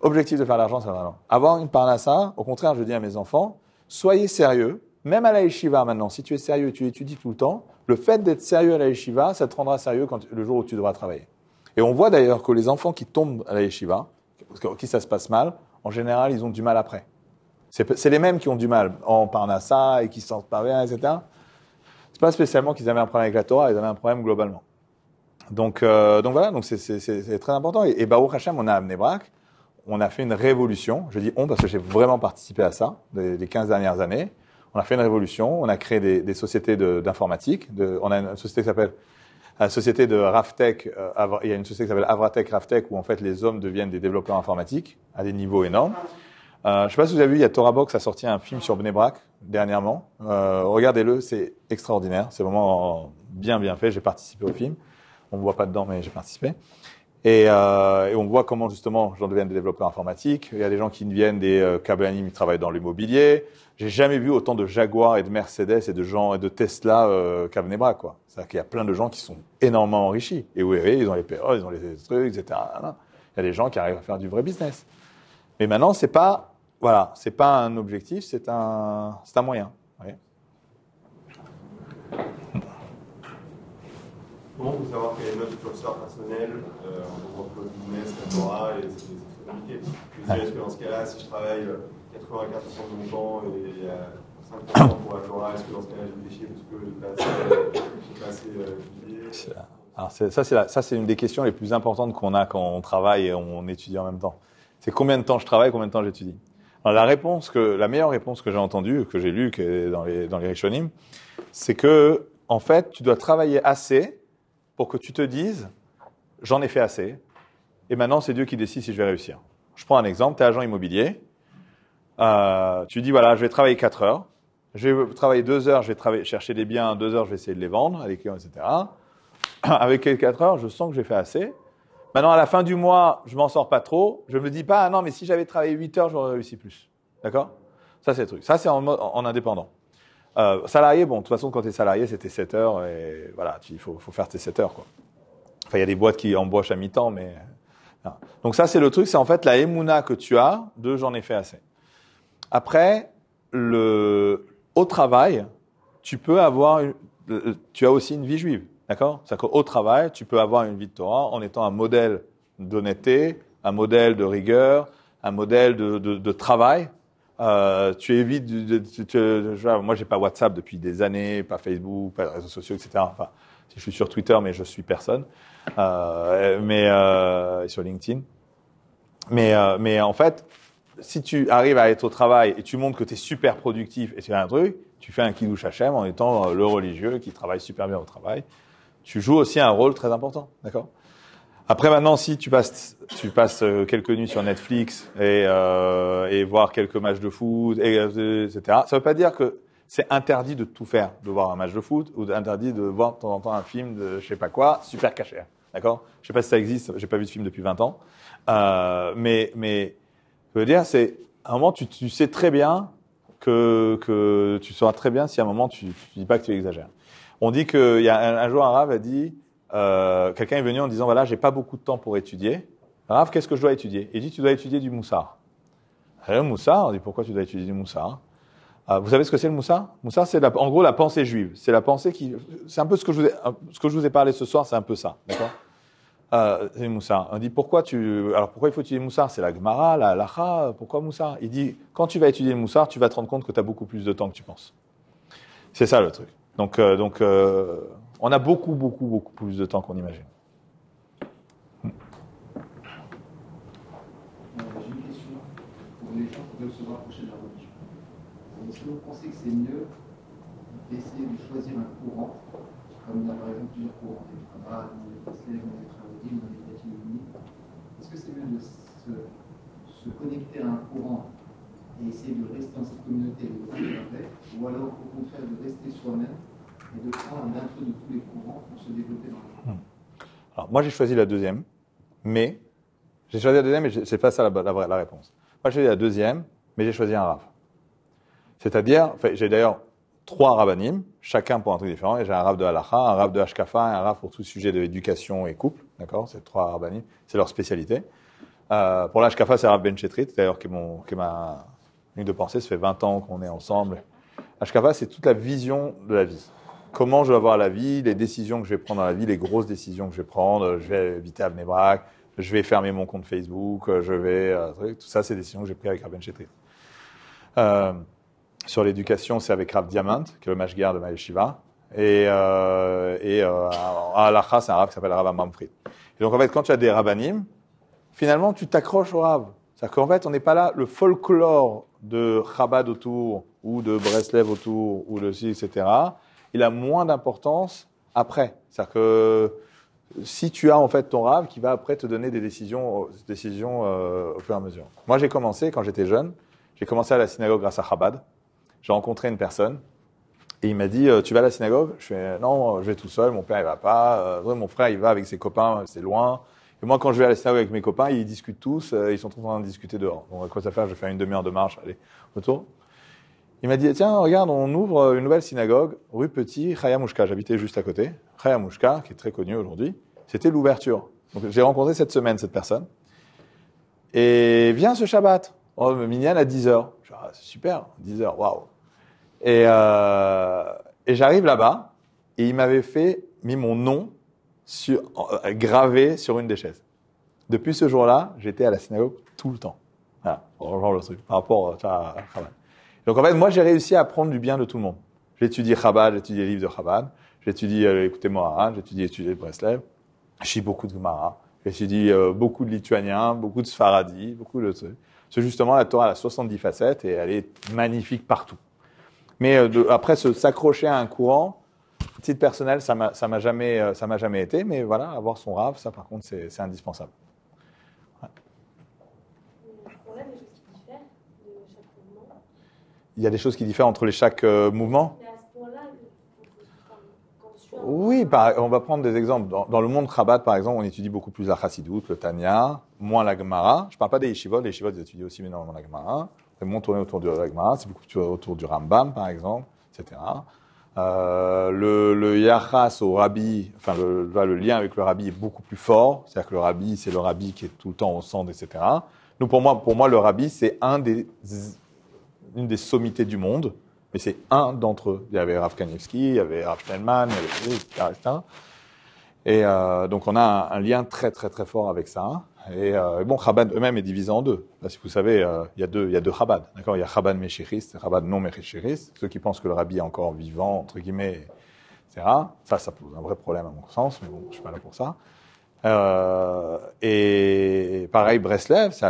Objectif de faire de l'argent, ça non. Avoir une part à ça, au contraire, je dis à mes enfants, soyez sérieux, même à la yeshiva maintenant, si tu es sérieux tu étudies tout le temps, le fait d'être sérieux à la yeshiva, ça te rendra sérieux quand, le jour où tu devras travailler. Et on voit d'ailleurs que les enfants qui tombent à la yeshiva, qui ça se passe mal, en général, ils ont du mal après. C'est les mêmes qui ont du mal en Parnassa et qui sentent pas bien, etc. C'est pas spécialement qu'ils avaient un problème avec la Torah, ils avaient un problème globalement. Donc, euh, voilà, donc c'est très important. Et, Baruch Hashem, on a amené Braque, on a fait une révolution. Je dis on parce que j'ai vraiment participé à ça des les 15 dernières années on a fait une révolution, on a créé des, sociétés d'informatique. on a une société qui s'appelle la société de Raftech. Euh, il y a une société qui s'appelle Avratech Raftech où en fait les hommes deviennent des développeurs informatiques à des niveaux énormes. Euh, je sais pas si vous avez vu, il y a Torabox a sorti un film sur Bnebrak dernièrement. Euh, regardez-le, c'est extraordinaire, c'est vraiment bien bien fait. J'ai participé au film. On me voit pas dedans, mais j'ai participé. Et, euh, et, on voit comment justement j'en deviens des développeurs informatiques. Il y a des gens qui viennent des euh, câbles qui travaillent dans l'immobilier. J'ai jamais vu autant de Jaguar et de Mercedes et de gens et de Tesla euh, qu'à quoi. C'est-à-dire qu'il y a plein de gens qui sont énormément enrichis. Et oui, ils ont les PO, ils ont les trucs, etc. Il y a des gens qui arrivent à faire du vrai business. Mais maintenant, c'est pas voilà, c'est pas un objectif, c'est un c'est un moyen. Comment vous savoir quel est notre curseur personnel euh, entre le business, l'agora et les extrémités Est-ce que dans ce cas-là, si je travaille 84% euh, de mon temps et il y 5% pour Torah, est-ce que dans ce cas-là, j'ai des chiffres parce que j'ai pas assez euh, euh, étudié alors ça, c'est ça, c'est une des questions les plus importantes qu'on a quand on travaille et on étudie en même temps. C'est combien de temps je travaille, combien de temps j'étudie. Alors la réponse que, la meilleure réponse que j'ai entendue, que j'ai lue que dans les dans les Rishonim, c'est que en fait, tu dois travailler assez pour que tu te dises, j'en ai fait assez, et maintenant c'est Dieu qui décide si je vais réussir. Je prends un exemple, tu es agent immobilier, euh, tu dis, voilà, je vais travailler 4 heures, je vais travailler 2 heures, je vais chercher des biens, 2 heures, je vais essayer de les vendre à des clients, etc. Avec les 4 <clears throat> heures, je sens que j'ai fait assez. Maintenant, à la fin du mois, je m'en sors pas trop, je me dis pas, ah non, mais si j'avais travaillé 8 heures, j'aurais réussi plus. D'accord Ça, c'est le truc. Ça, c'est en indépendant. Euh, salarié, bon, de toute façon, quand tu es salarié, c'était 7 heures et voilà, il faut, faire tes 7 heures. Quoi. Enfin, il y a des boîtes qui embauchent à mi-temps, mais. Donc, ça, c'est le truc, c'est en fait la émouna que tu as de j'en ai fait assez. Après, au travail, tu peux avoir. tu as aussi une vie juive, d'accord C'est-à-dire qu'au travail, tu peux avoir une vie de Torah en étant un modèle d'honnêteté, un modèle de rigueur, un modèle de travail, euh, tu évites. De, moi, j'ai pas WhatsApp depuis des années, pas Facebook, pas les réseaux sociaux, etc. Enfin, si je suis sur Twitter, mais je suis personne. Euh, mais euh, sur LinkedIn. Mais, mais en fait, si tu arrives à être au travail et tu montres que tu es super productif et tu as un truc, tu fais un kidouche HM en étant le religieux qui travaille super bien au travail. Tu joues aussi un rôle très important, d'accord après maintenant, si tu passes, tu passes euh, quelques nuits sur Netflix et, euh, et voir quelques matchs de foot, etc. Euh, ça ne veut pas dire que c'est interdit de tout faire, de voir un match de foot ou interdit de voir de temps en temps un film de je sais pas quoi, super caché. D'accord Je sais pas si ça existe, j'ai pas vu de film depuis 20 ans. Euh, mais, mais, je veux dire, c'est à un moment, tu, sais très bien que, que, tu seras très bien si à un moment tu, tu dis pas que tu exagères. On dit qu'il y a un, un jour, un rave a dit euh, quelqu'un est venu en disant voilà, j'ai pas beaucoup de temps pour étudier. Rav, qu'est-ce que je dois étudier Il dit tu dois étudier du moussard eh, Le Moussar, on dit pourquoi tu dois étudier du moussard euh, Vous savez ce que c'est le moussa? Moussar, c'est en gros la pensée juive. C'est la pensée qui. C'est un peu ce que, je vous ai, parlé ce soir, c'est un peu ça. D'accord euh, c'est On dit pourquoi tu. Alors pourquoi il faut étudier moussa? C'est la Gemara, la Lacha, pourquoi moussa? Il dit quand tu vas étudier le moussard tu vas te rendre compte que tu as beaucoup plus de temps que tu penses. C'est ça le truc. Donc, euh, donc on a beaucoup, beaucoup, beaucoup plus de temps qu'on imagine. Euh, j'ai une question pour les gens qui veulent se rapprocher de la religion. Est-ce que vous pensez que c'est mieux d'essayer de choisir un courant, comme il y a par exemple plusieurs courants, des Kabbalah, des Tesla, des Travoudim, des Yatimini Est-ce que c'est mieux de se, connecter à un courant et essayer de rester dans cette communauté et de ou alors au contraire de rester soi-même de prendre un de tous les pour se développer dans hmm. Alors, moi, j'ai choisi la deuxième, mais j'ai choisi la deuxième, mais c'est pas ça la, la réponse. Moi, j'ai choisi la deuxième, mais j'ai choisi un rave. C'est-à-dire, j'ai d'ailleurs trois rabbinim, chacun pour un truc différent. J'ai un rave de halacha, un rave de hashkafa, un rave pour tout sujet de l'éducation et couple. D'accord C'est trois rabbinim, c'est leur spécialité. Euh, pour l'Ashkafa c'est Rav Ben Chetrit, d'ailleurs, qui est, mon, ma ligne de pensée. Ça fait 20 ans qu'on est ensemble. Ashkafa c'est toute la vision de la vie comment je vais avoir la vie, les décisions que je vais prendre dans la vie, les grosses décisions que je vais prendre. Je vais éviter à je vais fermer mon compte Facebook, euh, je vais. Euh, tout ça, c'est des décisions que j'ai prises avec Rabben Chetri. Euh, sur l'éducation, c'est avec Rav Diamant, qui est le match-guerre de Maheshiva. Et, euh, et euh, à Alakha, c'est un rab qui s'appelle Rav Manfred. Et donc, en fait, quand tu as des rabanim, finalement, tu t'accroches au Rav. C'est-à-dire qu'en fait, on n'est pas là. Le folklore de Chabad autour, ou de Breslev autour, ou de si etc., il a moins d'importance après. C'est-à-dire que euh, si tu as en fait ton rave qui va après te donner des décisions, euh, décisions euh, au fur et à mesure. Moi, j'ai commencé quand j'étais jeune. J'ai commencé à la synagogue grâce à Chabad. J'ai rencontré une personne et il m'a dit Tu vas à la synagogue Je fais Non, je vais tout seul. Mon père, il va pas. mon frère, il va avec ses copains, c'est loin. Et moi, quand je vais à la synagogue avec mes copains, ils discutent tous, ils sont en train de discuter dehors. Donc, à quoi ça faire Je vais faire une demi-heure de marche, allez, autour. Il m'a dit, tiens, regarde, on ouvre une nouvelle synagogue, rue Petit, Khayamushka. J'habitais juste à côté. Khayamushka, qui est très connu aujourd'hui, c'était l'ouverture. Donc j'ai rencontré cette semaine cette personne. Et viens ce Shabbat, oh, à 10h. Ah, c'est super, 10h, waouh. Et, euh, et j'arrive là-bas, et il m'avait fait, mis mon nom sur, euh, gravé sur une des chaises. Depuis ce jour-là, j'étais à la synagogue tout le temps. Voilà, le truc, par rapport euh, à, ça. Donc en fait, moi, j'ai réussi à prendre du bien de tout le monde. J'étudie Chabad, j'étudie les livres de Chabad, j'étudie, étudié, euh, moi écoutez Moharan, hein, j'ai étudié, Breslev, j'ai beaucoup de Gemara, j'étudie euh, beaucoup de Lituaniens, beaucoup de Sfaradi, beaucoup de C'est justement, la Torah elle a 70 facettes et elle est magnifique partout. Mais euh, après, s'accrocher à un courant, titre personnel, ça m'a jamais, ça m'a jamais été, mais voilà, avoir son rave, ça par contre, c'est indispensable. il y a des choses qui diffèrent entre les chaque euh, mouvement oui, on va prendre des exemples. Dans, le monde Chabad, par exemple, on étudie beaucoup plus la Chassidoute, le tanya, moins la Gemara. Je ne parle pas des Yeshivot. Les Yeshivot, ils étudient aussi énormément la Gemara. C'est moins tourné autour de la C'est beaucoup autour du Rambam, par exemple, etc. Euh, le, le Yachas au Rabbi, enfin, le, lien avec le Rabbi est beaucoup plus fort. C'est-à-dire que le Rabbi, c'est le Rabbi qui est tout le temps au centre, etc. Nous, pour moi, pour moi le Rabbi, c'est un des une des sommités du monde, mais c'est un d'entre eux. Il y avait Rav Kanievski, il y avait Rav Steinman, il y avait etc. Et euh, donc on a un, lien très très très fort avec ça. Euh, et bon, Chabad eux-mêmes est divisé en deux. Là, si vous savez, euh, il y a deux, il y a deux Chabad, d'accord Il y a Chabad non Meshirist, ceux qui pensent que le Rabbi est encore vivant entre guillemets, etc. Ça, ça pose un vrai problème à mon sens, mais bon, je suis pas là pour ça. Euh, et pareil, Breslev, c'est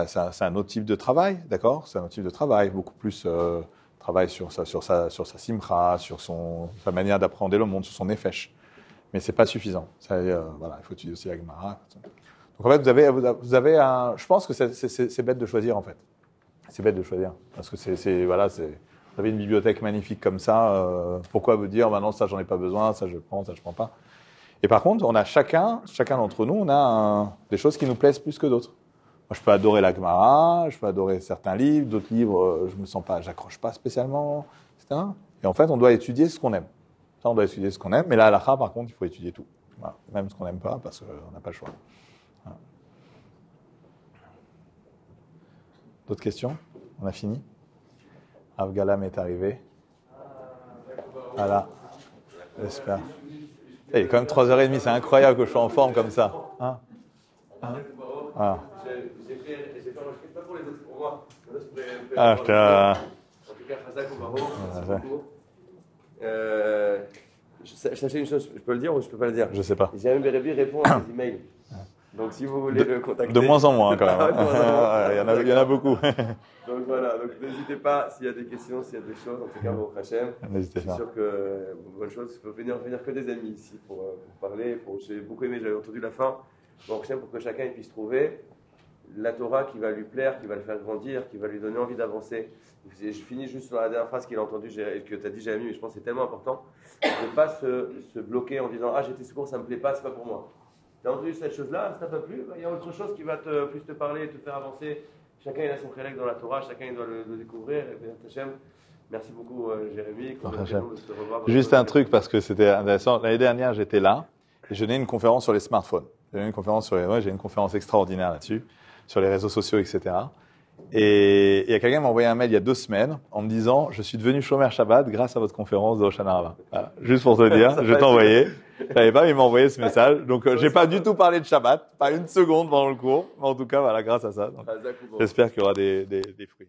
un, autre type de travail, d'accord C'est un autre type de travail, beaucoup plus euh, travail sur sa, sur sa, sur sa simra, sur sa manière d'appréhender le monde, sur son effèche. Mais c'est pas suffisant. Ça, euh, voilà, il faut étudier aussi la Donc en fait, vous avez, vous avez un. Je pense que c'est bête de choisir en fait. C'est bête de choisir parce que c'est voilà, c'est vous avez une bibliothèque magnifique comme ça. pourquoi vous dire, maintenant bah ça j'en ai pas besoin, ça je prends, ça je prends pas. Et par contre, on a chacun, chacun d'entre nous, on a des choses qui nous plaisent plus que d'autres. Moi, je peux adorer la Gemara, je peux adorer certains livres, d'autres livres, euh, je me sens pas, j'accroche pas spécialement, etc. Et en fait, on doit étudier ce qu'on aime. on doit étudier ce qu'on aime. Mais là, à la par contre, il faut étudier tout. Même ce qu'on n'aime pas, parce qu'on n'a pas le choix. D'autres questions On a fini Avgalam est arrivé. Voilà. J'espère. Eh, il est quand même 3h30, c'est incroyable que je sois en forme comme ça. Hein hein ah. Ah, je te... je sais une chose, je peux le dire ou je peux pas le dire Je sais pas. J'ai même répond à des emails. Donc si vous voulez le contacter. De moins en moins <laughs> quand même. Hein. il, y en a, beaucoup. <laughs> donc voilà, donc n'hésitez pas s'il y a des questions, s'il y a des choses, en tout cas au Hachem. N'hésitez pas. C'est sûr que euh, bonne chose, peut venir, venir que des amis ici pour, euh, parler. j'ai beaucoup aimé, j'avais entendu la fin. Donc Hachem, pour que chacun puisse trouver la Torah qui va lui plaire, qui va le faire grandir, qui va lui donner envie d'avancer. Je finis juste sur la dernière phrase qu'il a entendue, que tu as dit, Jérémy, mais je pense que c'est tellement important de ne pas se, bloquer en disant Ah, j'étais secours, ça ne me plaît pas, c'est pas pour moi. T'as entendu cette chose-là, ça t'a pas plu, il y a autre chose qui va te, plus te parler, te faire avancer. Chacun il a son collègue dans la Torah, chacun il doit le, découvrir. Et eh merci beaucoup euh, Jérémy. Juste un truc parce que c'était intéressant. L'année dernière, j'étais là et je donnais une conférence sur les smartphones. J'ai une conférence sur les... ouais, j'ai une conférence extraordinaire là-dessus, sur les réseaux sociaux, etc. Et il y a quelqu'un m'a envoyé un mail il y a deux semaines en me disant Je suis devenu chômeur Shabbat grâce à votre conférence de Rosh Juste pour te <laughs> dire, je t'ai pas, mais il m'a envoyé ce message. Donc, euh, j'ai pas du tout parlé de Shabbat, pas une seconde pendant le cours. en tout cas, voilà, grâce à ça. Ah, j'espère qu'il y aura des, des, des fruits.